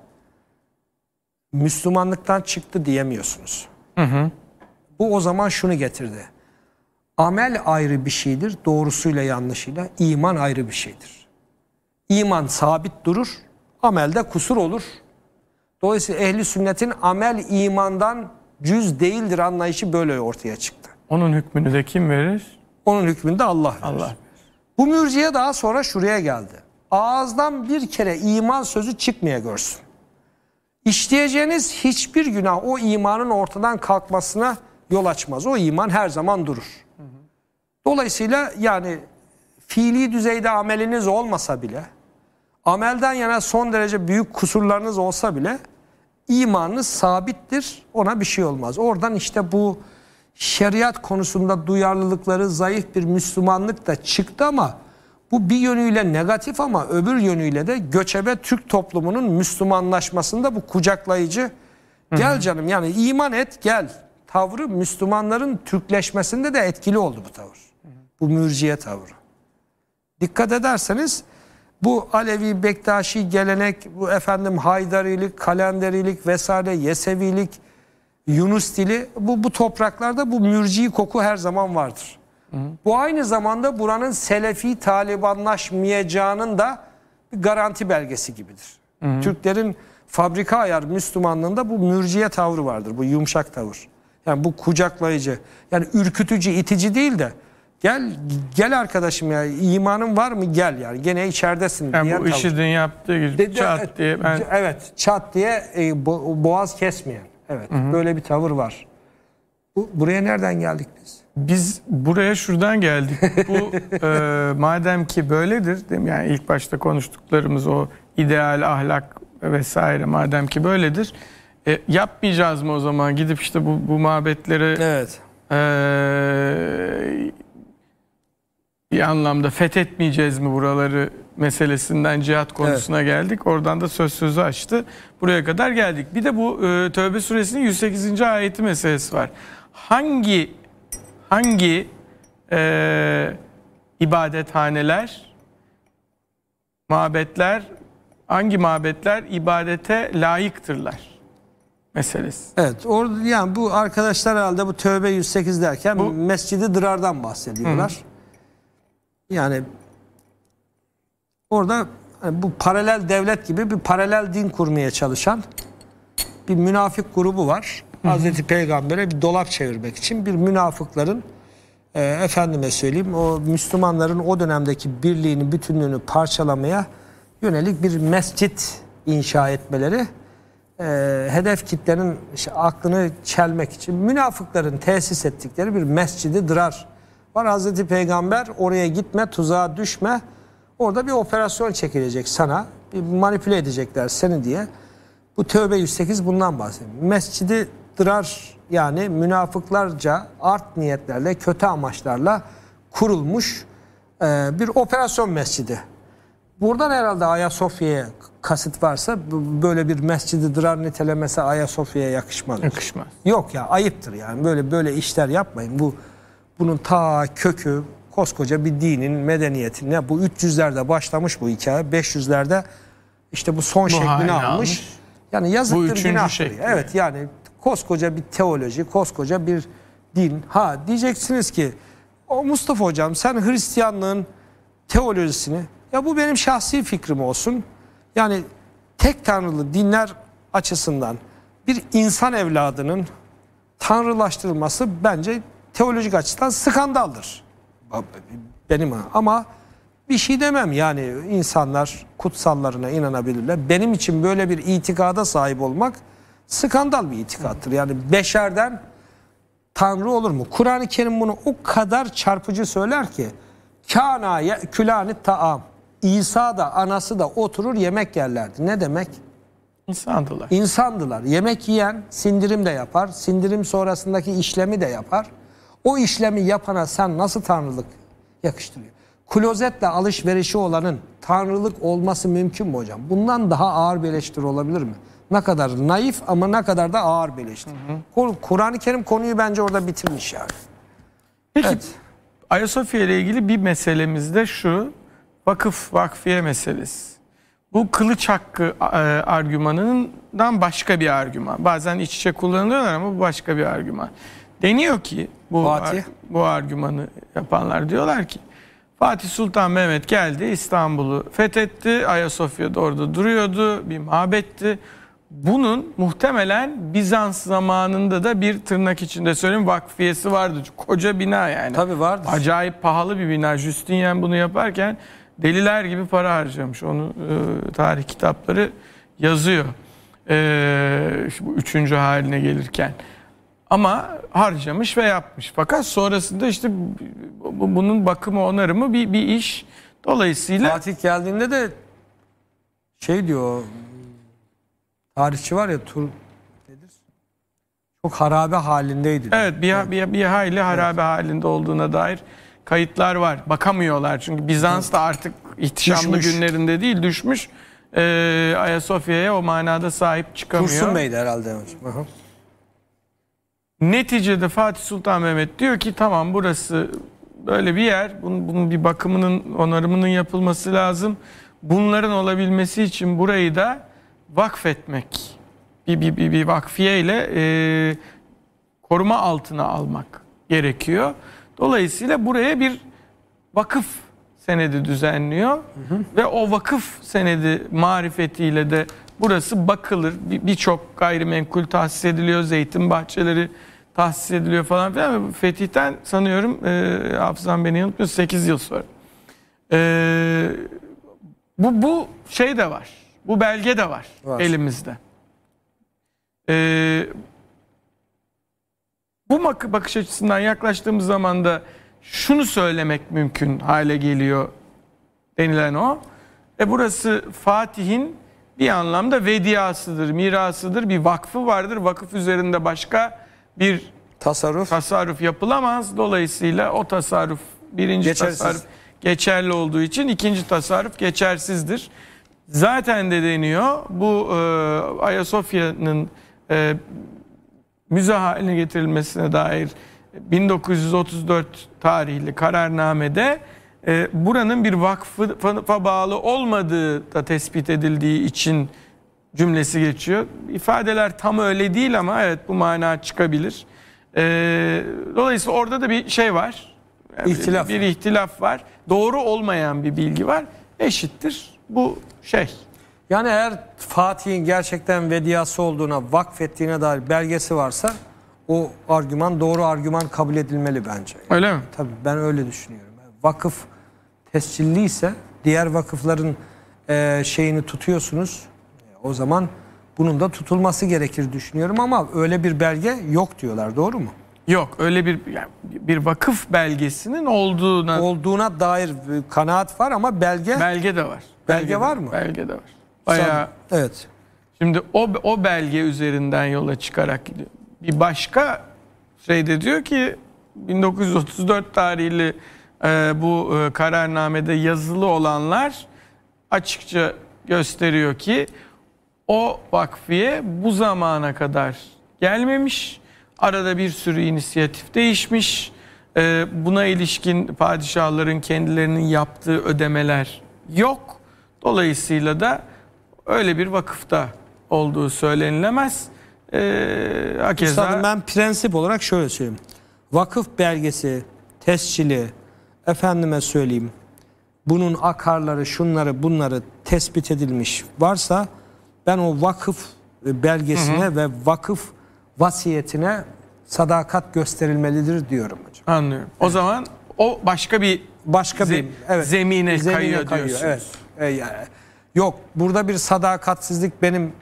Müslümanlıktan çıktı diyemiyorsunuz. Hı hı. Bu o zaman şunu getirdi. Amel ayrı bir şeydir, doğrusuyla yanlışıyla iman ayrı bir şeydir iman sabit durur, amelde kusur olur. Dolayısıyla ehli sünnetin amel imandan cüz değildir anlayışı böyle ortaya çıktı. Onun hükmünü de kim verir? Onun hükmünü de Allah verir. Allah. Bu mürciye daha sonra şuraya geldi. Ağızdan bir kere iman sözü çıkmaya görsün. İşleyeceğiniz hiçbir günah o imanın ortadan kalkmasına yol açmaz. O iman her zaman durur. Dolayısıyla yani fiili düzeyde ameliniz olmasa bile Amelden yana son derece büyük kusurlarınız olsa bile imanınız sabittir. Ona bir şey olmaz. Oradan işte bu şeriat konusunda duyarlılıkları zayıf bir Müslümanlık da çıktı ama bu bir yönüyle negatif ama öbür yönüyle de göçebe Türk toplumunun Müslümanlaşmasında bu kucaklayıcı gel canım yani iman et gel tavrı Müslümanların Türkleşmesinde de etkili oldu bu tavır. bu mürciye tavrı. Dikkat ederseniz bu Alevi, Bektaşi gelenek, bu efendim Haydarilik, Kalenderilik vesaire, Yesevilik, Yunus dili bu, bu topraklarda bu mürci koku her zaman vardır. Bu aynı zamanda buranın Selefi Talibanlaşmayacağının da bir garanti belgesi gibidir. Hı hı. Türklerin fabrika ayar Müslümanlığında bu mürciye tavrı vardır. Bu yumuşak tavır. Yani bu kucaklayıcı. Yani ürkütücü, itici değil de Gel gel arkadaşım ya imanın var mı gel yani gene içeridesin yani diyen bu işi IŞİD'in yaptığı gibi Dedi, çat diye ben... evet çat diye e, bo boğaz kesmeyen evet Hı -hı. böyle bir tavır var. Bu, buraya nereden geldik biz? Biz buraya şuradan geldik. Bu [LAUGHS] e, madem ki böyledir değil mi? yani ilk başta konuştuklarımız o ideal ahlak vesaire madem ki böyledir e, yapmayacağız mı o zaman gidip işte bu bu mabetlere Evet. E, bir anlamda fethetmeyeceğiz mi buraları meselesinden cihat konusuna evet. geldik. Oradan da söz sözü açtı. Buraya kadar geldik. Bir de bu e, Tövbe suresinin 108. ayeti meselesi var. Hangi hangi e, ibadethaneler mabetler hangi mabetler ibadete layıktırlar meselesi. Evet orada yani bu arkadaşlar herhalde bu Tövbe 108 derken bu, mescid Dırar'dan bahsediyorlar. Hı. Yani orada hani bu paralel devlet gibi bir paralel din kurmaya çalışan bir münafık grubu var. Hı hı. Hazreti Peygamber'e bir dolap çevirmek için bir münafıkların e, efendime söyleyeyim o Müslümanların o dönemdeki birliğini, bütünlüğünü parçalamaya yönelik bir mescit inşa etmeleri e, hedef kitlenin işte aklını çelmek için münafıkların tesis ettikleri bir mescidi dırar var. Hazreti Peygamber oraya gitme, tuzağa düşme. Orada bir operasyon çekilecek sana. Bir manipüle edecekler seni diye. Bu Tövbe 108 bundan bahsediyor. Mescidi dırar yani münafıklarca art niyetlerle, kötü amaçlarla kurulmuş e, bir operasyon mescidi. Buradan herhalde Ayasofya'ya kasıt varsa böyle bir mescidi dırar nitelemesi Ayasofya'ya yakışmaz. Yakışmaz. Yok ya ayıptır yani böyle böyle işler yapmayın. Bu bunun ta kökü koskoca bir dinin medeniyetine bu 300'lerde başlamış bu hikaye. 500'lerde işte bu son bu şeklini almış. almış. Yani yazıktır bu üçüncü günahtır. Şekli. Evet yani koskoca bir teoloji, koskoca bir din. Ha diyeceksiniz ki o Mustafa hocam sen Hristiyanlığın teolojisini ya bu benim şahsi fikrim olsun. Yani tek tanrılı dinler açısından bir insan evladının tanrılaştırılması bence teolojik açıdan skandaldır. Benim ama bir şey demem yani insanlar kutsallarına inanabilirler. Benim için böyle bir itikada sahip olmak skandal bir itikattır. Yani beşerden Tanrı olur mu? Kur'an-ı Kerim bunu o kadar çarpıcı söyler ki Kana külani taam. İsa da anası da oturur yemek yerlerdi. Ne demek? İnsandılar. İnsandılar. Yemek yiyen sindirim de yapar. Sindirim sonrasındaki işlemi de yapar. O işlemi yapana sen nasıl tanrılık yakıştırıyor? Klozetle alışverişi olanın tanrılık olması mümkün mü hocam? Bundan daha ağır bir eleştiri olabilir mi? Ne kadar naif ama ne kadar da ağır bir eleştiri. Kur'an-ı Kerim konuyu bence orada bitirmiş yani. Peki evet. Ayasofya ile ilgili bir meselemiz de şu. Vakıf, vakfiye meselesi. Bu kılıç hakkı e, argümanından başka bir argüman. Bazen iç içe kullanılıyorlar ama bu başka bir argüman. Deniyor ki bu Fatih. Ar, bu argümanı yapanlar diyorlar ki Fatih Sultan Mehmet geldi İstanbul'u fethetti. Ayasofya'da orada duruyordu. Bir mabetti. Bunun muhtemelen Bizans zamanında da bir tırnak içinde söyleyeyim vakfiyesi vardı. Koca bina yani. Tabii vardı. Acayip pahalı bir bina. Justinian bunu yaparken deliler gibi para harcamış. Onu e, tarih kitapları yazıyor. E, bu üçüncü haline gelirken. Ama harcamış ve yapmış. Fakat sonrasında işte bunun bakımı onarımı bir, bir iş. Dolayısıyla... Fatih geldiğinde de şey diyor tarihçi var ya Tur nedir? Çok harabe halindeydi. Evet bir, evet. bir, bir hayli harabe evet. halinde olduğuna dair kayıtlar var. Bakamıyorlar çünkü Bizans da artık ihtişamlı düşmüş. günlerinde değil düşmüş. Ee, Ayasofya'ya o manada sahip çıkamıyor. Tursun Bey'di herhalde hocam. Neticede Fatih Sultan Mehmet diyor ki tamam burası böyle bir yer. Bunun, bunun bir bakımının, onarımının yapılması lazım. Bunların olabilmesi için burayı da vakfetmek. Bir, bir, bir, bir vakfiye ile e, koruma altına almak gerekiyor. Dolayısıyla buraya bir vakıf senedi düzenliyor hı hı. ve o vakıf senedi marifetiyle de Burası bakılır. Birçok gayrimenkul tahsis ediliyor. Zeytin bahçeleri tahsis ediliyor falan filan. Fetih'ten sanıyorum e, hafızam beni yanıltmıyor 8 yıl sonra. E, bu, bu şey de var. Bu belge de var, var. elimizde. E, bu bakış açısından yaklaştığımız zaman da şunu söylemek mümkün hale geliyor denilen o. E burası Fatih'in bir anlamda vediyasıdır, mirasıdır, bir vakfı vardır. Vakıf üzerinde başka bir tasarruf tasarruf yapılamaz. Dolayısıyla o tasarruf birinci Geçersiz. tasarruf geçerli olduğu için ikinci tasarruf geçersizdir. Zaten de deniyor bu e, Ayasofya'nın e, müze haline getirilmesine dair 1934 e, tarihli kararnamede e, buranın bir vakfa bağlı olmadığı da tespit edildiği için cümlesi geçiyor. İfadeler tam öyle değil ama evet bu mana çıkabilir. E, dolayısıyla orada da bir şey var. Yani Bir, bir ihtilaf var. Doğru olmayan bir bilgi var. Eşittir bu şey. Yani eğer Fatih'in gerçekten vediyası olduğuna, vakfettiğine dair belgesi varsa o argüman doğru argüman kabul edilmeli bence. Öyle mi? Tabii ben öyle düşünüyorum. Vakıf ise diğer vakıfların e, şeyini tutuyorsunuz. O zaman bunun da tutulması gerekir düşünüyorum ama öyle bir belge yok diyorlar doğru mu? Yok öyle bir yani bir vakıf belgesinin olduğuna olduğuna dair kanaat var ama belge belge de var. Belge, belge var mı? Belge de var. Bayağı, evet. Şimdi o o belge üzerinden yola çıkarak gidiyor. Bir başka şey de diyor ki 1934 tarihli ee, bu e, kararnamede yazılı olanlar açıkça gösteriyor ki o vakfiye bu zamana kadar gelmemiş. Arada bir sürü inisiyatif değişmiş. Ee, buna ilişkin padişahların kendilerinin yaptığı ödemeler yok. Dolayısıyla da öyle bir vakıfta olduğu söylenilemez. Ee, hakeza... Üstadım ben prensip olarak şöyle söyleyeyim. Vakıf belgesi, tescili, efendime söyleyeyim bunun akarları şunları bunları tespit edilmiş varsa ben o vakıf e, belgesine hı hı. ve vakıf vasiyetine sadakat gösterilmelidir diyorum hocam. Anlıyorum. Evet. O zaman o başka bir başka bir evet, zemine, zemine kayıyor, kayıyor diyorsunuz. Evet. E, yani, yok burada bir sadakatsizlik benim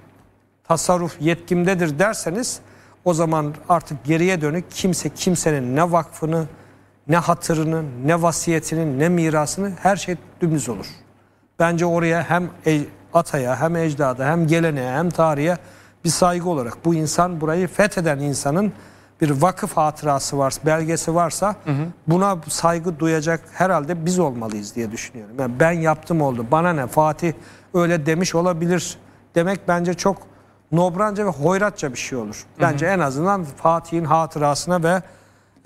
tasarruf yetkimdedir derseniz o zaman artık geriye dönük kimse kimsenin ne vakfını ne hatırını, ne vasiyetini, ne mirasını her şey dümdüz olur. Bence oraya hem ataya, hem ecdada, hem geleneğe, hem tarihe bir saygı olarak bu insan burayı fetheden insanın bir vakıf hatırası varsa, belgesi varsa hı hı. buna saygı duyacak herhalde biz olmalıyız diye düşünüyorum. Yani ben yaptım oldu, bana ne Fatih öyle demiş olabilir demek bence çok nobranca ve hoyratça bir şey olur. Bence hı hı. en azından Fatih'in hatırasına ve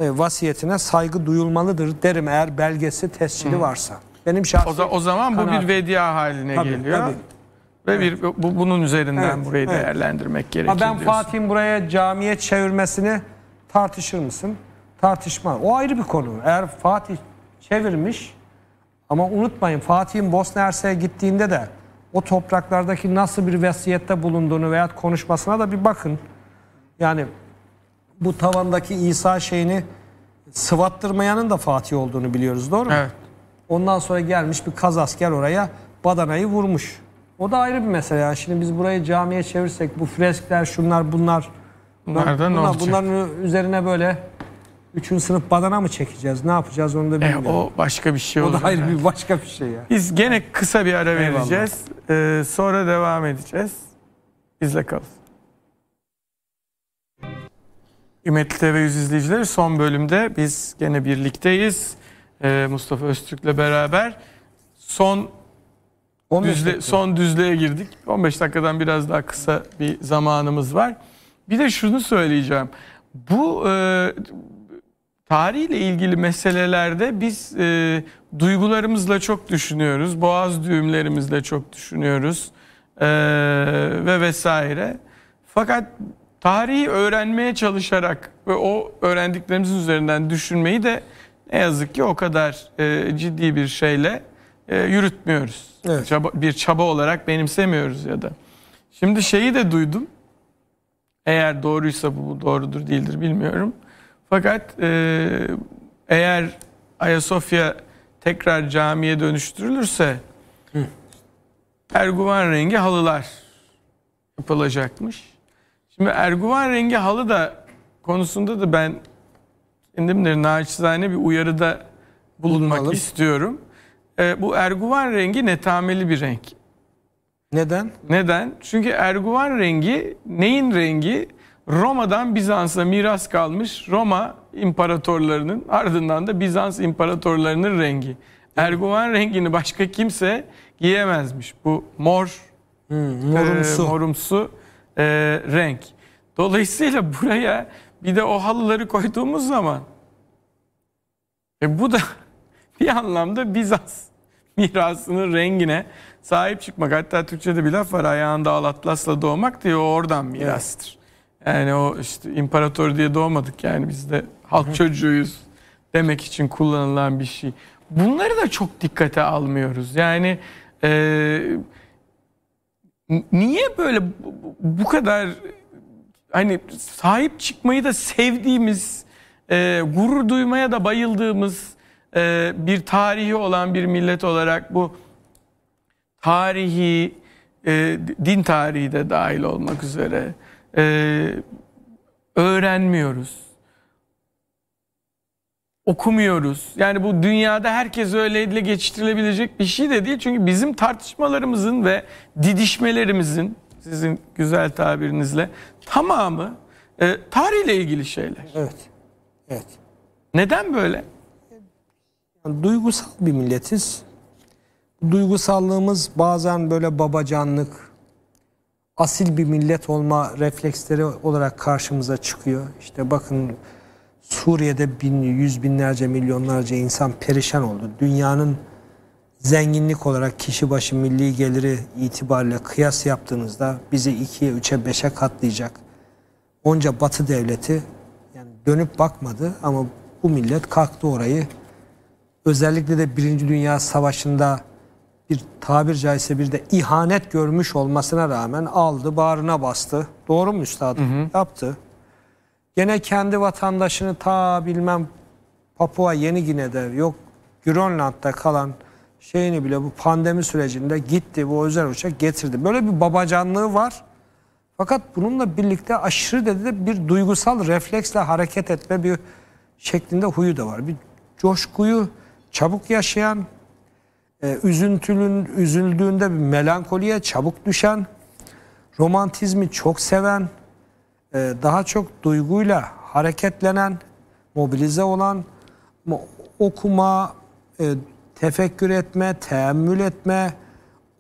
e, vasiyetine saygı duyulmalıdır derim eğer belgesi tescili Hı. varsa. Benim o, da, o zaman kanaat. bu bir vedia haline tabii, geliyor. Tabii. Ve evet. bir bu, bunun üzerinden evet, burayı evet. değerlendirmek gerekiyor. ben Fatih'in buraya camiye çevirmesini tartışır mısın? Tartışma. O ayrı bir konu. Eğer Fatih çevirmiş ama unutmayın Fatih'in Bosna Hersek'e gittiğinde de o topraklardaki nasıl bir vesiyette bulunduğunu veya konuşmasına da bir bakın. Yani bu tavandaki İsa şeyini sıvattırmayanın da Fatih olduğunu biliyoruz doğru mu? Evet. Ondan sonra gelmiş bir kaz asker oraya badanayı vurmuş. O da ayrı bir mesele. Yani şimdi biz burayı camiye çevirsek bu freskler şunlar bunlar. nereden bunlar, bunlar bunların üzerine böyle 3. sınıf badana mı çekeceğiz? Ne yapacağız onu da e, bilmiyorum. E, o başka bir şey o O da ayrı yani. bir başka bir şey ya. Biz gene kısa bir ara Eyvallah. vereceğiz. Ee, sonra devam edeceğiz. İzle kalın. Kıymetli TV Yüz izleyiciler son bölümde biz gene birlikteyiz. Ee, Mustafa Öztürk'le beraber son düzle, son düzlüğe girdik. 15 dakikadan biraz daha kısa bir zamanımız var. Bir de şunu söyleyeceğim. Bu e, tarihle ilgili meselelerde biz e, duygularımızla çok düşünüyoruz. Boğaz düğümlerimizle çok düşünüyoruz. E, ve vesaire. Fakat tarihi öğrenmeye çalışarak ve o öğrendiklerimizin üzerinden düşünmeyi de ne yazık ki o kadar e, ciddi bir şeyle e, yürütmüyoruz. Evet. Çaba, bir çaba olarak benimsemiyoruz ya da. Şimdi şeyi de duydum. Eğer doğruysa bu, doğrudur değildir bilmiyorum. Fakat e, eğer Ayasofya tekrar camiye dönüştürülürse Hı. Erguvan rengi halılar yapılacakmış. Şimdi erguvan rengi halı da konusunda da ben kendimle naçizane bir uyarıda bulunmak Bulunalım. istiyorum. Ee, bu erguvan rengi netameli bir renk. Neden? Neden? Çünkü erguvan rengi neyin rengi? Roma'dan Bizans'a miras kalmış Roma imparatorlarının ardından da Bizans imparatorlarının rengi. Erguvan rengini başka kimse giyemezmiş. Bu mor, hmm, morumsu. E, morumsu e, renk. Dolayısıyla [LAUGHS] buraya bir de o halıları koyduğumuz zaman e bu da [LAUGHS] bir anlamda Bizans mirasının rengine sahip çıkmak. Hatta Türkçe'de bir laf var ayağında al atlasla doğmak diye oradan mirastır. Yani o işte imparator diye doğmadık yani biz de halk çocuğuyuz demek için kullanılan bir şey. Bunları da çok dikkate almıyoruz. Yani eee niye böyle bu kadar hani sahip çıkmayı da sevdiğimiz, e, gurur duymaya da bayıldığımız e, bir tarihi olan bir millet olarak bu tarihi, e, din tarihi de dahil olmak üzere e, öğrenmiyoruz okumuyoruz. Yani bu dünyada herkes öyle ele geçiştirilebilecek bir şey de değil. Çünkü bizim tartışmalarımızın ve didişmelerimizin sizin güzel tabirinizle tamamı e, tarihle ilgili şeyler. Evet. Evet. Neden böyle? Yani duygusal bir milletiz. Duygusallığımız bazen böyle babacanlık, asil bir millet olma refleksleri olarak karşımıza çıkıyor. İşte bakın Suriye'de bin, yüz binlerce milyonlarca insan perişan oldu. Dünyanın zenginlik olarak kişi başı milli geliri itibariyle kıyas yaptığınızda bizi ikiye, üçe, beşe katlayacak. Onca batı devleti yani dönüp bakmadı ama bu millet kalktı orayı. Özellikle de Birinci Dünya Savaşı'nda bir tabir caizse bir de ihanet görmüş olmasına rağmen aldı, bağrına bastı. Doğru mu üstadım? Hı hı. Yaptı. Yine kendi vatandaşını ta bilmem Papua Yeni Gine'de yok Grönland'da kalan şeyini bile bu pandemi sürecinde gitti bu özel uçak getirdi. Böyle bir babacanlığı var. Fakat bununla birlikte aşırı dedi de bir duygusal refleksle hareket etme bir şeklinde huyu da var. Bir coşkuyu çabuk yaşayan, e, üzüntülün, üzüldüğünde bir melankoliye çabuk düşen, romantizmi çok seven, e, daha çok duyguyla hareketlenen, mobilize olan, okuma, e, tefekkür etme, teemmül etme,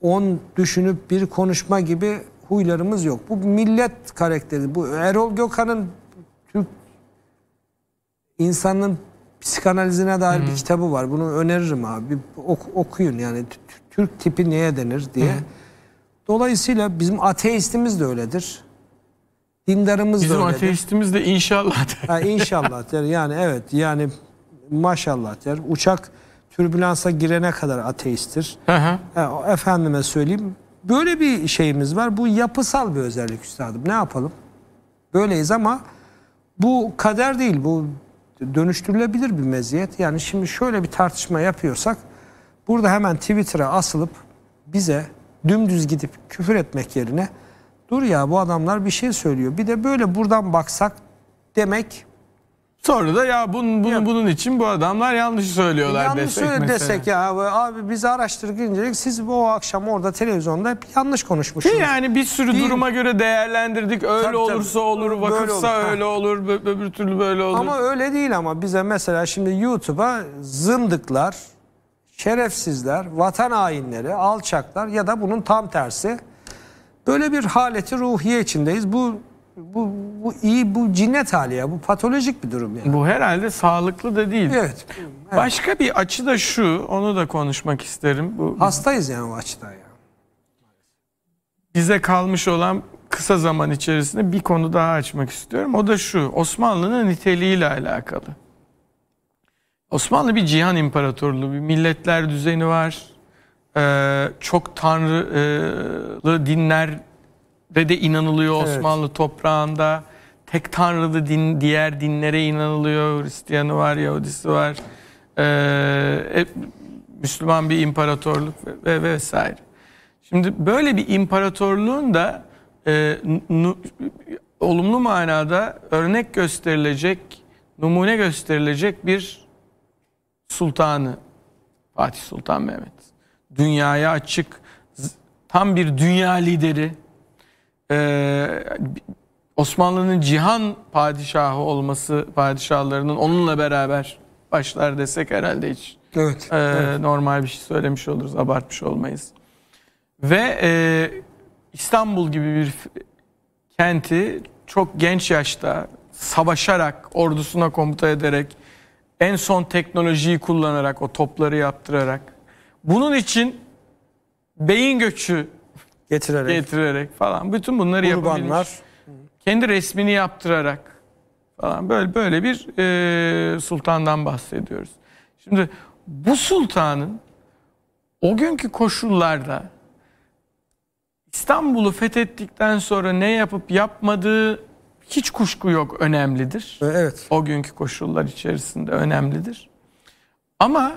on düşünüp bir konuşma gibi huylarımız yok. Bu millet karakteri. Bu Erol Gökhan'ın Türk insanın psikanalizine dair Hı bir kitabı var. Bunu öneririm abi. Ok, okuyun yani Türk tipi neye denir diye. -hı. Dolayısıyla bizim ateistimiz de öyledir. Dindarımız Bizim da ateistimiz de inşallah der. Ha, inşallah der. Yani evet yani maşallah der. Uçak türbülansa girene kadar ateisttir. Hı hı. efendime söyleyeyim. Böyle bir şeyimiz var. Bu yapısal bir özellik üstadım. Ne yapalım? Böyleyiz ama bu kader değil. Bu dönüştürülebilir bir meziyet. Yani şimdi şöyle bir tartışma yapıyorsak burada hemen Twitter'a asılıp bize dümdüz gidip küfür etmek yerine Dur ya bu adamlar bir şey söylüyor. Bir de böyle buradan baksak demek Sonra da ya bunun, bunun, bunun için bu adamlar yanlış söylüyorlar yanlış desek söyle desek ya abi biz araştırdık inceledik siz bu akşam orada televizyonda yanlış konuşmuşsunuz. Değil yani bir sürü Değil. duruma göre değerlendirdik öyle tabii, olursa tabii. olur vakıfsa böyle olur. öyle olur öbür türlü böyle olur. Ama öyle değil ama bize mesela şimdi YouTube'a zındıklar, şerefsizler, vatan hainleri, alçaklar ya da bunun tam tersi Böyle bir haleti ruhiye içindeyiz. Bu bu, bu iyi bu cinnet hali ya. Bu patolojik bir durum yani. Bu herhalde sağlıklı da değil. Evet. evet. Başka bir açı da şu. Onu da konuşmak isterim. Bu, Hastayız yani o açıdan ya. Bize kalmış olan kısa zaman içerisinde bir konu daha açmak istiyorum. O da şu. Osmanlı'nın niteliğiyle alakalı. Osmanlı bir cihan imparatorluğu, bir milletler düzeni var. Ee, çok tanrılı dinlerde de inanılıyor evet. Osmanlı toprağında. Tek tanrılı din, diğer dinlere inanılıyor. Hristiyanı var, Yahudisi var. Ee, e, Müslüman bir imparatorluk ve, ve vesaire. Şimdi böyle bir imparatorluğun da e, nu, olumlu manada örnek gösterilecek, numune gösterilecek bir sultanı Fatih Sultan Mehmet dünyaya açık, tam bir dünya lideri, ee, Osmanlı'nın cihan padişahı olması, padişahlarının onunla beraber başlar desek herhalde hiç evet, ee, evet. normal bir şey söylemiş oluruz, abartmış olmayız. Ve e, İstanbul gibi bir kenti çok genç yaşta savaşarak, ordusuna komuta ederek, en son teknolojiyi kullanarak, o topları yaptırarak bunun için beyin göçü getirerek, getirerek falan bütün bunları Urbanlar. yapabilmiş. Kendi resmini yaptırarak falan böyle böyle bir e, sultandan bahsediyoruz. Şimdi bu sultanın o günkü koşullarda İstanbul'u fethettikten sonra ne yapıp yapmadığı hiç kuşku yok önemlidir. E, evet. O günkü koşullar içerisinde önemlidir. Ama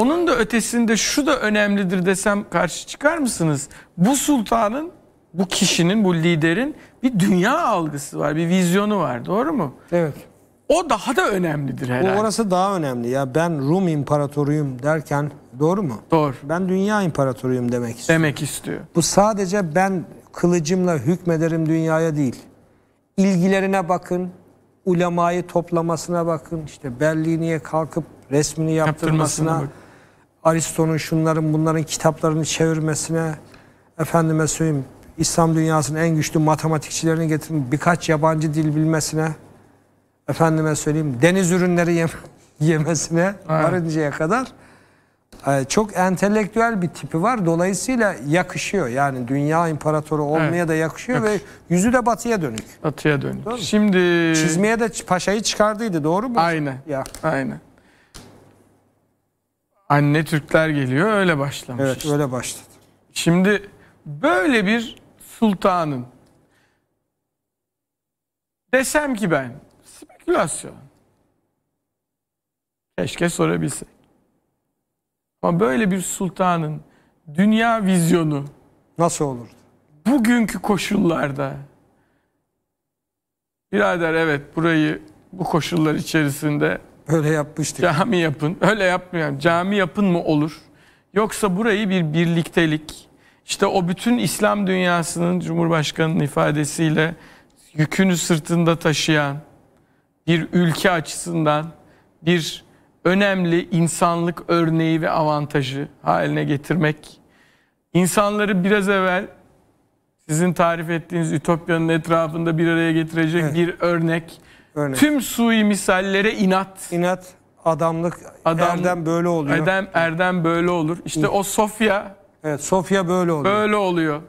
onun da ötesinde şu da önemlidir desem karşı çıkar mısınız? Bu sultanın, bu kişinin, bu liderin bir dünya algısı var, bir vizyonu var. Doğru mu? Evet. O daha da önemlidir herhalde. orası daha önemli. Ya ben Rum imparatoruyum derken doğru mu? Doğru. Ben dünya imparatoruyum demek istiyor. Demek istiyor. Bu sadece ben kılıcımla hükmederim dünyaya değil. İlgilerine bakın, ulemayı toplamasına bakın, işte Berlini'ye kalkıp resmini yaptırmasına, yaptırmasına Aristo'nun şunların bunların kitaplarını çevirmesine efendime söyleyeyim İslam dünyasının en güçlü matematikçilerini getirin birkaç yabancı dil bilmesine efendime söyleyeyim deniz ürünleri yem [LAUGHS] yemesine evet. varıncaya kadar e, çok entelektüel bir tipi var. Dolayısıyla yakışıyor. Yani dünya imparatoru olmaya evet. da yakışıyor Yakış. ve yüzü de batıya dönük. Batıya dönük. Doğru. Şimdi çizmeye de paşayı çıkardıydı doğru mu? Aynen. Ya. aynı. Anne Türkler geliyor öyle başlamış. Evet işte. öyle başladı. Şimdi böyle bir sultanın desem ki ben spekülasyon. Keşke sorabilsek. Ama böyle bir sultanın dünya vizyonu nasıl olurdu? Bugünkü koşullarda birader evet burayı bu koşullar içerisinde Öyle yapmıştık. Cami yapın. Öyle yapmıyorum. Cami yapın mı olur? Yoksa burayı bir birliktelik, işte o bütün İslam dünyasının Cumhurbaşkanı'nın ifadesiyle yükünü sırtında taşıyan bir ülke açısından bir önemli insanlık örneği ve avantajı haline getirmek. İnsanları biraz evvel sizin tarif ettiğiniz Ütopya'nın etrafında bir araya getirecek evet. bir örnek Örnek. Tüm sui misallere inat. İnat, adamlık, Adam, erdem böyle oluyor. Erdem, erdem böyle olur. İşte o Sofya. Evet, Sofya böyle oluyor. Böyle oluyor.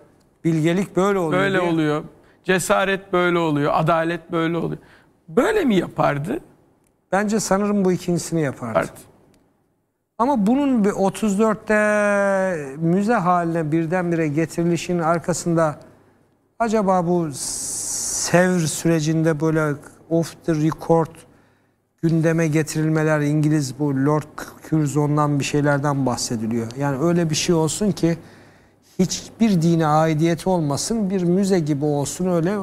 Bilgelik böyle oluyor. Böyle oluyor. Cesaret böyle oluyor. Adalet böyle oluyor. Böyle mi yapardı? Bence sanırım bu ikincisini yapardı. Yapardı. Ama bunun bir 34'te müze haline birdenbire getirilişinin arkasında acaba bu sevr sürecinde böyle off the record gündeme getirilmeler İngiliz bu Lord Curzon'dan bir şeylerden bahsediliyor. Yani öyle bir şey olsun ki hiçbir dine aidiyeti olmasın bir müze gibi olsun öyle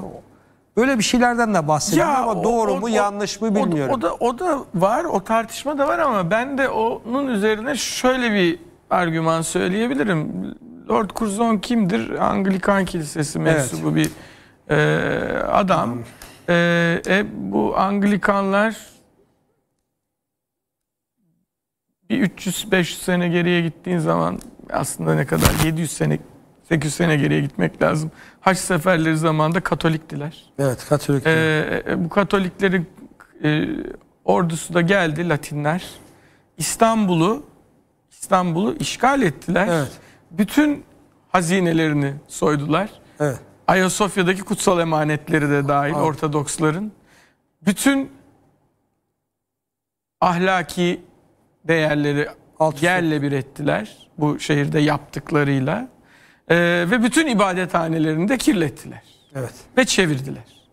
Böyle bir şeylerden de bahsediyor ama doğru o, mu o, yanlış mı bilmiyorum. O, o da o da var, o tartışma da var ama ben de onun üzerine şöyle bir argüman söyleyebilirim. Lord Curzon kimdir? Anglikan Kilisesi mensubu evet. bir e, adam. Tamam. Ee, e, bu Anglikanlar bir 300-500 sene geriye gittiğin zaman aslında ne kadar 700 sene 800 sene geriye gitmek lazım. Haç seferleri zamanında Katoliktiler. Evet Katolik. Ee, e, bu Katoliklerin e, ordusu da geldi Latinler. İstanbul'u İstanbul'u işgal ettiler. Evet. Bütün hazinelerini soydular. Evet. Ayasofya'daki kutsal emanetleri de dahil Ortodoksların bütün ahlaki değerleri Alt yerle bir ettiler bu şehirde yaptıklarıyla ee, ve bütün ibadethanelerini de kirlettiler evet. ve çevirdiler.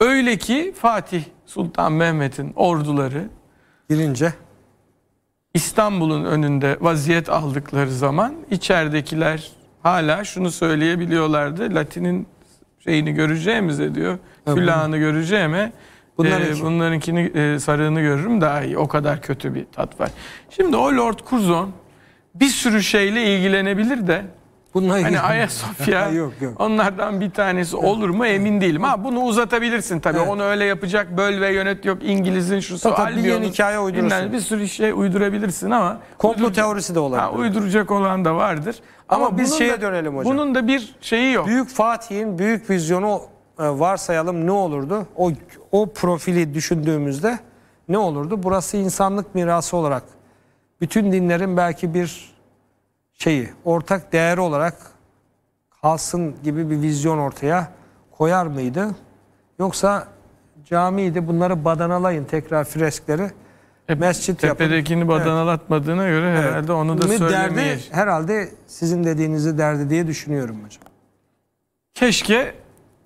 Öyle ki Fatih Sultan Mehmet'in orduları girince İstanbul'un önünde vaziyet aldıkları zaman içeridekiler hala şunu söyleyebiliyorlardı. Latin'in şeyini göreceğimize diyor. Evet. Külahını göreceğime Bunlarınki. E, bunlarınkini e, sarığını görürüm daha iyi. O kadar kötü bir tat var. Şimdi o Lord Curzon bir sürü şeyle ilgilenebilir de Bunlar hani Ayasofya [LAUGHS] yok, yok. onlardan bir tanesi olur mu emin değilim. Ha bunu uzatabilirsin tabii. Evet. Onu öyle yapacak böl ve yönet yok. İngiliz'in şu su Albion'un hikaye uydurursun. Bir sürü şey uydurabilirsin ama komplo teorisi de olabilir. Ha, uyduracak olan da vardır. Ama, ama biz şeye dönelim hocam. Bunun da bir şeyi yok. Büyük Fatih'in büyük vizyonu e, varsayalım ne olurdu? O o profili düşündüğümüzde ne olurdu? Burası insanlık mirası olarak bütün dinlerin belki bir şeyi ortak değeri olarak kalsın gibi bir vizyon ortaya koyar mıydı? Yoksa camiyi de bunları badanalayın tekrar freskleri. Hep mescit yapın. Tepedekini badanalatmadığına evet. göre herhalde evet. onu da söylemeye. Herhalde sizin dediğinizi derdi diye düşünüyorum hocam. Keşke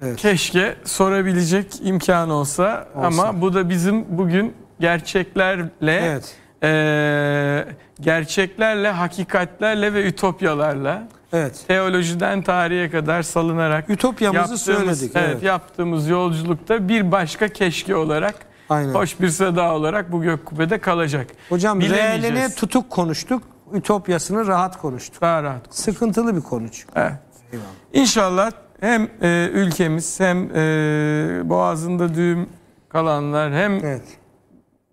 evet. keşke sorabilecek imkan olsa, olsa ama bu da bizim bugün gerçeklerle evet e, gerçeklerle, hakikatlerle ve ütopyalarla evet. teolojiden tarihe kadar salınarak ütopyamızı söyledik. Evet, evet, yaptığımız yolculukta bir başka keşke olarak Aynen. hoş bir seda olarak bu gökkubede kalacak. Hocam realini tutuk konuştuk, ütopyasını rahat konuştuk. Daha rahat. Konuştuk. Sıkıntılı bir konuş. Evet. İnşallah hem e, ülkemiz hem e, boğazında düğüm kalanlar hem evet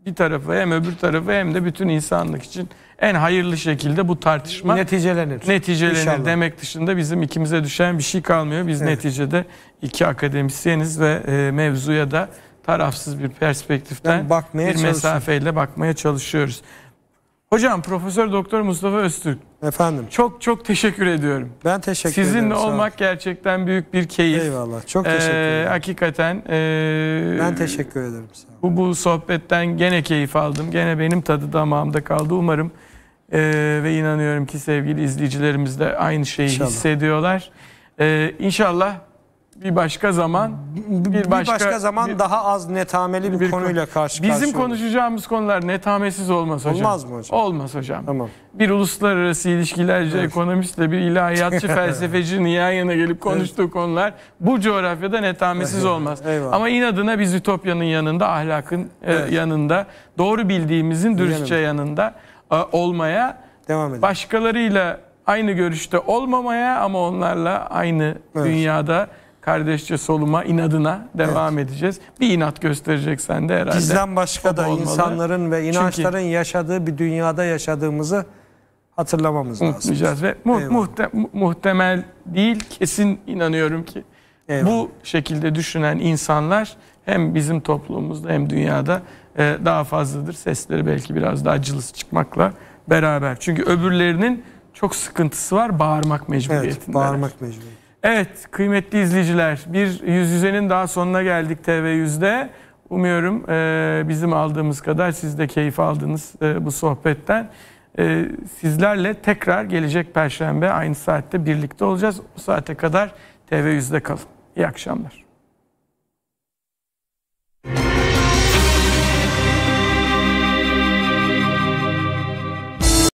bir tarafı hem öbür tarafı hem de bütün insanlık için en hayırlı şekilde bu tartışma neticelenir. Neticelenir İnşallah. demek dışında bizim ikimize düşen bir şey kalmıyor. Biz evet. neticede iki akademisyeniz ve e, mevzuya da tarafsız bir perspektiften bakmaya bir mesafeyle bakmaya çalışıyoruz. Hocam Profesör Doktor Mustafa Öztürk Efendim. Çok çok teşekkür ediyorum. Ben teşekkür Sizinle ederim. Sizinle olmak gerçekten büyük bir keyif. Eyvallah. Çok ee, teşekkür ee, ederim. Hakikaten. E, ben teşekkür ederim. sana. bu, bu sohbetten gene keyif aldım. Gene benim tadı damağımda kaldı. Umarım e, ve inanıyorum ki sevgili izleyicilerimiz de aynı şeyi İnşallah. hissediyorlar. E, inşallah bir başka zaman bir başka, bir başka zaman bir, daha az netameli bir, bir konuyla karşı karşıya. Bizim konuşacağımız konular netamesiz olmaz hocam. Olmaz mı hocam? Olmaz hocam. Tamam. Bir uluslararası ilişkilerci evet. ekonomistle bir ilahiyatçı [LAUGHS] felsefeci yan yana gelip konuştuğu evet. konular bu coğrafyada netamesiz olmaz. Eyvallah. Ama inadına biz ütopyanın yanında, ahlakın e, evet. yanında, doğru bildiğimizin dürüstçe yanında e, olmaya devam edelim. Başkalarıyla aynı görüşte olmamaya ama onlarla aynı evet. dünyada kardeşçe soluma inadına devam evet. edeceğiz. Bir inat göstereceksen de herhalde. Bizden başka da olmalı. insanların ve inançların Çünkü, yaşadığı bir dünyada yaşadığımızı hatırlamamız lazım. ve mu muhte muhtemel değil kesin inanıyorum ki Eyvallah. bu şekilde düşünen insanlar hem bizim toplumumuzda hem dünyada e, daha fazladır. Sesleri belki biraz daha cılız çıkmakla beraber. Çünkü öbürlerinin çok sıkıntısı var bağırmak mecburiyetinde. Evet, bağırmak mecburiyetinde. Evet kıymetli izleyiciler bir yüz yüzenin daha sonuna geldik tv yüzde Umuyorum e, bizim aldığımız kadar siz de keyif aldınız e, bu sohbetten. E, sizlerle tekrar gelecek perşembe aynı saatte birlikte olacağız. O saate kadar tv yüzde kalın. İyi akşamlar.